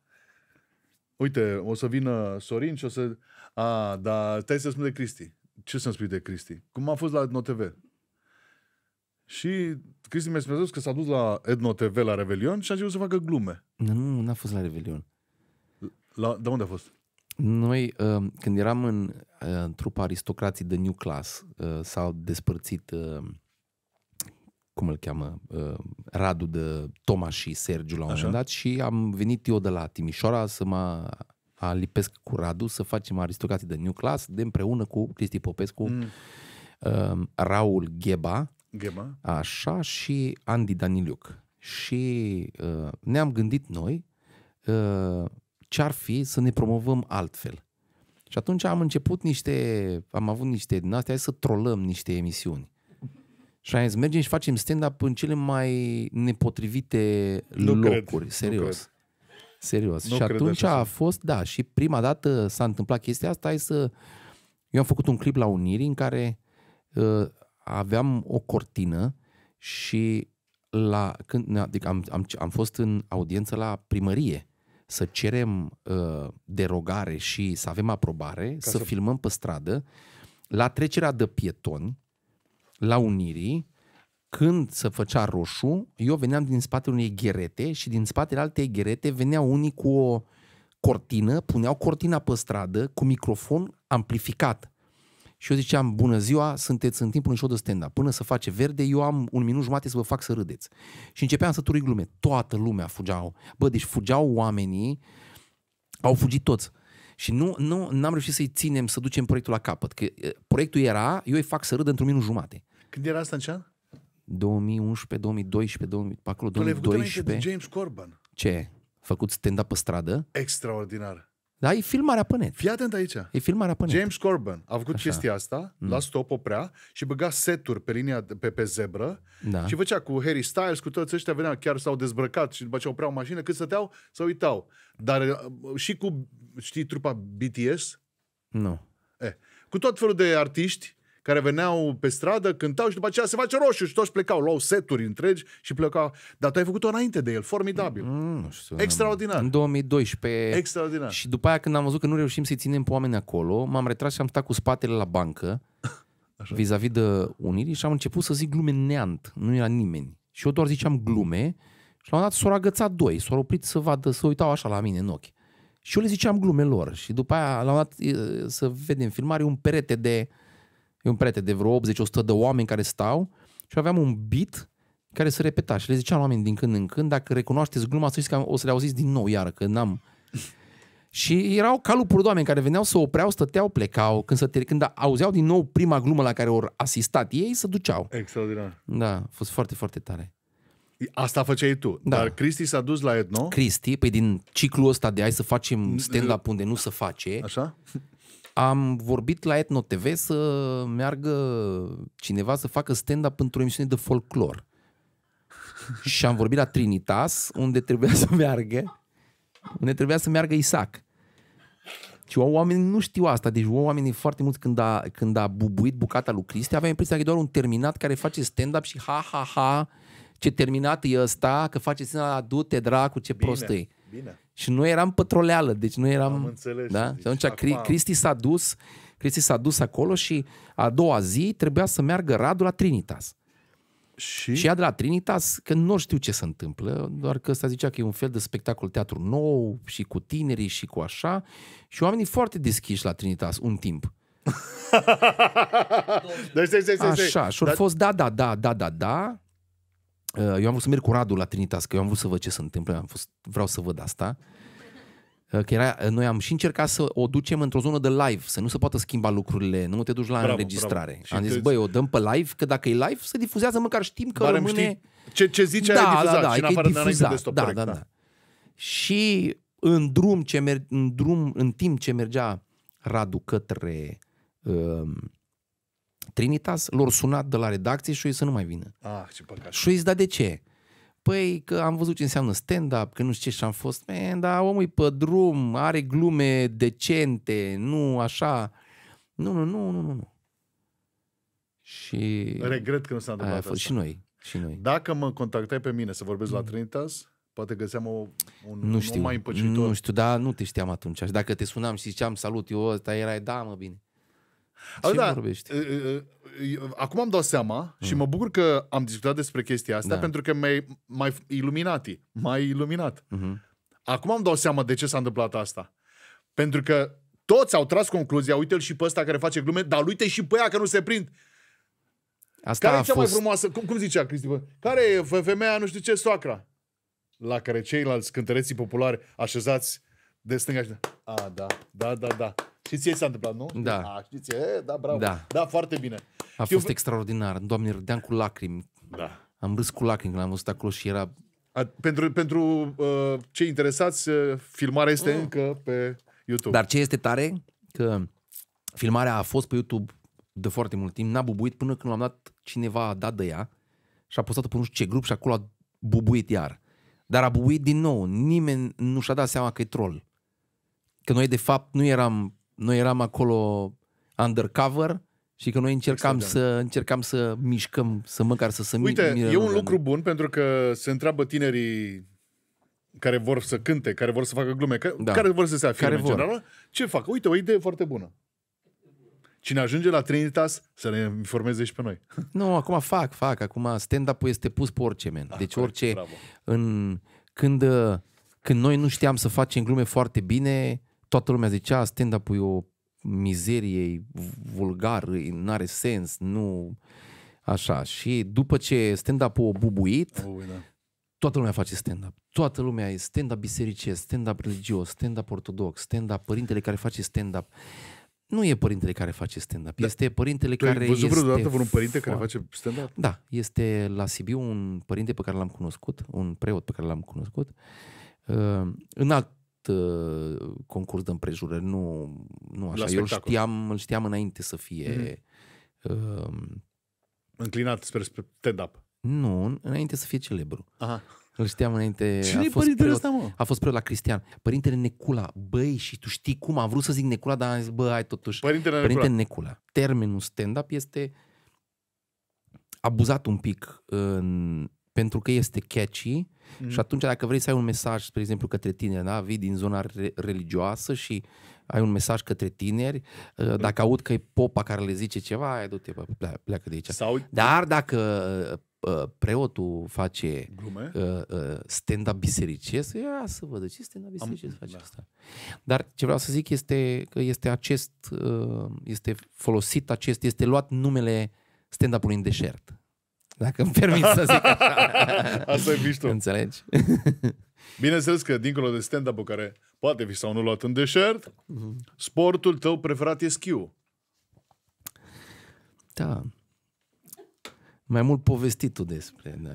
A: uite, o să vină Sorin și o să... A, dar stai să spun de Cristi. Ce să-mi spui de Cristi? Cum a fost la TV? Și Cristi mi-a spus că s-a dus la Edno TV la Revelion și a început să facă glume.
C: Nu, nu, nu a fost la
A: Revelion. La, dar unde a fost?
C: Noi, uh, când eram în, în uh, trupa aristocrații de New Class, uh, s-au despărțit cum îl cheamă, uh, Radu de Toma și Sergiu la un Așa. moment dat și am venit eu de la Timișoara să mă alipesc cu Radu să facem aristocrații de New Class de împreună cu Cristi Popescu, mm. Uh, Raul Gheba, Gheba, așa și Andy Daniliuc. Și uh, ne-am gândit noi uh, ce-ar fi să ne promovăm altfel. Și atunci am început niște, am avut niște din astea, hai să trolăm niște emisiuni. Și am zis, mergem și facem stand-up în cele mai nepotrivite nu locuri, cred, serios. Nu cred. Serios. Nu și atunci a fost, da, și prima dată s-a întâmplat chestia asta, hai să... Eu am făcut un clip la Unirii în care uh, aveam o cortină și la, când, adică am, am, am fost în audiență la primărie să cerem uh, derogare și să avem aprobare, să, să filmăm pe stradă, la trecerea de pietoni, la Unirii, când se făcea roșu, eu veneam din spatele unei gherete și din spatele altei gherete veneau unii cu o cortină, puneau cortina pe stradă cu microfon amplificat. Și eu ziceam, bună ziua, sunteți în timpul unui show de stand-up. Până să face verde, eu am un minut jumate să vă fac să râdeți. Și începeam să turi glume. Toată lumea fugeau. Bă, deci fugeau oamenii, au fugit toți. Și nu, nu am reușit să-i ținem, să ducem proiectul la capăt. Că proiectul era, eu îi fac să râd într-un minut jumate. Când era asta în ce an? 2011, 2012, 2000, pe acolo, 2012. Tu James Corbin. Ce? Făcut stand-up pe stradă?
A: Extraordinar. Da, e filmarea pe net. Fii atent aici. E filmarea pe net. James Corbin a făcut Așa. chestia asta, mm. la stop oprea și băga seturi pe linia pe, pe zebră da. și făcea cu Harry Styles, cu toți ăștia veneau, chiar s-au dezbrăcat și după ce opreau mașină, cât stăteau, să uitau. Dar uh, și cu, știi trupa BTS? Nu. Eh, cu tot felul de artiști care veneau pe stradă, cântau și după aceea se face roșu și toți plecau, luau seturi întregi și plecau. Dar tu ai făcut-o înainte de el, formidabil.
C: Mm, nu știu, Extraordinar. În 2012. Extraordinar. Și după aia când am văzut că nu reușim să-i ținem pe oameni acolo, m-am retras și am stat cu spatele la bancă Așa. vis-a-vis de Unirii și am început să zic glume neant. Nu era nimeni. Și eu doar ziceam glume și la un dat s-au agățat doi, s-au oprit să vadă, să uitau așa la mine în ochi. Și eu le ziceam glume lor și după aia, la un dat, să vedem filmare, un perete de uh, e un prete de vreo 80-100 de oameni care stau și aveam un beat care se repeta și le ziceam oameni din când în când, dacă recunoașteți gluma, să știți că o să le auziți din nou iară, că n-am... Și erau calupuri de oameni care veneau să opreau, stăteau, plecau. Când, să te, când auzeau din nou prima glumă la care au asistat ei, se duceau.
A: Extraordinar.
C: Da, a fost foarte, foarte tare.
A: Asta făceai tu. Da. Dar
C: Cristi s-a dus la Etno. Cristi, păi din ciclul ăsta de hai să facem stand-up unde nu se face. Așa? Am vorbit la Etno TV să meargă cineva să facă stand-up pentru o emisiune de folclor. și am vorbit la Trinitas, unde trebuia să meargă, unde trebuia să meargă Isaac. Și oamenii nu știu asta, deci oamenii foarte mulți când a, când a bubuit bucata lui Cristi, aveam impresia că e doar un terminat care face stand-up și ha, ha, ha, ce terminat e ăsta, că face stand-up, du-te dracu, ce Bine. e. Bine. Și noi eram pătroleală, deci noi eram... Am înțeles. Da? Și atunci deci Acum... Cristi s-a dus, Cristi s-a dus acolo și a doua zi trebuia să meargă Radu la Trinitas. Și? și ea de la Trinitas, că nu știu ce se întâmplă, doar că ăsta zicea că e un fel de spectacol teatru nou și cu tinerii și cu așa. Și oamenii foarte deschiși la Trinitas, un timp.
A: deci, deci, deci, așa, și au fost
C: da, da, da, da, da, da, Uh, eu am vrut să merg cu Radu la Trinitas, că eu am vrut să văd ce se întâmplă, am fost, vreau să văd asta. Uh, că era, noi am și încercat să o ducem într-o zonă de live, să nu se poată schimba lucrurile, nu te duci la bravo, înregistrare. Bravo. Și am zis, te... băi, o dăm pe live, că dacă e live, se difuzează, măcar știm că Barem rămâne... Știi ce, ce zice da, da difuzat da, da, și în afară difuzat, de stop, da, corect, da, da, da. Și în drum, ce mer- în drum, în timp ce mergea Radu către Uh, Trinitas, lor sunat de la redacție și ei să nu mai vină.
A: Ah, ce păcat. Și
C: eu da de ce? Păi că am văzut ce înseamnă stand-up, că nu știu ce și am fost, man, dar omul e pe drum, are glume decente, nu așa. Nu, nu, nu, nu, nu. nu. Și... Regret că nu s-a întâmplat asta. Și noi, și noi.
A: Dacă mă contactai pe mine să vorbesc la mm. Trinitas, poate găseam o, un, nu știu, un mai împăcitor.
C: Nu știu, dar nu te știam atunci. Și dacă te sunam și ziceam salut, eu ăsta erai, da, mă, bine. Ce da, vorbești?
A: Acum am dat seama mm. și mă bucur că am discutat despre chestia asta da. pentru că mai mai iluminati, mai iluminat. Mm-hmm. Acum am dat seama de ce s-a întâmplat asta. Pentru că toți au tras concluzia, uite-l și pe ăsta care face glume, dar uite și pe ea că nu se prind.
C: Asta care e cea fost... mai frumoasă?
A: Cum, cum zicea Cristi? Care e femeia, nu știu ce, soacra? La care ceilalți cântăreții populari așezați de stânga și de... A, da, da, da, da. Și ce s-a întâmplat, nu? Da. A, știți, ție? da, bravo. Da. da, foarte bine. A fost Eu...
C: extraordinar. Doamne, râdeam cu lacrimi. Da. Am râs cu lacrimi când l-am văzut acolo și era... A, pentru pentru
A: uh, cei interesați, uh, filmarea este mm. încă pe
C: YouTube. Dar ce este tare? Că filmarea a fost pe YouTube de foarte mult timp, n-a bubuit până când l-am dat cineva a dat de ea și a postat-o pe nu știu ce grup și acolo a bubuit iar. Dar a bubuit din nou. Nimeni nu și-a dat seama că e troll. Că noi, de fapt, nu eram noi eram acolo undercover și că noi încercam să încercam să mișcăm, să măcar să se Uite, mi- e un lucru
A: bun pentru că se întreabă tinerii care vor să cânte, care vor să facă glume, care, da. care vor să se afirme care vor. în general, ce fac? Uite, o idee foarte
C: bună. Cine ajunge la Trinitas să ne informeze și pe noi. Nu, acum fac, fac. Acum stand-up-ul este pus pe orice, men. Ah, deci corect, orice... Bravo. În, când, uh, când noi nu știam să facem glume foarte bine, toată lumea zicea stand-up-ul e o mizerie, e vulgar, nu are sens, nu... Așa, și după ce stand-up-ul a bubuit, oh, da. toată lumea face stand-up. Toată lumea e stand-up bisericesc, stand-up religios, stand-up ortodox, stand-up părintele care face stand-up. Nu e părintele care face stand-up, da. este părintele tu care este... vreodată vreun părinte care face stand-up? Da, este la Sibiu un părinte pe care l-am cunoscut, un preot pe care l-am cunoscut. În alt Uh, concurs de împrejurări, nu, nu așa. Eu îl știam, îl știam înainte să fie... Mm-hmm. Uh, Înclinat spre, spre stand-up. Nu, înainte să fie celebru. Aha. Îl știam înainte. Cine a fost părintele ăsta, mă? A fost preot la Cristian. Părintele Necula. Băi, și tu știi cum? Am vrut să zic Necula, dar am zis, bă, hai totuși. Părintele, părintele Necula. Necula. Termenul stand-up este abuzat un pic în, pentru că este catchy, Mm. Și atunci dacă vrei să ai un mesaj, spre exemplu, către tine, da? vii din zona re- religioasă și ai un mesaj către tineri, uh, mhm. dacă aud că e popa care le zice ceva, ai du-te, bă, pleacă de aici. Sau... Dar dacă uh, uh, preotul face Glume? stand-up bisericesc, ia să văd ce stand-up bisericesc Am, face da. asta. Dar ce vreau să zic este că este acest, este folosit acest, este luat numele stand-up-ului în deșert dacă îmi permit să zic așa. Asta e mișto. Înțelegi?
A: Bineînțeles că, dincolo de stand-up-ul care poate fi sau nu luat în deșert,
C: mm-hmm.
A: sportul tău preferat e schiul.
C: Da. Mai mult povestit tu despre... Da.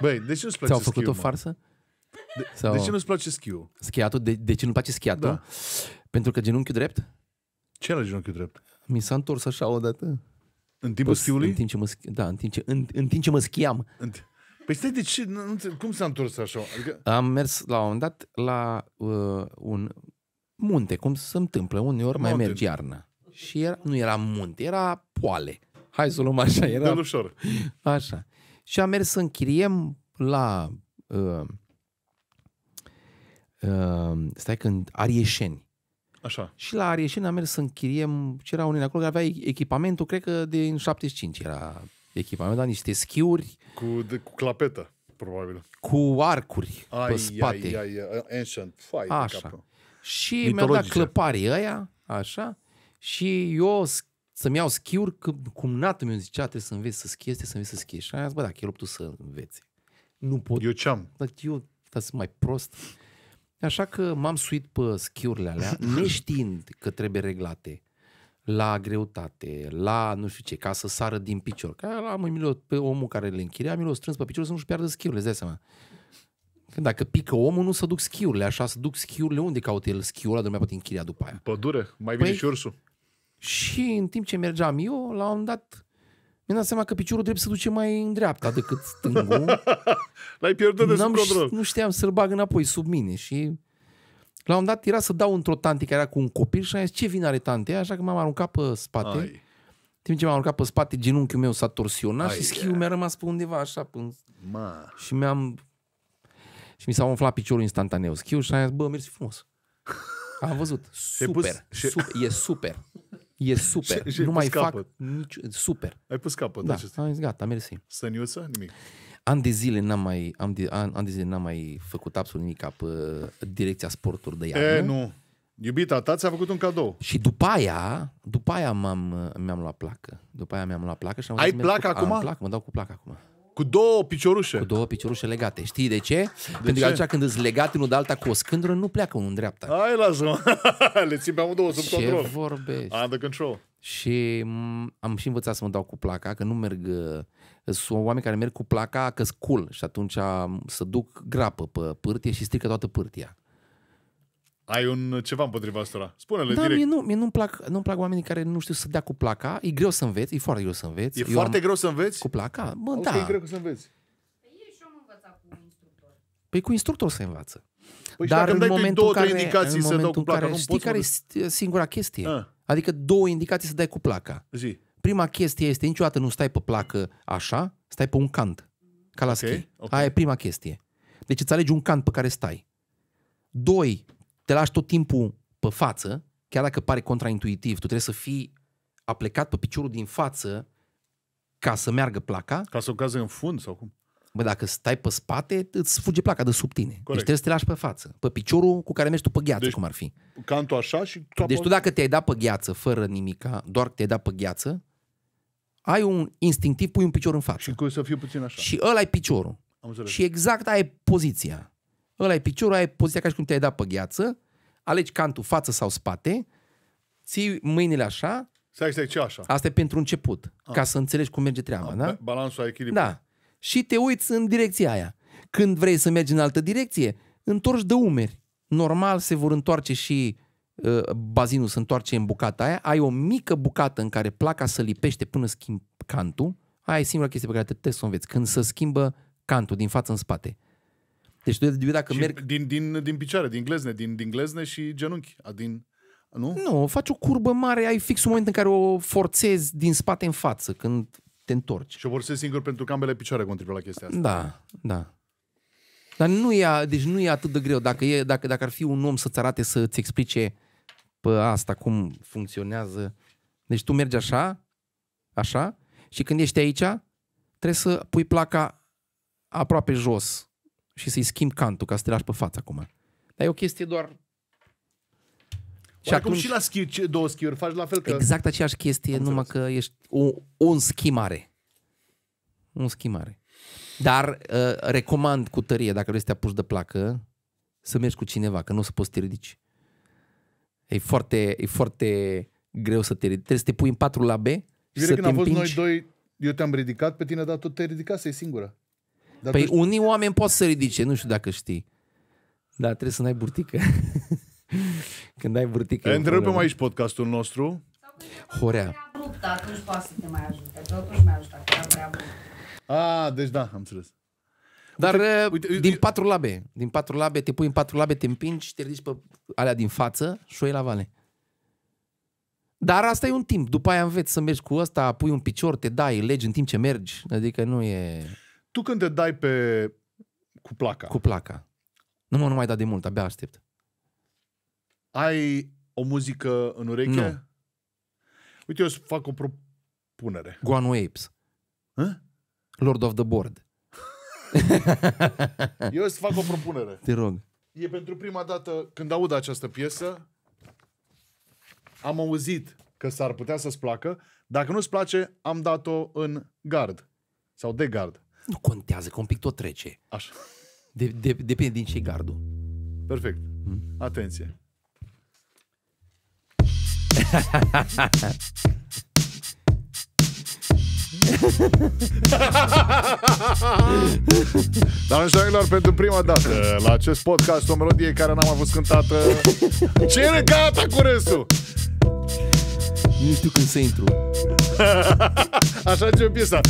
A: Băi, de ce nu-ți place Ți-au făcut schiu, o farsă? De, sau... de ce nu-ți place schiul?
C: Schiatul? De, de ce nu-mi place schiatul? Da. Pentru că genunchiul drept? Ce la genunchiul drept? Mi s-a întors așa odată. În timpul Pus, păi, schiului? În timp ce mă, da, în timp ce, în, în timp ce mă schiam. În
A: Păi stai, de ce? Nu, nu, cum s-a întors așa? Adică...
C: Am mers la un moment dat la uh, un munte, cum se întâmplă, uneori mai mergi iarna. Și era, nu era munte, era poale. Hai să o luăm așa, era... De Ușor. Așa. Și am mers să închiriem la... Uh, uh, stai când, Arieșeni. Așa. Și la Arieșeni am mers să închiriem, ce era unul acolo, care avea echipamentul, cred că din 75 era echipamentul, dar niște schiuri. Cu, de, cu clapetă, probabil. Cu arcuri ai, pe spate. Ai, ai,
A: ai, ancient, fai așa.
C: Și mi-a dat clăparii ăia, așa, și eu să-mi iau schiuri, că cum nată mi-a zicea, trebuie să înveți să schiezi, trebuie să înveți să schiezi. Și am zis, bă, dacă e tu să înveți. Nu pot. Eu ce am? Dar eu, dar sunt mai prost. Așa că m-am suit pe schiurile alea, neștiind că trebuie reglate la greutate, la nu știu ce, ca să sară din picior. Că la am pe omul care le închirea, mi l strâns pe picior să nu-și piardă schiurile, îți dai seama. Când dacă pică omul, nu să duc schiurile, așa să duc schiurile. Unde caut el schiul ăla de poate închiria după aia? Pădure, mai păi vine păi, și ursul. Și în timp ce mergeam eu, la un dat mi-am dat seama că piciorul drept se duce mai în dreapta decât stângul.
A: L-ai pierdut de sub control.
C: Nu știam să-l bag înapoi sub mine și la un dat era să dau într-o tante care era cu un copil și am zis ce vin are tante așa că m-am aruncat pe spate. Ai. Timp ce m-am aruncat pe spate, genunchiul meu s-a torsionat Ai, și schiul yeah. mi-a rămas pe undeva așa. Până... Ma. Și mi-am... Și mi s-a umflat piciorul instantaneu schiul și am zis, bă, mersi frumos. Am văzut. Super, pus... super, e super. E super. și, nu mai capăt.
A: fac nici... Super. Ai pus capăt. Da, acest.
C: am zis, gata, mersi. Săniuță? Nimic. An de zile n-am mai, am de, an, an de zile n-am mai făcut absolut nimic cap. Uh, direcția sporturi de iarnă. E, nu. Iubita ta ți-a făcut un cadou. Și după aia, după aia m-am, uh, mi-am luat placă. După aia mi-am luat placă și am Ai placă acum? Am placă, mă dau cu placă acum. Cu două piciorușe. Cu două piciorușe legate. Știi de ce? De Pentru ce? că atunci când îți legat unul de alta cu o scândură, nu pleacă unul în dreapta.
A: Hai, lasă-mă. Le țin pe amândouă sub ce control. Ce vorbești? Under control.
C: Și mm, am și învățat să mă dau cu placa, că nu merg... Uh, sunt oameni care merg cu placa că cool și atunci să duc grapă pe pârtie și strică toată pârtia. Ai un ceva împotriva asta. Spune-le da, direct. Mie nu, mie nu-mi plac, nu plac oamenii care nu știu să dea cu placa. E greu să înveți, e foarte greu să înveți. E Eu foarte am... greu să înveți? Cu placa? Bă, Auzi da. e greu
A: să înveți. Păi,
C: păi cu instructor se învață. Păi Dar în momentul două, care, indicații în momentul să care, nu știi care e singura chestie? A. Ah. Adică două indicații să dai cu placa. Zi. Prima chestie este niciodată nu stai pe placă așa, stai pe un cant, ca la okay, schi. Okay. Aia e prima chestie. Deci îți alegi un cant pe care stai. Doi, te lași tot timpul pe față, chiar dacă pare contraintuitiv, tu trebuie să fii aplecat pe piciorul din față ca să meargă placa. Ca să o cază în fund sau cum? Bă, dacă stai pe spate, îți fuge placa de sub tine. Deci Corect. Deci trebuie să te lași pe față, pe piciorul cu care mergi tu pe gheață, deci, cum ar fi.
A: Cantul așa și... Capul... Deci tu
C: dacă te-ai dat pe gheață, fără nimica, doar te-ai dat pe gheață, ai un instinctiv, pui un picior în față. Și cum să fiu puțin așa. Și ăla ai piciorul. Am înțeles. și exact aia e poziția ăla e piciorul, ai e poziția ca și cum te-ai dat pe gheață, alegi cantul față sau spate, ții mâinile așa.
A: Stai, stai, ce așa? Asta
C: e pentru început, A. Ah. ca să înțelegi cum merge treaba, A, ah, da?
A: Balansul, echilibru. Da.
C: Și te uiți în direcția aia. Când vrei să mergi în altă direcție, întorci de umeri. Normal se vor întoarce și uh, bazinul se întoarce în bucata aia, ai o mică bucată în care placa să lipește până schimb cantul, aia e singura chestie pe care trebuie să o înveți, când se schimbă cantul din față în spate. Deci tu
A: de dacă și merg... Din, din, din picioare, din glezne, din, din glezne și genunchi, a, din...
C: Nu? Nu, faci o curbă mare, ai fix un moment în care o forțezi din spate în față, când te întorci. Și
A: o forțezi singur pentru că ambele picioare contribuie la chestia asta. Da,
C: da. Dar nu e, deci nu e atât de greu. Dacă, e, dacă, dacă ar fi un om să-ți arate, să-ți explice pe asta, cum funcționează. Deci tu mergi așa, așa, și când ești aici, trebuie să pui placa aproape jos și să-i schimb cantul ca să te lași pe față acum. Dar e o
A: chestie doar... Și acum și la schi- două schiuri faci la fel că... Exact
C: aceeași chestie, Am numai înțeles. că ești o, un schimare. Un schimare. Dar uh, recomand cu tărie, dacă vrei să te apuci de placă, să mergi cu cineva, că nu o să poți să te ridici. E foarte, e foarte greu să te ridici. Trebuie să te pui în patru la B și Vire să când te am fost noi
A: doi, eu te-am ridicat pe tine, dar tot te-ai ridicat, să singură.
C: Dar păi tu... unii oameni pot să ridice, nu știu dacă știi. Dar trebuie să n-ai burtică. Când ai burtică... Întrerupem aici
A: podcastul nostru.
C: Horea.
B: atunci poate să te mai ajute. Totuși mi-a ajutat,
C: A, deci da, am înțeles. Dar uite, uite, uh, uite, din patru labe, din patru labe, te pui în patru labe, te împingi, te ridici pe alea din față și o iei la vale. Dar asta e un timp. După aia înveți să mergi cu ăsta, pui un picior, te dai, legi în timp ce mergi. Adică nu e... Tu când te dai pe... cu placa. Cu placa. Nu mă nu mai da de mult, abia aștept.
A: Ai o muzică în ureche? Nu. Uite, eu fac o
C: propunere. Guano Apes. Hă? Lord of the Board.
A: eu să fac o propunere. Te rog. E pentru prima dată când aud această piesă, am auzit că s-ar putea să-ți placă. Dacă nu-ți place, am dat-o în gard sau de gard. Nu
C: contează, că un pic tot trece. Așa. De, de, depinde din ce gardul. Perfect. Hmm? Atenție.
A: Doamneșoarelor, pentru prima dată la acest podcast o melodie care n-am avut cântată Ce e gata cu restul? Nu știu când
C: să intru Așa începe piesa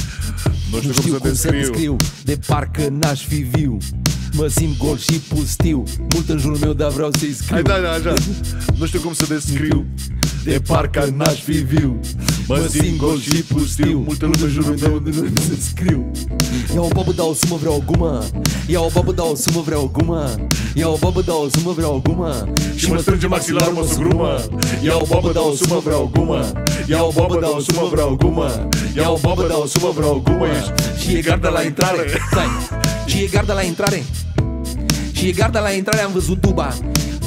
C: nu știu, nu știu cum, cum să descriu De parcă n-aș fi viu Mă simt gol și pustiu Mult în jurul meu, dar vreau să-i scriu Hai, da, da, așa Nu știu cum să descriu de parcă n-aș fi viu Mă simt gol și pustiu Multă lume în jurul meu de lume se scriu Ia o babă, dau o sumă, vreau o gumă Ia o babă, dau o sumă, vreau o gumă Ia o babă, dau o sumă, vreau o gumă Și mă strânge maxilar mă zgrumă Ia o babă, dau o sumă, vreau o gumă
A: Ia o babă, dau o sumă, vreau o gumă
C: Ia o babă, dau o sumă, vreau o gumă Și e garda la intrare și e garda la intrare Și e garda la intrare, am văzut duba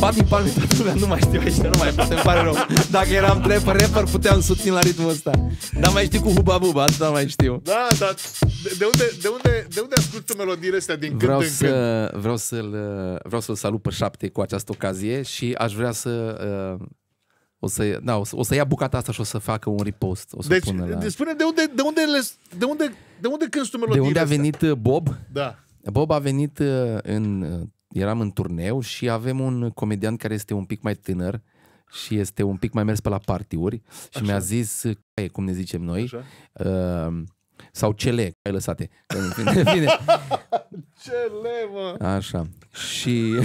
C: Bat din palme toată lumea, nu mai știu aici, nu mai pot, îmi pare rău. Dacă eram trapper, rapper, puteam să țin la ritmul ăsta. Dar mai știu cu Huba Buba, atâta mai știu. Da, dar de, unde, de unde,
A: de unde asculti melodiile astea din când să, în
C: când? Vreau să-l, vreau să-l salut pe șapte cu această ocazie și aș vrea să... Uh, o să, da, o, să, o să ia bucata asta și o să facă un repost. O să deci, pună la... Deci
A: spune de unde, de unde, de unde, de unde cânti tu melodiile De unde a venit
C: astea? Uh, Bob? Da. Bob a venit uh, în uh, eram în turneu și avem un comedian care este un pic mai tânăr și este un pic mai mers pe la partiuri și Așa. mi-a zis, e cum ne zicem noi, uh, sau cele, că ai lăsate. Că, cele,
A: mă! Așa.
C: Și...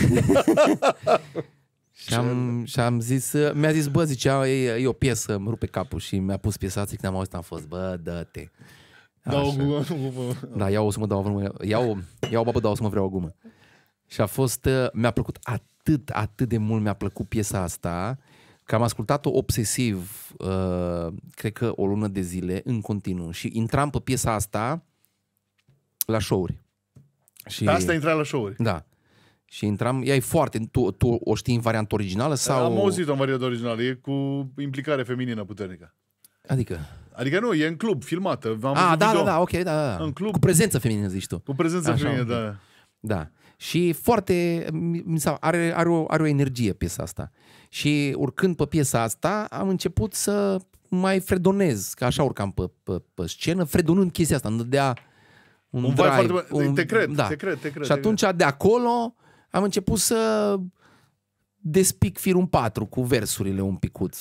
C: și, am, și am zis, uh, mi-a zis, bă, zicea, e, e o piesă, îmi rupe capul și mi-a pus piesa asta, când am auzit, am fost, bă, dă-te. Așa. Dau o gumă. Da, iau o să mă dau o gumă. Iau, iau, iau babă, dau o să mă vreau o gumă. Și a fost, uh, mi-a plăcut atât, atât de mult mi-a plăcut piesa asta, că am ascultat-o obsesiv, uh, cred că o lună de zile, în continuu. Și intram pe piesa asta la show-uri. Și... Da, asta intra la show-uri? Da. Și intram, ea e foarte, tu, tu o știi în variantă originală sau... Am auzit-o
A: în variantă originală, e cu implicare feminină puternică. Adică? Adică nu, e în club, filmată. Am A, ah, da, da, da,
C: ok, da, da, da. În club. Cu prezență feminină, zici tu. Cu prezență Așa, feminină, okay. da. Da. Și foarte, are, are, o, are o energie piesa asta. Și urcând pe piesa asta, am început să mai fredonez, că așa urcam pe, pe, pe scenă, fredonând chestia asta, îmi dădea un, un drive. Foarte, un, te cred, da. te cred, te cred. Și atunci, de acolo, am început să despic firul 4 cu versurile un picuț.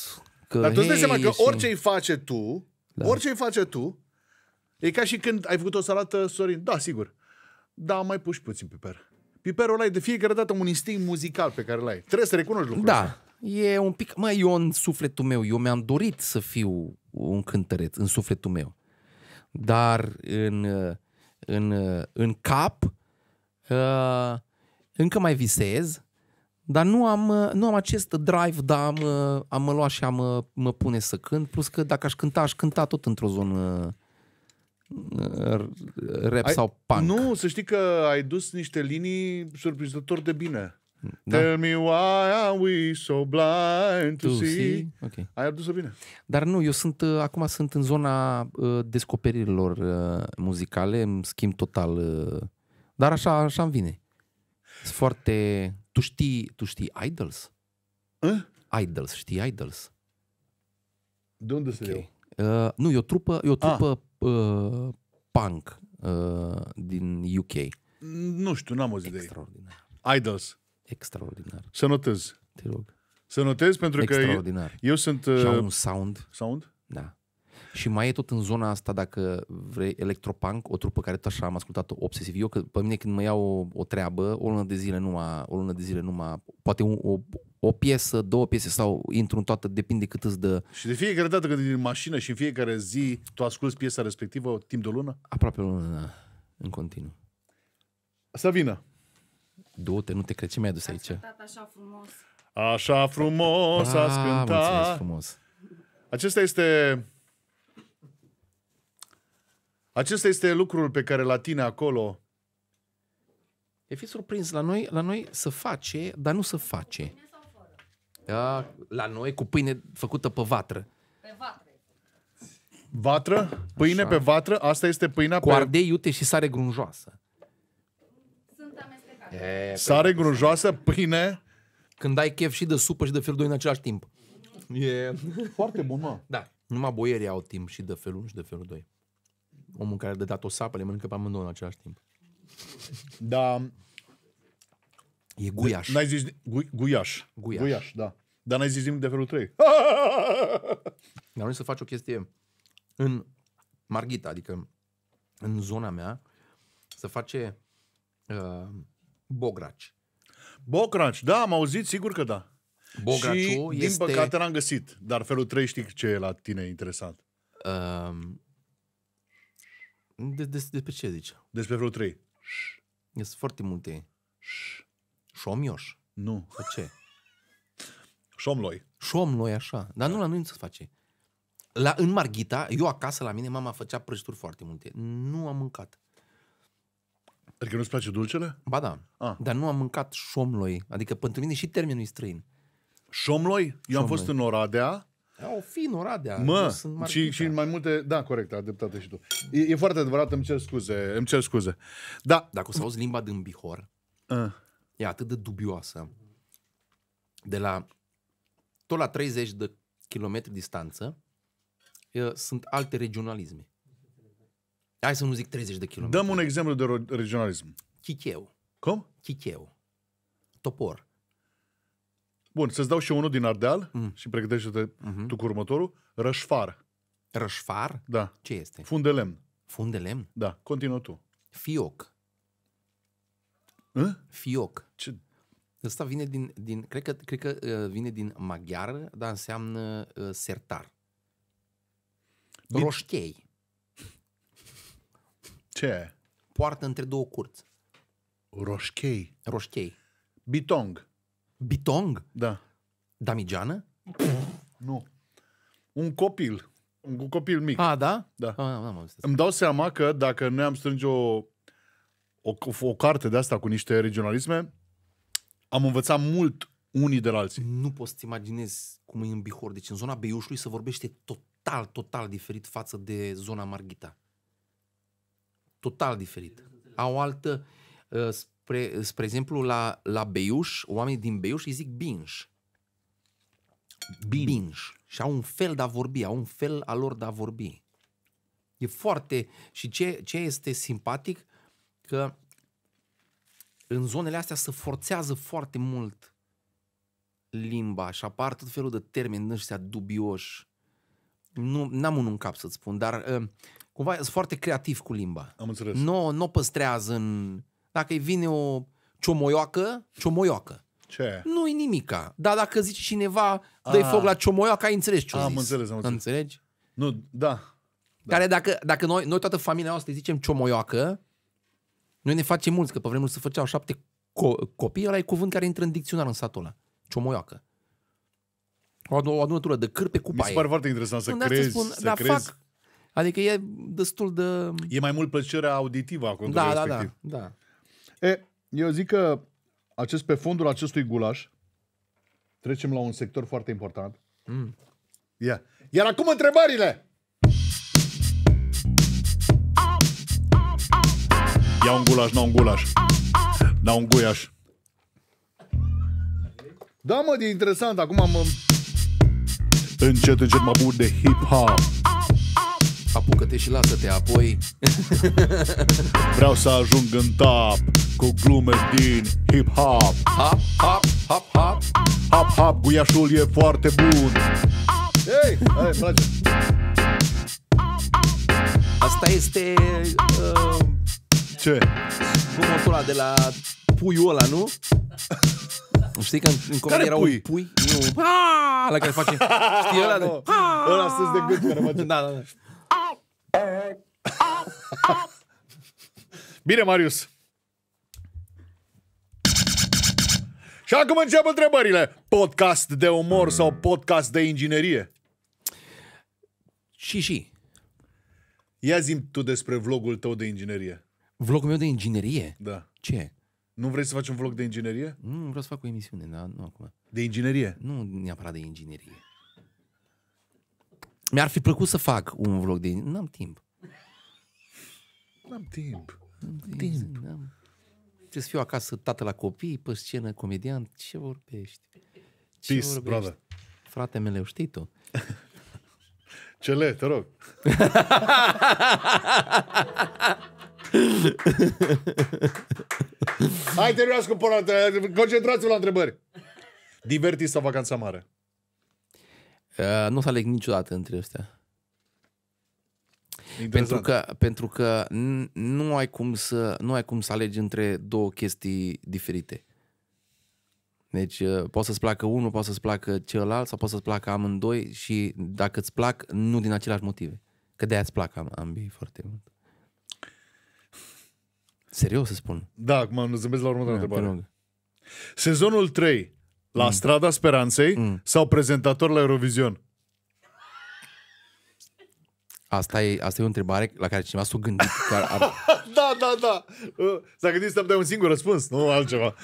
C: Că, Dar tu îți dai seama că orice
A: îi face tu, da. orice îi face tu, e ca și când ai făcut o salată, Sorin, da, sigur, da, mai puși puțin piper. Piperul ăla e de fiecare dată un instinct muzical pe care l ai. Trebuie să recunoști lucrul Da, ăsta.
C: e un pic... mai eu în sufletul meu, eu mi-am dorit să fiu un cântăreț în sufletul meu. Dar în, în, în cap uh, încă mai visez, dar nu am, uh, nu am acest drive, dar am, am mă luat și am mă pune să cânt, plus că dacă aș cânta, aș cânta tot într-o zonă rap ai, sau punk.
A: Nu, să știi că ai dus niște linii surprinzător de bine. Da. Tell me why are we so blind to, to see. see. Okay. Ai adus-o bine.
C: Dar nu, eu sunt uh, acum sunt în zona uh, descoperirilor uh, muzicale, îmi schimb total, uh, dar așa, așa îmi vine. Sunt foarte... Tu știi, tu știi Idols? Eh? Idols, știi Idols?
A: De unde okay. sunt
C: Uh, nu, e o trupă, e o ah. trupă ah uh, punk uh, din UK.
A: Nu știu, n-am auzit de ei. Extraordinar. Idols. Extraordinar.
C: Să notez. Te rog.
A: Să notez pentru că Extraordinar. eu sunt... Uh, Și un
C: sound. Sound? Da. Și mai e tot în zona asta, dacă vrei, electropunk, o trupă care tot așa am ascultat-o obsesiv. Eu, că pe mine când mă iau o, o treabă, o lună de zile numai, o lună de zile numai, poate un, o, o piesă, două piese sau intru în toată, depinde cât îți dă.
A: Și de fiecare dată când ești în mașină și în fiecare zi tu asculti piesa respectivă timp de o lună?
C: Aproape o lună, În continuu. Să vină. Du-te, nu te cred, ce mi-ai adus aici?
A: așa frumos. Așa frumos, a, ah, a frumos. Acesta este acesta este lucrul pe care la tine acolo...
C: E fi surprins, la noi, la noi să face, dar nu să face. Da, la noi cu pâine făcută pe vatră. Pe vatră. Vatră? Pâine Așa. pe vatră? Asta este pâinea cu pe... ardei, iute și sare grunjoasă. Sunt amestecate. E, păi,
A: sare grunjoasă, pâine...
C: Când ai chef și de supă și de fel doi în același timp. E... Foarte bun, mă. Da. Numai boierii au timp și de felul 1 și de felul 2 omul care de dat o sapă le mănâncă pe amândouă în același timp. Da, E guiaș. N-ai zis gui, guiaș. Guiaș. Guiaș, da. Dar n-ai zis nimic de felul 3. Dar noi să faci o chestie în Marghita, adică în zona mea, să face uh, bograci. Bograci, da, am auzit,
A: sigur că da. Bograciu Și, este... din păcate l-am găsit, dar felul 3 știi ce e la tine interesant.
C: Uh, de, de, ce zici? Despre vreo trei. Sunt foarte multe. Șomioș. Nu. Pe ce? Șomloi. Șomloi, așa. Dar nu, la noi nu se face. La, în Marghita, eu acasă la mine, mama făcea prăjituri foarte multe. Nu am mâncat. Adică nu-ți place dulcele? Ba da. Ah. Dar nu am mâncat șomloi. Adică pentru mine și termenul e străin. Șomloi? Eu șomloi. am fost în Oradea o fi în Oradea. Mă, sunt și,
A: și mai multe... Da, corect, a dreptate și tu. E, e foarte adevărat, îmi cer scuze. Îmi cer scuze.
C: Da. Dacă o să auzi limba din Bihor, uh. e atât de dubioasă. De la... Tot la 30 de kilometri distanță, e, sunt alte regionalisme. Hai să nu zic 30 de kilometri. Dăm un exemplu de regionalism. Chicheu. Cum? Chicheu. Topor.
A: Bun, să-ți dau și unul din Ardeal mm. și pregătește-te mm-hmm. tu cu următorul. Rășfar.
C: Rășfar? Da. Ce este? Fund de lemn. Fund de lemn? Da. Continuă tu. Fioc. Hă? Hm? Fioc. Ce? Asta vine din, din cred, că, cred că uh, vine din maghiară, dar înseamnă uh, sertar. Bit... Roșchei. Ce? Poartă între două curți. Roșchei. Roșchei. Bitong. Bitong? Da. Damigeană? Nu. Un copil.
A: Un copil mic. A, ah, da? Da. Ah, A, da, am, Îmi dau seama că dacă noi am strânge o, o, o carte de asta cu niște regionalisme, am învățat mult
C: unii de la alții. Nu poți să-ți imaginezi cum e în Bihor. Deci în zona Beiușului se vorbește total, total diferit față de zona Marghita. Total diferit. Au altă... Uh, spre, spre exemplu, la, la Beiuș, oamenii din Beiuș îi zic binș. Bin. Binș. Și au un fel de a vorbi, au un fel a lor de a vorbi. E foarte... Și ce, ce este simpatic? Că în zonele astea se forțează foarte mult limba și apar tot felul de termeni ăștia dubioși. Nu, n-am unul în cap să-ți spun, dar uh, cumva sunt foarte creativ cu limba. Am înțeles. Nu, nu păstrează în dacă îi vine o ciomoioacă, ciomoioacă. Ce? Nu-i nimica. Dar dacă zici cineva, dă ah. foc la ciomoioacă, ai înțeles ce Am înțeles, am înțeles. Înțelegi? Nu, da. da. Care dacă, dacă noi, noi toată familia noastră îi zicem ciomoioacă, noi ne facem mulți, că pe vremuri se făceau șapte co- copii, ăla e cuvânt care intră în dicționar în satul ăla. Ciomoioacă. O, o adunătură de cârpe cu baie. Mi se pare foarte interesant să Unde crezi, spun, să crezi. Fac,
A: adică e destul de... E mai mult plăcerea auditivă a contului da, da, da, respectiv. da, da, da. E, eu zic că acest, pe fondul acestui gulaș trecem la un sector foarte important. Mm. Yeah. Iar acum întrebările! Ia un gulaș, n un gulaș. n un guiaș. Da, mă, e interesant. Acum am... Încet, încet mă bun de hip-hop. Apucă-te și lasă-te apoi Vreau să ajung în top Cu glume din hip-hop Hop, hop, hop, hop Hop, hop, guiașul e foarte bun
C: Hei, hai, place Asta este... Uh, Ce? Următura de la puiul ăla, nu? Știi că în, în comedie era pui? un pui? Nu. Ah, la care face...
D: Știi ăla? De...
C: Ăla sus de gât care
A: face... da, da, da. Bine, Marius. Și acum încep întrebările. Podcast de umor sau podcast de inginerie? Și și. Ia zi tu despre vlogul tău de inginerie.
C: Vlogul meu de inginerie? Da. Ce?
A: Nu vrei să faci un vlog de inginerie? Nu, vreau să fac o emisiune,
C: dar nu acum. De inginerie? Nu neapărat de inginerie. Mi-ar fi plăcut să fac un vlog de... N-am timp. N-am timp. N-am timp. N-am... Trebuie să fiu acasă tată la copii, pe scenă, comedian. Ce vorbești? Ce Peace, vorbești? brother. Frate meu, știi tu. Cele, te rog.
A: Hai, terminați cu până, concentrați-vă la întrebări.
C: Divertis sau vacanța mare? Uh, nu o să aleg niciodată între astea. Pentru că, pentru că nu, ai cum să, nu ai cum să alegi între două chestii diferite. Deci uh, poate să-ți placă unul, poate să-ți placă celălalt sau poate să-ți placă amândoi și dacă îți plac, nu din aceleași motive. Că de-aia îți plac am, ambii foarte mult. Serios să spun.
A: Da, acum nu zâmbesc la următoarea întrebare. Sezonul 3 la mm. Strada Speranței mm. sau prezentator la Eurovision?
C: Asta e, asta e o întrebare la care cineva s-a gândit. ar...
A: da, da, da. Uh, s-a gândit să dai un singur răspuns, nu altceva.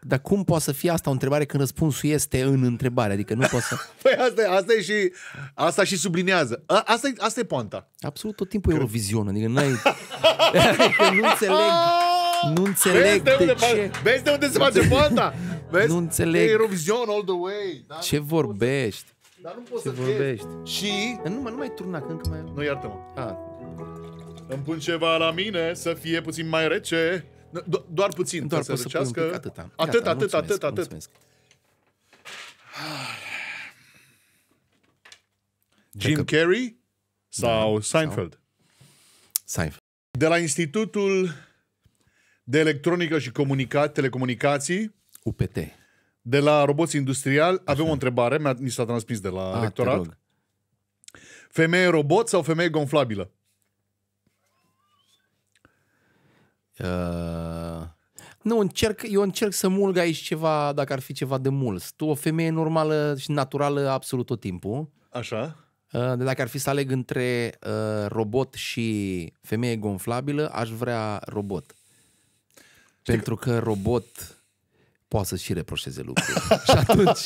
C: Dar cum poate să fie asta o întrebare când răspunsul este în întrebare? Adică nu poate să...
A: păi asta, e, asta e și... Asta și sublinează. A, asta, e, asta e poanta. Absolut tot timpul Cred. Eurovision. Adică n-ai... adică nu înțeleg...
C: Nu înțeleg vezi de, unde ce...
A: Vezi de unde se face poanta? Vezi? Nu înțeleg. Eurovision all the way.
C: Dar Ce vorbești? Dar nu poți Ce să vorbești? Fie. Și... Nu, mă, nu mai turna, că încă mai... Nu, iartă-mă. Ah.
A: Îmi pun ceva la mine să fie puțin mai rece. Do- doar puțin doar să se răcească. Să pic, atâta. Atât, Gata, atât, atât, atât. Mulțumesc. Jim că... Carrey
C: sau da, Seinfeld? Sau... Seinfeld.
A: De la Institutul de Electronică și Comunica- Telecomunicații UPT. De la roboți industriali Așa. avem o întrebare, mi, s-a transmis de la A, ah, rectorat. Femeie robot sau femeie gonflabilă?
C: Uh... Nu, încerc, eu încerc să mulg aici ceva, dacă ar fi ceva de mult. Tu, o femeie normală și naturală absolut tot timpul. Așa. Uh, de dacă ar fi să aleg între uh, robot și femeie gonflabilă, aș vrea robot. Știi Pentru că robot poate să și reproșeze lucruri. și atunci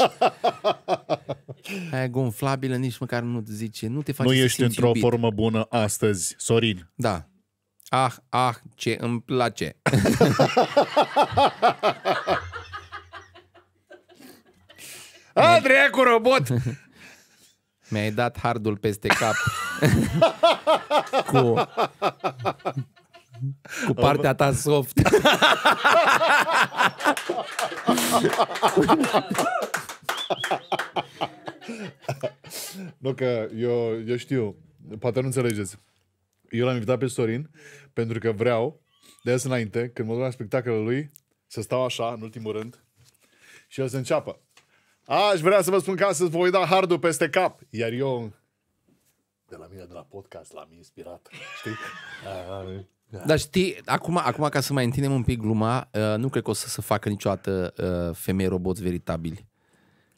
C: aia gonflabilă nici măcar nu te zice, nu te face Nu ești într-o iubit.
A: formă bună astăzi, Sorin. Da.
C: Ah, ah, ce îmi place.
A: Andrei cu robot!
C: Mi-ai dat hardul peste cap. cu...
D: Cu partea ta
C: soft.
A: nu că eu, eu știu, poate nu înțelegeți. Eu l-am invitat pe Sorin pentru că vreau, de azi înainte, când mă duc la spectacolul lui, să stau așa, în ultimul rând, și el să înceapă. Aș vrea să vă spun că astăzi voi da hardul peste cap. Iar eu, de la mine, de la podcast, l-am inspirat. Știi? Da. Dar
C: știi, acum, acum ca să mai întindem un pic gluma, uh, nu cred că o să se facă niciodată uh, femei roboți veritabili.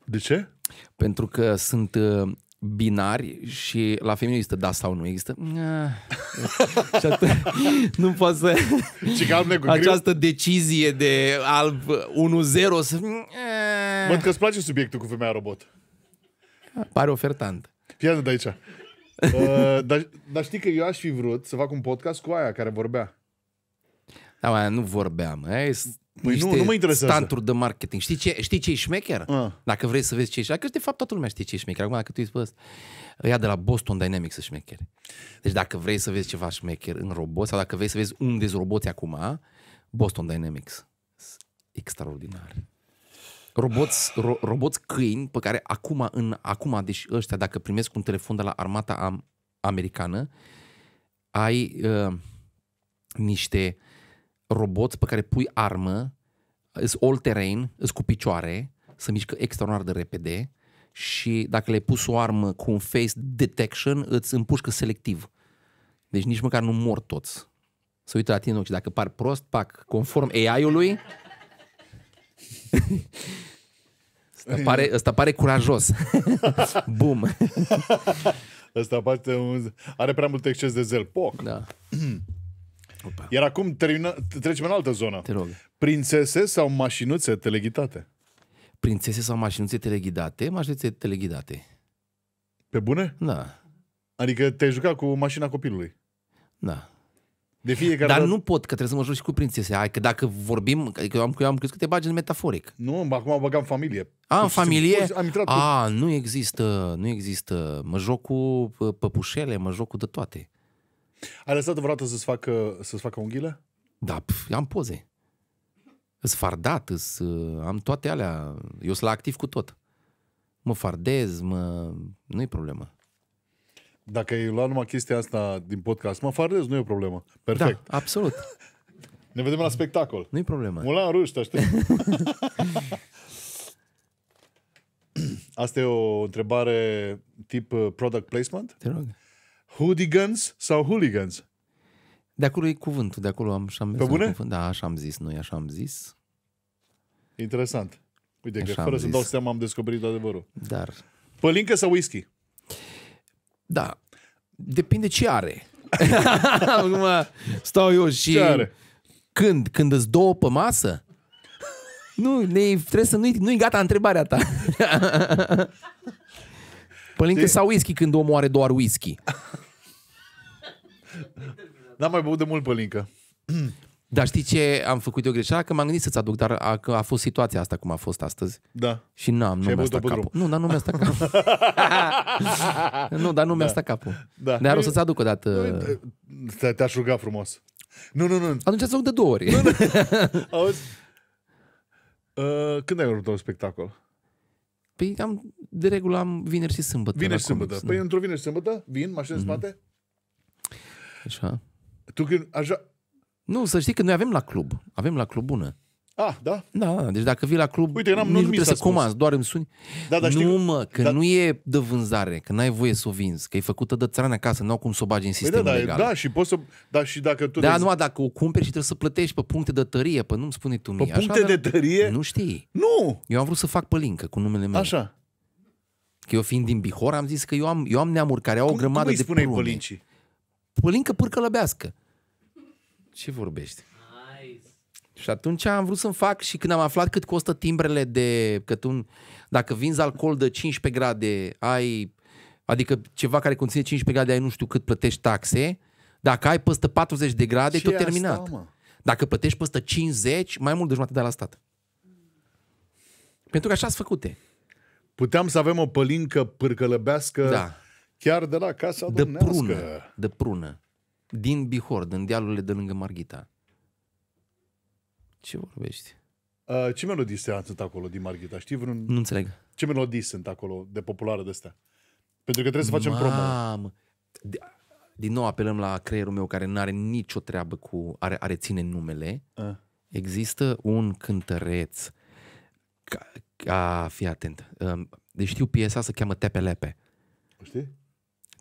C: De ce? Pentru că sunt uh, binari și la femei există da sau nu, există uh,
A: și atunci, nu poți să cu această
C: decizie de alb 1-0 uh, să Văd că
A: îți place subiectul cu femeia robot.
C: Pare ofertant.
A: Ia de aici. Uh, dar, dar știi că eu aș fi vrut să fac un podcast cu aia care vorbea.
C: Da, mă, nu vorbeam. Aia e păi nu, nu mă interesează. stanturi de marketing. Știi ce, știi ce e șmecher? A. Ah. Dacă vrei să vezi ce e șmecher. Că de fapt toată lumea știe ce e șmecher. Acum dacă tu îi spui asta, ia de la Boston Dynamics să șmecher. Deci dacă vrei să vezi ceva șmecher în robot sau dacă vrei să vezi unde sunt roboți acum, Boston Dynamics. Extraordinar roboți, ro- roboți câini pe care acum, în, acum, deci ăștia, dacă primesc un telefon de la armata am, americană, ai uh, niște roboți pe care pui armă, îți all-terrain, îți cu picioare, să mișcă extraordinar de repede și dacă le-ai pus o armă cu un face detection, îți împușcă selectiv. Deci nici măcar nu mor toți. Să uită la tine în ochi. Dacă par prost, pac, conform AI-ului,
A: Asta
D: pare,
C: asta pare curajos. Bum.
A: Asta poate un... are prea mult exces de zel. Poc. Da. Iar acum termină... trecem în altă zonă. Te rog. Prințese sau mașinuțe teleghidate?
C: Prințese sau mașinuțe teleghidate? Mașinuțe teleghidate. Pe bune? Da. Adică te-ai jucat cu mașina copilului? Da. De fiecare Dar dat... nu pot, că trebuie să mă joc și cu prințese. Hai, că dacă vorbim, că eu am, eu am crezut că te bagi în metaforic. Nu, acum băgam
A: familie. A, în familie? Pus, am intrat A, cu...
C: nu există, nu există. Mă joc cu păpușele, mă joc cu de toate.
A: Ai lăsat vreodată să-ți facă, să facă unghiile?
C: Da, pf, am poze. Îs fardat, îs, am toate alea. Eu sunt la activ cu tot. Mă fardez, mă... nu e problemă
A: dacă ai luat numai chestia asta din podcast, mă farez, nu e o problemă. Perfect. Da, absolut. ne vedem la spectacol. nu e problemă. Mulan Ruș, te aștept. asta e o întrebare tip uh, product placement?
C: Te rog. Hoodigans sau hooligans? De acolo e cuvântul, de acolo am, și-am Pe bune? Da, așa am zis noi, așa am zis. Interesant. Uite, așa că fără să dau
A: seama am descoperit adevărul. Dar... Pălincă sau whisky?
C: Da. Depinde ce are. Acum stau eu și... Ce are? Când? Când îți două pe masă? Nu, ne, trebuie să nu-i, nu-i gata întrebarea ta. Pălincă sau whisky când omul are doar whisky? N-am mai
A: băut de mult pălincă.
C: Dar știi ce am făcut eu greșeală, Că m-am gândit să-ți aduc, dar a, că a fost situația asta cum a fost astăzi. Da. Și n-am, nu mi-a stat capul. Nu, dar nu mi-a stat capul. nu, dar nu mi-a da. stat capul. Da. Dar o să-ți
A: aduc o dată. Te-aș ruga frumos. Nu, nu, nu. Atunci ați de două ori. Nu, nu. Auzi? Uh, când ai un spectacol?
C: Păi am, de regulă am vineri și sâmbătă. Vineri și sâmbătă. Păi într-o vineri și
A: sâmbătă vin, mașină mm spate.
C: Așa. Tu când, așa, nu, să știi că noi avem la club. Avem la club bună. Ah, da? Da, deci dacă vii la club, Uite, n-am, nici nu trebuie să comanzi, doar îmi suni. Da, da, știu, nu, mă, că da, nu e de vânzare, că n-ai voie să o vinzi, că e făcută de țărani acasă, n-au cum să o bagi în păi sistemul da, da, legal. Da, și
A: poți să... Da, și dacă tu... Da, nu numai
C: dacă o cumperi și trebuie să plătești pe puncte de tărie, pe nu-mi spune tu mie. Pe puncte de tărie? Nu știi. Nu! Eu am vrut să fac pălincă cu numele meu. Așa. Că eu fiind din Bihor am zis că eu am, eu am neamuri care au cum, o grămadă cum de prune. îi spuneai pălincii? Pălincă pârcălăbească. Ce vorbești? Nice. Și atunci am vrut să-mi fac și când am aflat cât costă timbrele de... Că tu, dacă vinzi alcool de 15 grade, ai... Adică ceva care conține 15 grade, ai nu știu cât plătești taxe. Dacă ai păstă 40 de grade, Ce e tot terminat. Asta, mă? Dacă plătești păstă 50, mai mult de jumătate de la stat. Pentru că așa sunt făcute. Puteam să avem o pălincă pârcălăbească da. chiar de la casa de Prună, de prună. Din Bihor, din dealurile de lângă Marghita. Ce vorbești?
A: Uh, ce melodii sunt acolo din Marghita?
C: Știi vreun... Nu înțeleg. Ce
A: melodii sunt acolo de populară de astea?
C: Pentru că trebuie să facem promo. Din nou apelăm la creierul meu care nu are nicio treabă cu... Are, are ține numele. Uh. Există un cântăreț ca, ca, fii atent. Um, deci știu piesa se cheamă Tepelepe. Știi?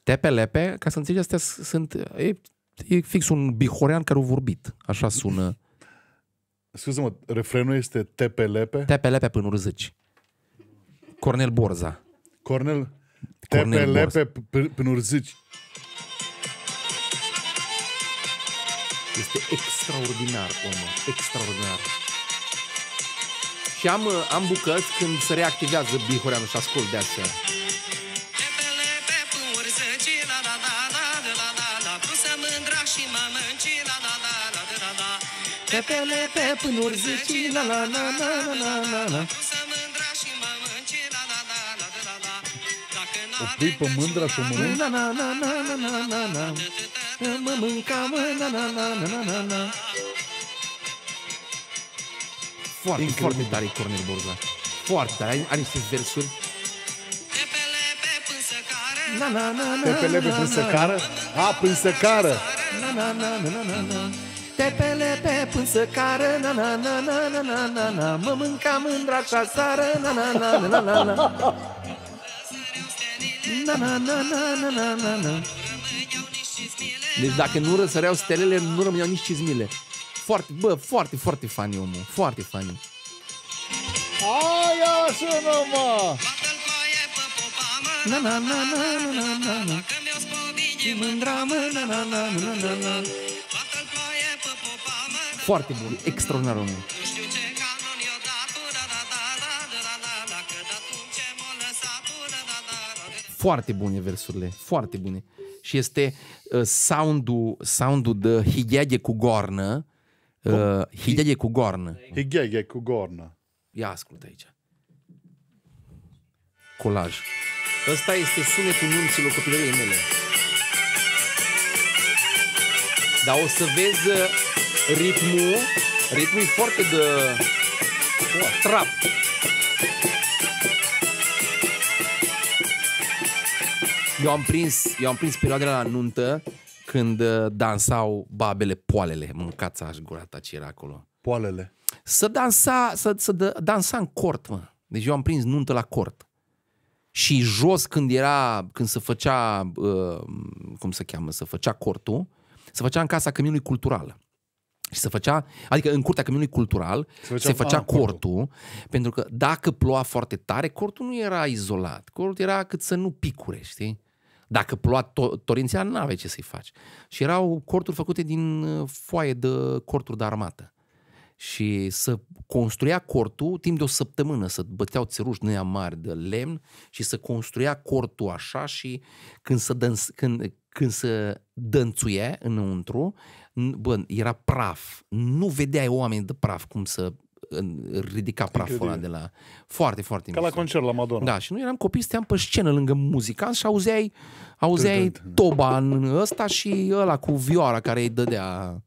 C: Tepelepe, ca să înțelegi, astea sunt e, e fix un bihorean care a vorbit. Așa sună. Scuze-mă, refrenul este Tepelepe? Tepelepe până urzăci. Cornel Borza.
A: Cornel... Tepelepe până
C: urzăci. Este extraordinar, omă. Extraordinar. Și am, am bucăți când se reactivează bihoreanul și ascult de astea Pe pele, pe pânuri zici, la la la la la la la la
A: O pui pe mândra și o mănânci? Na, na,
D: na, na, na, na, na, Mă mânca, mă, na, na, na, na, na, na.
C: Foarte, Incredibil. foarte tare Cornel Borza. Foarte tare. Are, niște versuri. Na, na, na, na, Pe pele pe pânsăcară?
A: A, pânsăcară!
C: Na, na, na, na, na, na. Tepele pe pânză care na na na na na na na na Mă mânca mândra și sară, na na na na na na Na na na na na na na na Deci dacă nu răsăreau stelele, nu rămâneau nici cizmile. Foarte, bă, foarte, foarte fani omul, foarte fani.
D: Aia sună, mă! Na na na na na na na na
C: Mândra, mă, na na na na na na foarte bun, extraordinar omul. Foarte bune versurile, foarte bune. Și este uh, sound-ul, sound-ul de Higheaghe cu gornă. Uh, Higheaghe cu gornă.
A: Higheaghe cu gornă. Ia ascultă aici.
C: Colaj. Ăsta este sunetul nunților copilăriei mele.
B: Dar o să vezi uh, ritmul, ritmul e foarte de oh, trap.
C: Eu am prins, eu am prins perioada la nuntă când uh, dansau babele poalele, mâncața aș gurata ce era acolo. Poalele. Să dansa, să, să dă, dansa în cort, mă. Deci eu am prins nuntă la cort. Și jos când era, când se făcea, uh, cum se cheamă, se făcea cortul, se făcea în casa Căminului Cultural. Și se făcea, adică în curtea căminului cultural, se, făcea, se făcea a, cortul, cortul, pentru că dacă ploua foarte tare, cortul nu era izolat. Cortul era cât să nu picure, știi? Dacă ploua to- torințial, nu aveai ce să-i faci. Și erau corturi făcute din uh, foaie de corturi de armată. Și să construia cortul timp de o săptămână, să băteau țeruși năia mari de lemn și să construia cortul așa și când se, dăns- când, când se dănțuie înăuntru, bă, era praf, nu vedeai oameni de praf cum să ridica praful ăla de la... Foarte, foarte Ca mișto. la concert la Madonna. Da, și noi eram copii, steam pe scenă lângă muzicanți și auzeai, auzeai toba în ăsta și ăla cu vioara care îi dădea...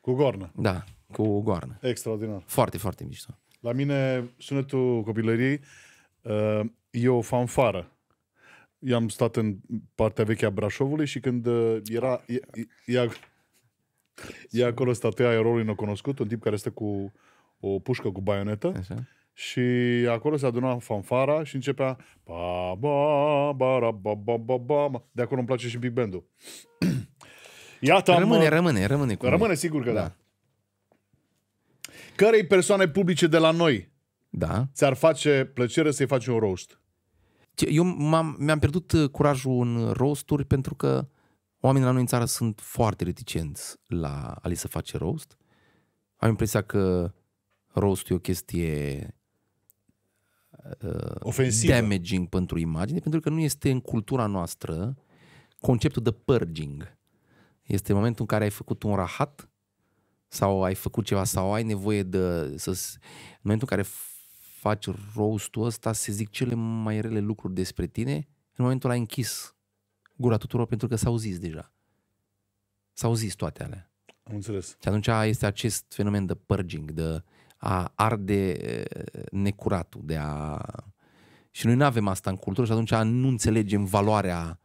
C: Cu gornă. Da, cu gornă. Extraordinar. Foarte, foarte mișto. La mine,
A: sunetul copilăriei uh, e o fanfară. I-am stat în partea veche a Brașovului și când uh, era... E, e, e, E acolo statuia eroului necunoscut, un tip care este cu o pușcă cu baionetă. Așa. Și acolo se aduna fanfara și începea ba, ba, ba, ra, ba, ba, ba, ba. De acolo îmi place și Big Band-ul. Iată, rămâne, rămâne,
C: rămâne cu Rămâne,
A: sigur că da. da. Cărei persoane
C: publice de la noi
A: da. ți-ar face plăcere să-i faci un roast?
C: Eu m-am, mi-am pierdut uh, curajul în roasturi pentru că Oamenii la noi în țară sunt foarte reticenți la a li se face roast. Am impresia că roast e o chestie uh, Ofensivă. damaging pentru imagine, pentru că nu este în cultura noastră conceptul de purging. Este momentul în care ai făcut un rahat sau ai făcut ceva sau ai nevoie de... Să, în momentul în care faci roast-ul ăsta se zic cele mai rele lucruri despre tine în momentul ai închis gura tuturor pentru că s-au zis deja. S-au zis toate alea. Am înțeles. Și atunci este acest fenomen de purging, de a arde eh, necuratul, de a... Și noi nu avem asta în cultură și atunci nu înțelegem valoarea.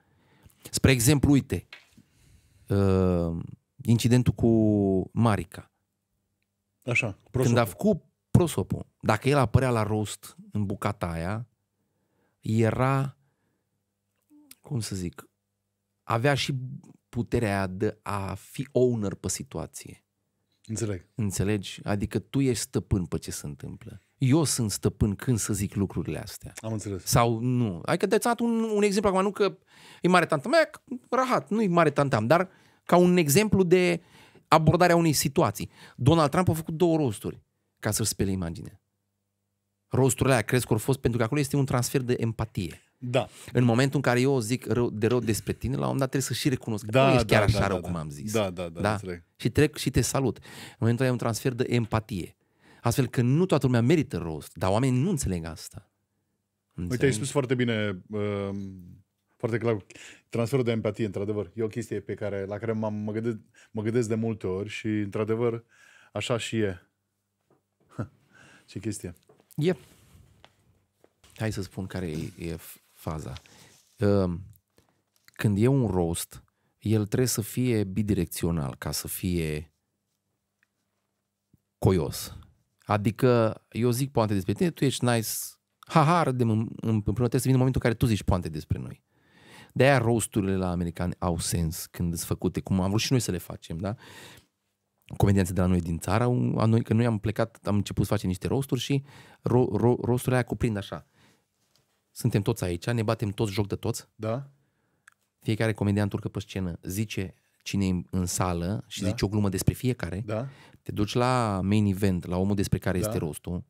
C: Spre exemplu, uite, eh, incidentul cu Marica. Așa, prosopul. Când a făcut prosopul, dacă el apărea la rost în bucata aia, era, cum să zic, avea și puterea aia de a fi owner pe situație. Înțeleg. Înțelegi? Adică tu ești stăpân pe ce se întâmplă. Eu sunt stăpân când să zic lucrurile astea. Am înțeles. Sau nu. Adică de dat un, un exemplu acum, nu că e mare tantam, mea, rahat, nu e mare tantam, dar ca un exemplu de abordarea unei situații. Donald Trump a făcut două rosturi ca să-și spele imaginea. Rosturile aia crezi că au fost pentru că acolo este un transfer de empatie. Da. În momentul în care eu zic rău, de rău despre tine, la un moment dat trebuie să și recunosc da, că da, ești chiar da, așa da, rău da, cum am zis. Da, da, da, da? Și trec și te salut. În momentul ăla e un transfer de empatie. Astfel că nu toată lumea merită rost, dar oamenii nu înțeleg asta. Înțeleg? Uite, ai spus
A: foarte bine, uh, foarte clar, transferul de empatie, într-adevăr. E o chestie pe care, la care m-am, mă, gândesc, mă gândesc de multe ori și, într-adevăr, așa și e.
C: Ce chestie. E. Hai să spun care e, e faza. Ehm, când e un roast, el trebuie să fie bidirecțional ca să fie coios. Adică eu zic poante despre tine, tu ești nice, Ha ha, râdem în trebuie să vină momentul în care tu zici poante despre noi. De-aia roasturile la americani au sens când sunt făcute, cum am vrut și noi să le facem, da? Comedianții de la noi din țară, noi, că noi am plecat, am început să facem niște rosturi și ro, ro, rosturile aia cuprind așa. Uh, suntem toți aici, ne batem toți joc de toți. Da. Fiecare comedian turcă pe scenă zice cine e în sală și da. zice o glumă despre fiecare. Da. Te duci la main event, la omul despre care da. este rostul,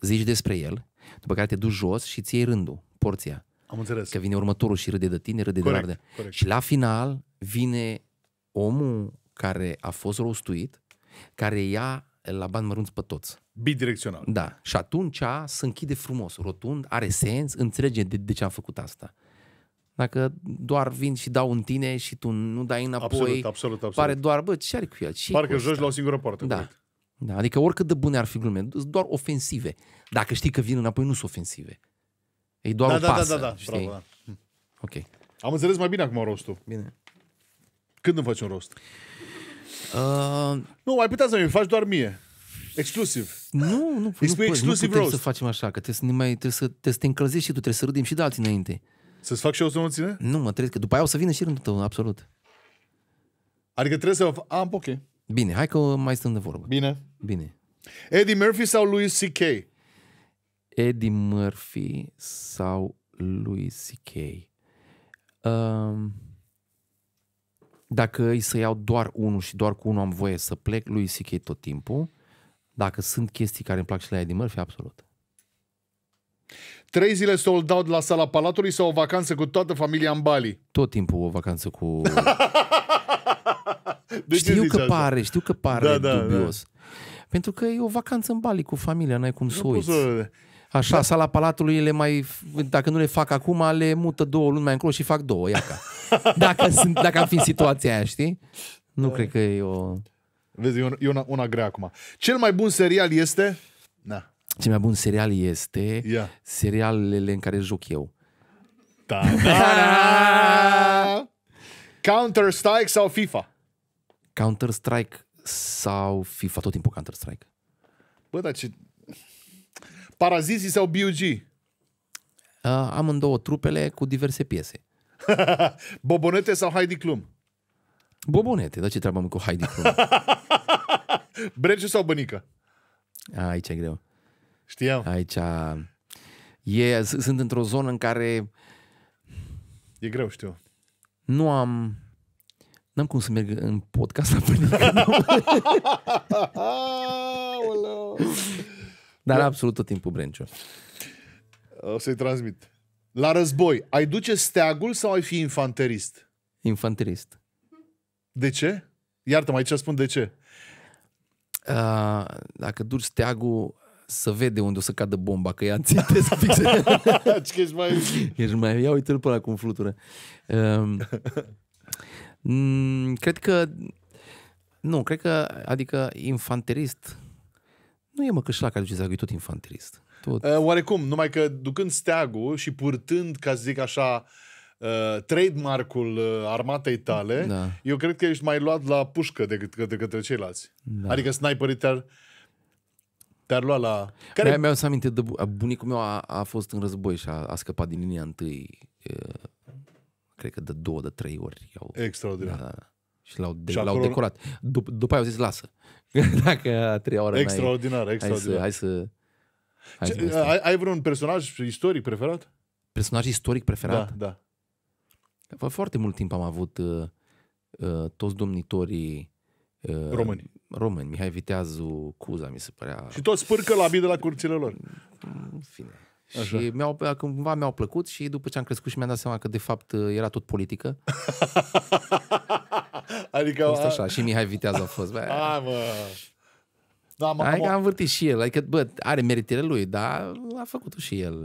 C: zici despre el, după care te duci jos și ți iei rândul, porția. Am înțeles. Că vine următorul și râde de tine, râde corect, de la Corect. Și la final vine omul care a fost rostuit, care ia la bani mărunți pe toți. Bidirecțional. Da. Și atunci se închide frumos, rotund, are sens, înțelege de, de ce am făcut asta. Dacă doar vin și dau în tine și tu nu dai înapoi, absolut, absolut, absolut. pare doar, bă, ce are cu el? Ce Parcă joci la o singură poartă. Da. da. Adică oricât de bune ar fi glume, sunt doar ofensive. Dacă știi că vin înapoi, nu sunt ofensive. E doar da, o da, da pasă, da, da, da, Bravo, da. Ok.
A: Am înțeles mai bine acum rostul. Bine. Când îmi faci un rost? Uh... Nu, mai putea să mi faci doar mie. Exclusiv.
C: Nu, nu, nu, spui nu, nu putem roast. să facem așa, că trebuie să, ne mai, trebuie să, trebuie să te încălzești și tu, trebuie să râdem și de alții înainte. Să-ți fac și eu să nu ține? Nu, mă, trebuie că după aia o să vină și rândul tău, absolut. Adică trebuie să... Am, ah, ok. Bine, hai că mai stăm de vorbă. Bine. Bine.
A: Eddie Murphy sau Louis C.K.?
C: Eddie Murphy sau Louis C.K. Um, dacă îi să iau doar unul și doar cu unul am voie să plec, lui C.K. tot timpul. Dacă sunt chestii care îmi plac și la Eddie Murphy, absolut. Trei zile sold out la
A: sala Palatului sau o vacanță cu toată familia în Bali?
C: Tot timpul o vacanță cu... De știu că asta? pare, știu că pare da, da, da. dubios. Da. Pentru că e o vacanță în Bali cu familia, n-ai cum să uiți. Așa, da. sala Palatului, le mai, dacă nu le fac acum, le mută două luni mai încolo și fac două, iaca. dacă, sunt, dacă am fi în situația aia, știi? Nu da. cred că e o... Vezi, e una, una grea acum.
A: Cel mai bun serial este... Na.
C: Cel mai bun serial este yeah. serialele în care joc eu.
A: Da, Counter-Strike sau FIFA?
C: Counter-Strike sau FIFA? Tot timpul Counter-Strike.
A: Bă, dar ce... Parazizii sau BUG? Uh,
C: am în două trupele cu diverse piese.
A: Bobonete sau Heidi
C: Klum? Bobonete, dar ce treabă am cu Heidi Klum?
A: Brece sau bănică?
C: Aici e greu. Știam. Aici e, sunt într-o zonă în care E greu, știu. Nu am N-am cum să merg în podcast la bănică. Dar da. absolut tot timpul Brenciu.
A: O să-i transmit. La război, ai duce steagul sau ai fi infanterist?
C: Infanterist. De ce? Iartă-mă, aici spun de ce. Uh, dacă duci steagul, să vede unde o să cadă bomba, că ea țintesc să fixe. ești mai... Ești mai... Ia uite-l până acum flutură. Um, mm, cred că... Nu, cred că, adică, infanterist... Nu e mă că care duce steagul, e tot infanterist. Tot.
A: Uh, oarecum, numai că ducând steagul și purtând, ca să zic așa, uh, uh, trademark-ul uh, armatei tale, da. eu cred că ești mai luat la pușcă decât de, către ceilalți. Da. Adică sniperii te-ar, te-ar lua la... Care... Mi-am
C: mi să aminte, de bu- bunicul meu a, a fost în război și a, a scăpat din linia întâi, uh, cred că de două, de trei ori. Au... Extraordinar. Da, da, da. Și l-au, de- și acolo... l-au decorat. Dup- după aia au zis, lasă. Dacă a treia oară Extraordinar, n-ai, extraordinar. Hai să... Hai să Hai Ce,
A: ai, ai vreun personaj istoric preferat?
C: Personaj istoric preferat? Da, da. Foarte mult timp am avut uh, uh, toți domnitorii uh, români. români. Mihai Viteazu, Cuza, mi se părea. Și
A: toți spârcă la bine de la curțile lor. Mm, în fine.
C: Așa. Și mi-au, cumva mi-au plăcut și după ce am crescut și mi-am dat seama că de fapt uh, era tot politică.
A: adică... A așa,
C: și Mihai Viteazu a fost. Bă. A,
A: mă. Da, mă, adică a
C: învârtit și el, adică, bă, are meritele lui, dar a făcut și el.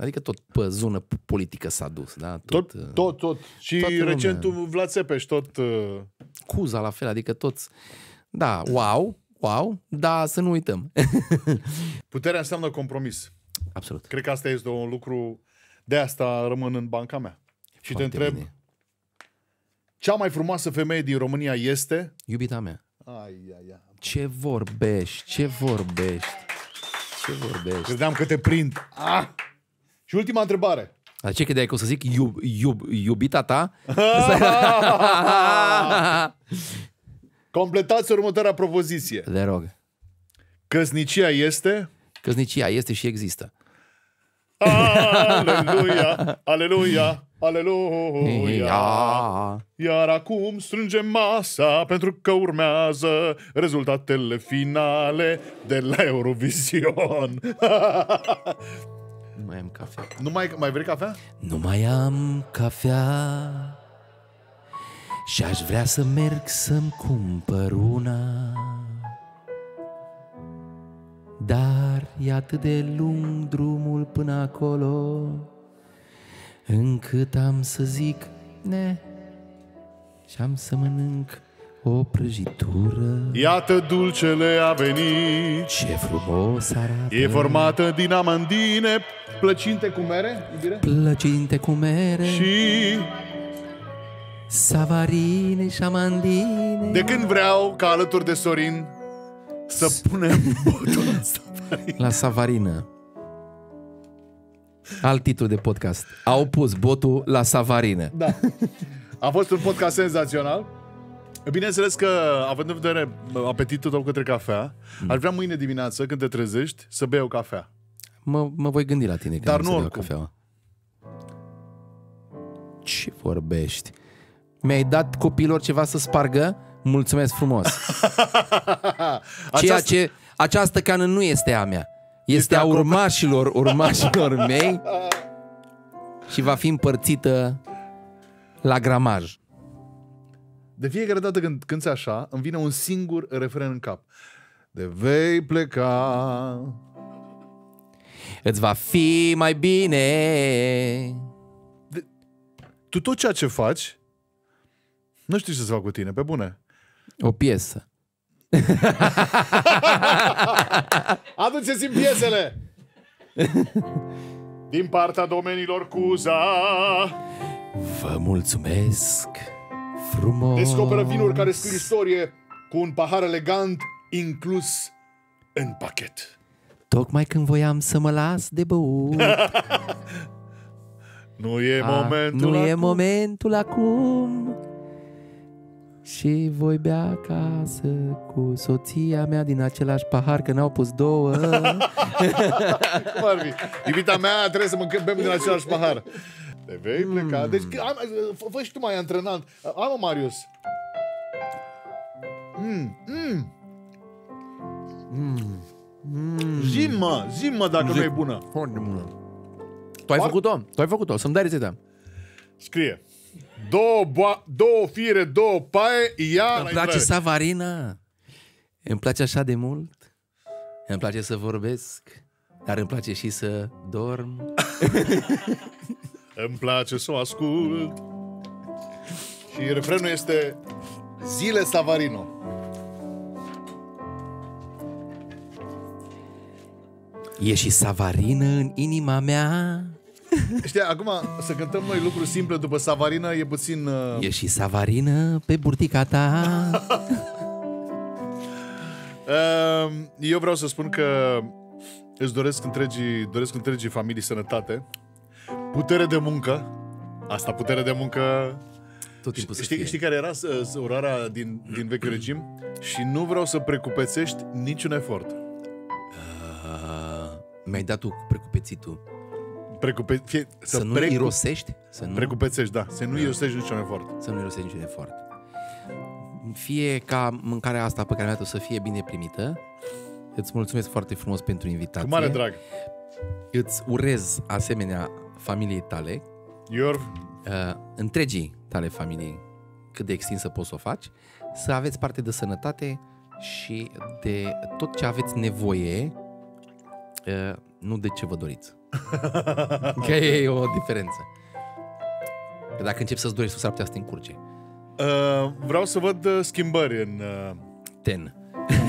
C: Adică tot pe zonă politică s-a dus, da? Tot, tot, uh, tot. tot. Și recentul
A: Vlad Țepeș, tot... Uh... Cuza la fel, adică toți... Da, wow, wow,
C: dar să nu uităm.
A: Puterea înseamnă compromis. Absolut. Cred că asta este un lucru... De asta rămân în banca mea. Și Foarte te întreb... Bine. Cea mai frumoasă femeie din România este...
C: Iubita mea. Ai, ai, ai. Ce vorbești? Ce vorbești? Ce vorbești? Credeam că te prind. Ah! Și
A: ultima întrebare.
C: A ce credeai că o să zic iub, iub, iubita ta?
A: Completați următoarea propoziție.
C: Le rog. Căsnicia este? Căsnicia este și există.
A: Aleluia, aleluia, aleluia. Iar acum strângem masa pentru că urmează rezultatele finale de la Eurovision.
C: nu mai am cafea.
A: Nu mai, mai vrei cafea?
C: Nu mai am cafea. Și aș vrea să merg să-mi cumpăr una. Dar e atât de lung drumul până acolo Încât am să zic ne Și am să mănânc o prăjitură
A: Iată dulcele a venit Ce frumos arată E formată din amandine Plăcinte cu mere? Iubire?
C: Plăcinte cu mere Și Savarine și amandine De
A: când vreau ca alături de Sorin să punem botul la savarină.
C: La savarină. Alt titlu de podcast. Au pus botul la savarină.
A: Da. A fost un podcast senzațional. Bineînțeles că, având în vedere apetitul tău către cafea, mm. ar vrea mâine dimineață, când te trezești, să bei o cafea.
C: Mă, mă voi gândi la tine Dar nu oricum. cafea. Ce vorbești? Mi-ai dat copilor ceva să spargă? Mulțumesc frumos! Ceea ce această cană nu este a mea, este, este a urmașilor urmașilor mei și va fi împărțită la gramaj. De
A: fiecare dată când cânti așa, îmi vine un singur refren în cap. De vei pleca Îți va fi mai bine de... Tu tot ceea ce faci Nu știi ce să fac cu tine, pe bune O piesă Aduceți în piesele! Din partea domeniilor Cuza
C: Vă mulțumesc frumos Descoperă vinuri care
A: scriu istorie cu un pahar elegant inclus în pachet
C: Tocmai când voiam să mă las de băut
A: Nu e A, ah, momentul Nu acum. e momentul
C: acum și voi bea acasă cu soția mea din același pahar, că n-au pus două.
A: Cum ar fi? Iubita mea trebuie să mâncăm, bem din același pahar. Te vei pleca. Mm. Deci am, fă, fă și tu mai antrenant. Am, Marius. Mm. Mm. Mm. Zimă, Zimă, dacă nu e bună. Foarte bună. Tu ai făcut-o, tu ai făcut-o, să-mi dai rețeta.
C: Scrie. Două, boa, două
A: fire, două paie, ia Îmi place
C: Savarina. Îmi place așa de mult. Îmi place să vorbesc. Dar îmi place și să dorm.
A: îmi place să o ascult. Și refrenul este Zile Savarino.
C: E și Savarină în inima mea
A: Știi, acum să cântăm noi lucruri simple după Savarină e puțin... Uh... E
C: și Savarină pe burtica ta.
A: Um, eu vreau să spun că îți doresc întregii, doresc întregii familii sănătate, putere de muncă, asta putere de muncă... Tot timpul știi, să știi care era uh, urarea din, din vechiul regim? Și nu vreau să precupețești niciun efort. Uh,
C: mi-ai dat tu precupețitul.
A: Precupe... Fie, să, să nu precu... irosești? Să nu... Precupețești, da. Să nu da. irosești niciun efort. Să nu irosești
C: niciun efort. Fie ca mâncarea asta pe care mi-a să fie bine primită. Îți mulțumesc foarte frumos pentru invitație. Cu mare drag. Îți urez asemenea familiei tale. Your... Uh, întregii tale familii, cât de extinsă poți să o faci, să aveți parte de sănătate și de tot ce aveți nevoie, uh, nu de ce vă doriți că e o diferență. Că dacă începi să-ți dorești, s-ar putea să te încurce.
A: Uh, vreau să văd uh, schimbări în... Uh, Ten.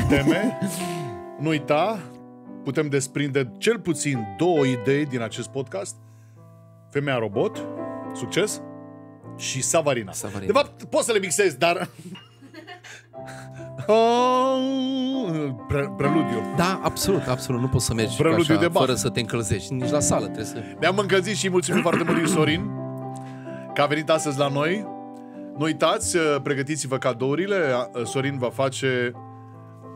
A: Teme. nu uita, putem desprinde cel puțin două idei din acest podcast. Femeia robot, succes, și Savarina. Savarina. De fapt,
C: poți să le mixezi, dar... Pre- oh, preludiu. Da, absolut, absolut. Nu poți să mergi preludiu așa, de fără să te încălzești. Nici la sală trebuie să...
A: Ne-am încălzit și mulțumim foarte mult lui Sorin că a venit astăzi la noi. Nu uitați, uh, pregătiți-vă cadourile. Uh, Sorin va face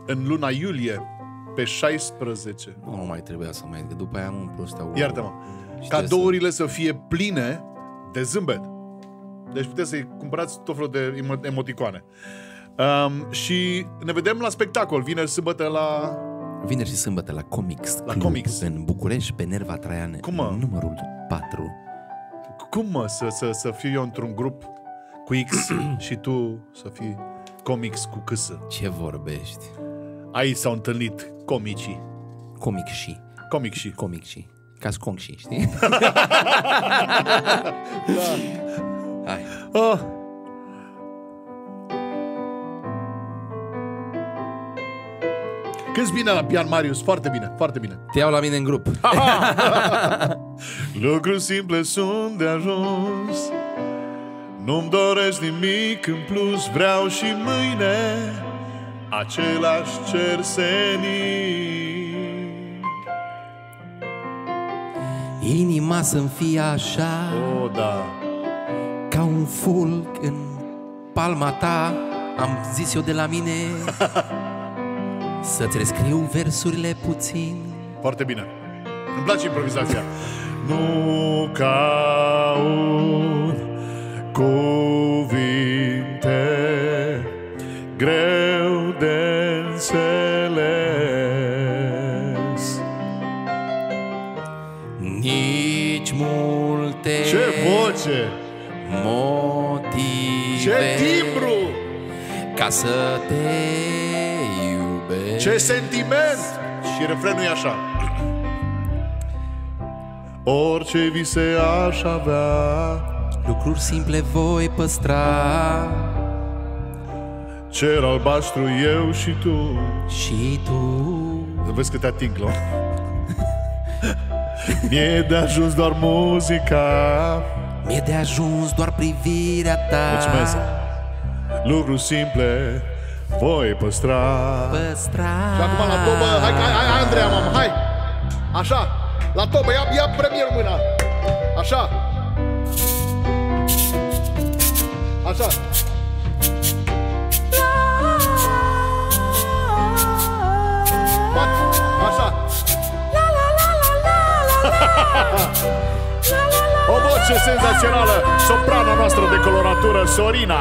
A: în luna iulie pe 16.
C: Nu mai trebuia să mai... După aia am un prost Iartă-mă.
A: Cadourile să... să fie pline de zâmbet. Deci puteți să-i cumpărați tot felul de emoticoane. Um, și ne vedem la spectacol, vineri, sâmbătă
C: la... Vineri și sâmbătă la Comics La Club, Comics. În București, pe Nerva Traian, Cum, mă? numărul 4.
A: Cum mă, să, să, să fiu eu într-un grup cu X și tu să fii comics cu C. Ce vorbești? Aici s-au
C: întâlnit comicii. Comic și. Comic și. Comic și. Ca și, știi? da. Hai. Oh.
A: Cânti bine la pian, Marius? Foarte bine, foarte bine. Te iau la mine în grup. Lucruri simple sunt de ajuns Nu-mi doresc nimic în plus Vreau și mâine Același cer
C: Inima să-mi fie așa oh, da. Ca un fulg în palma ta Am zis eu de la mine Să-ți rescriu versurile puțin Foarte bine
A: Îmi place improvizația Nu caut cuvinte greu de înțeles
C: Nici multe Ce voce! Motive Ce timbru! Ca să te ce
A: sentiment! Și refrenul e așa. Orice vise aș avea Lucruri simple voi păstra Cer albastru eu și tu Și tu Vezi că te ating lor? Mie de ajuns doar
C: muzica Mie de ajuns doar privirea ta Mulțumesc
A: Lucruri simple voi păstra.
C: Păstra. Și acum
A: la tobă, hai, hai, hai, Andreea, mamă, hai! Așa, la tobă, ia, ia premier mâna. Așa. Așa. O voce senzațională, soprana noastră de coloratură, Sorina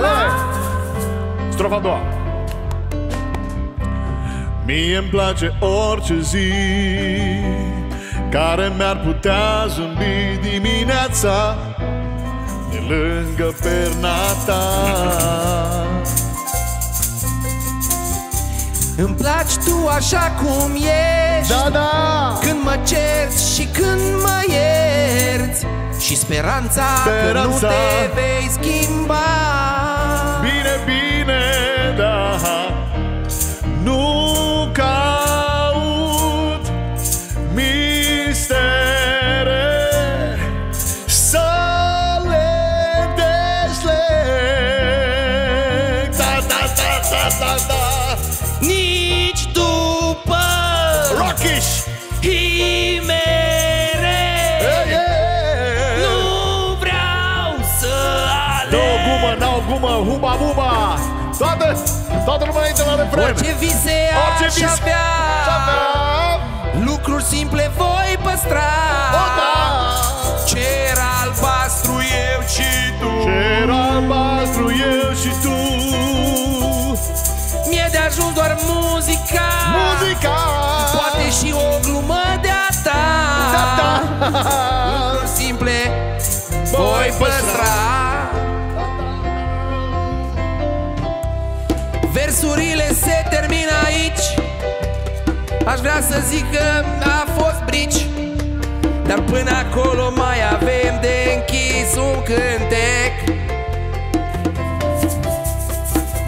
A: la Strofa a doua mie îmi place orice zi Care mi-ar putea zâmbi dimineața De lângă perna ta
C: Îmi place tu așa cum ești Da, da Când mă cerți și când mă ierți Și speranța, speranța. că nu te vei schimba
A: Toată lumea înainte la refren Orice vise Orice vis aș avea,
C: avea Lucruri simple voi păstra o, da. Cer albastru eu și tu Cer albastru eu și tu Mi-e de ajuns doar muzica Muzica Poate și o glumă de-a ta Da, da Lucruri simple voi păstra, păstra Aș vrea să zic că a fost brici Dar până acolo mai avem de închis un cântec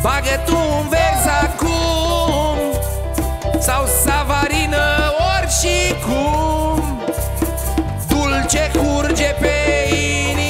C: Bagă tu un vers acum Sau savarină oricum Dulce curge pe inimă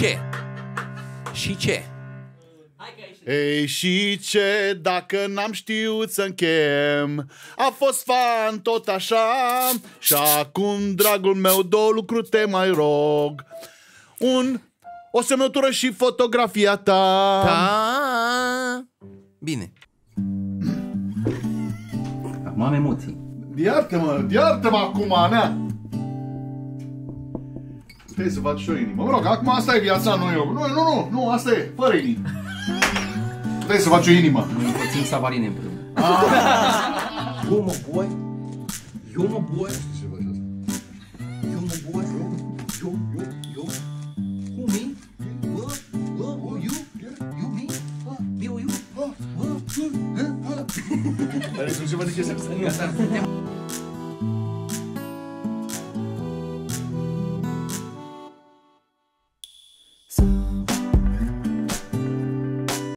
C: ce? Și ce?
A: Ei, și ce dacă n-am știut să închem? A fost fan tot așa și acum, dragul meu, două lucruri te mai rog. Un, o semnătură și fotografia ta. Ta. Da. Bine.
C: Acum am emoții.
A: Iartă-mă, iartă-mă acum, Ana! Trebuie să faci și o inimă. Mă rog, acum asta e viața nu eu. Nu, nu, nu, nu, asta e, fără inimă. Trebuie să faci o inimă. Noi împărțim savarine împreună.
D: Eu mă boi, eu mă boi.
A: Eu mă boi, eu, eu, eu. Cu mine, bă, bă, o eu, eu mi, bă, eu, eu, bă, bă, bă. Dar sunt ceva de ce se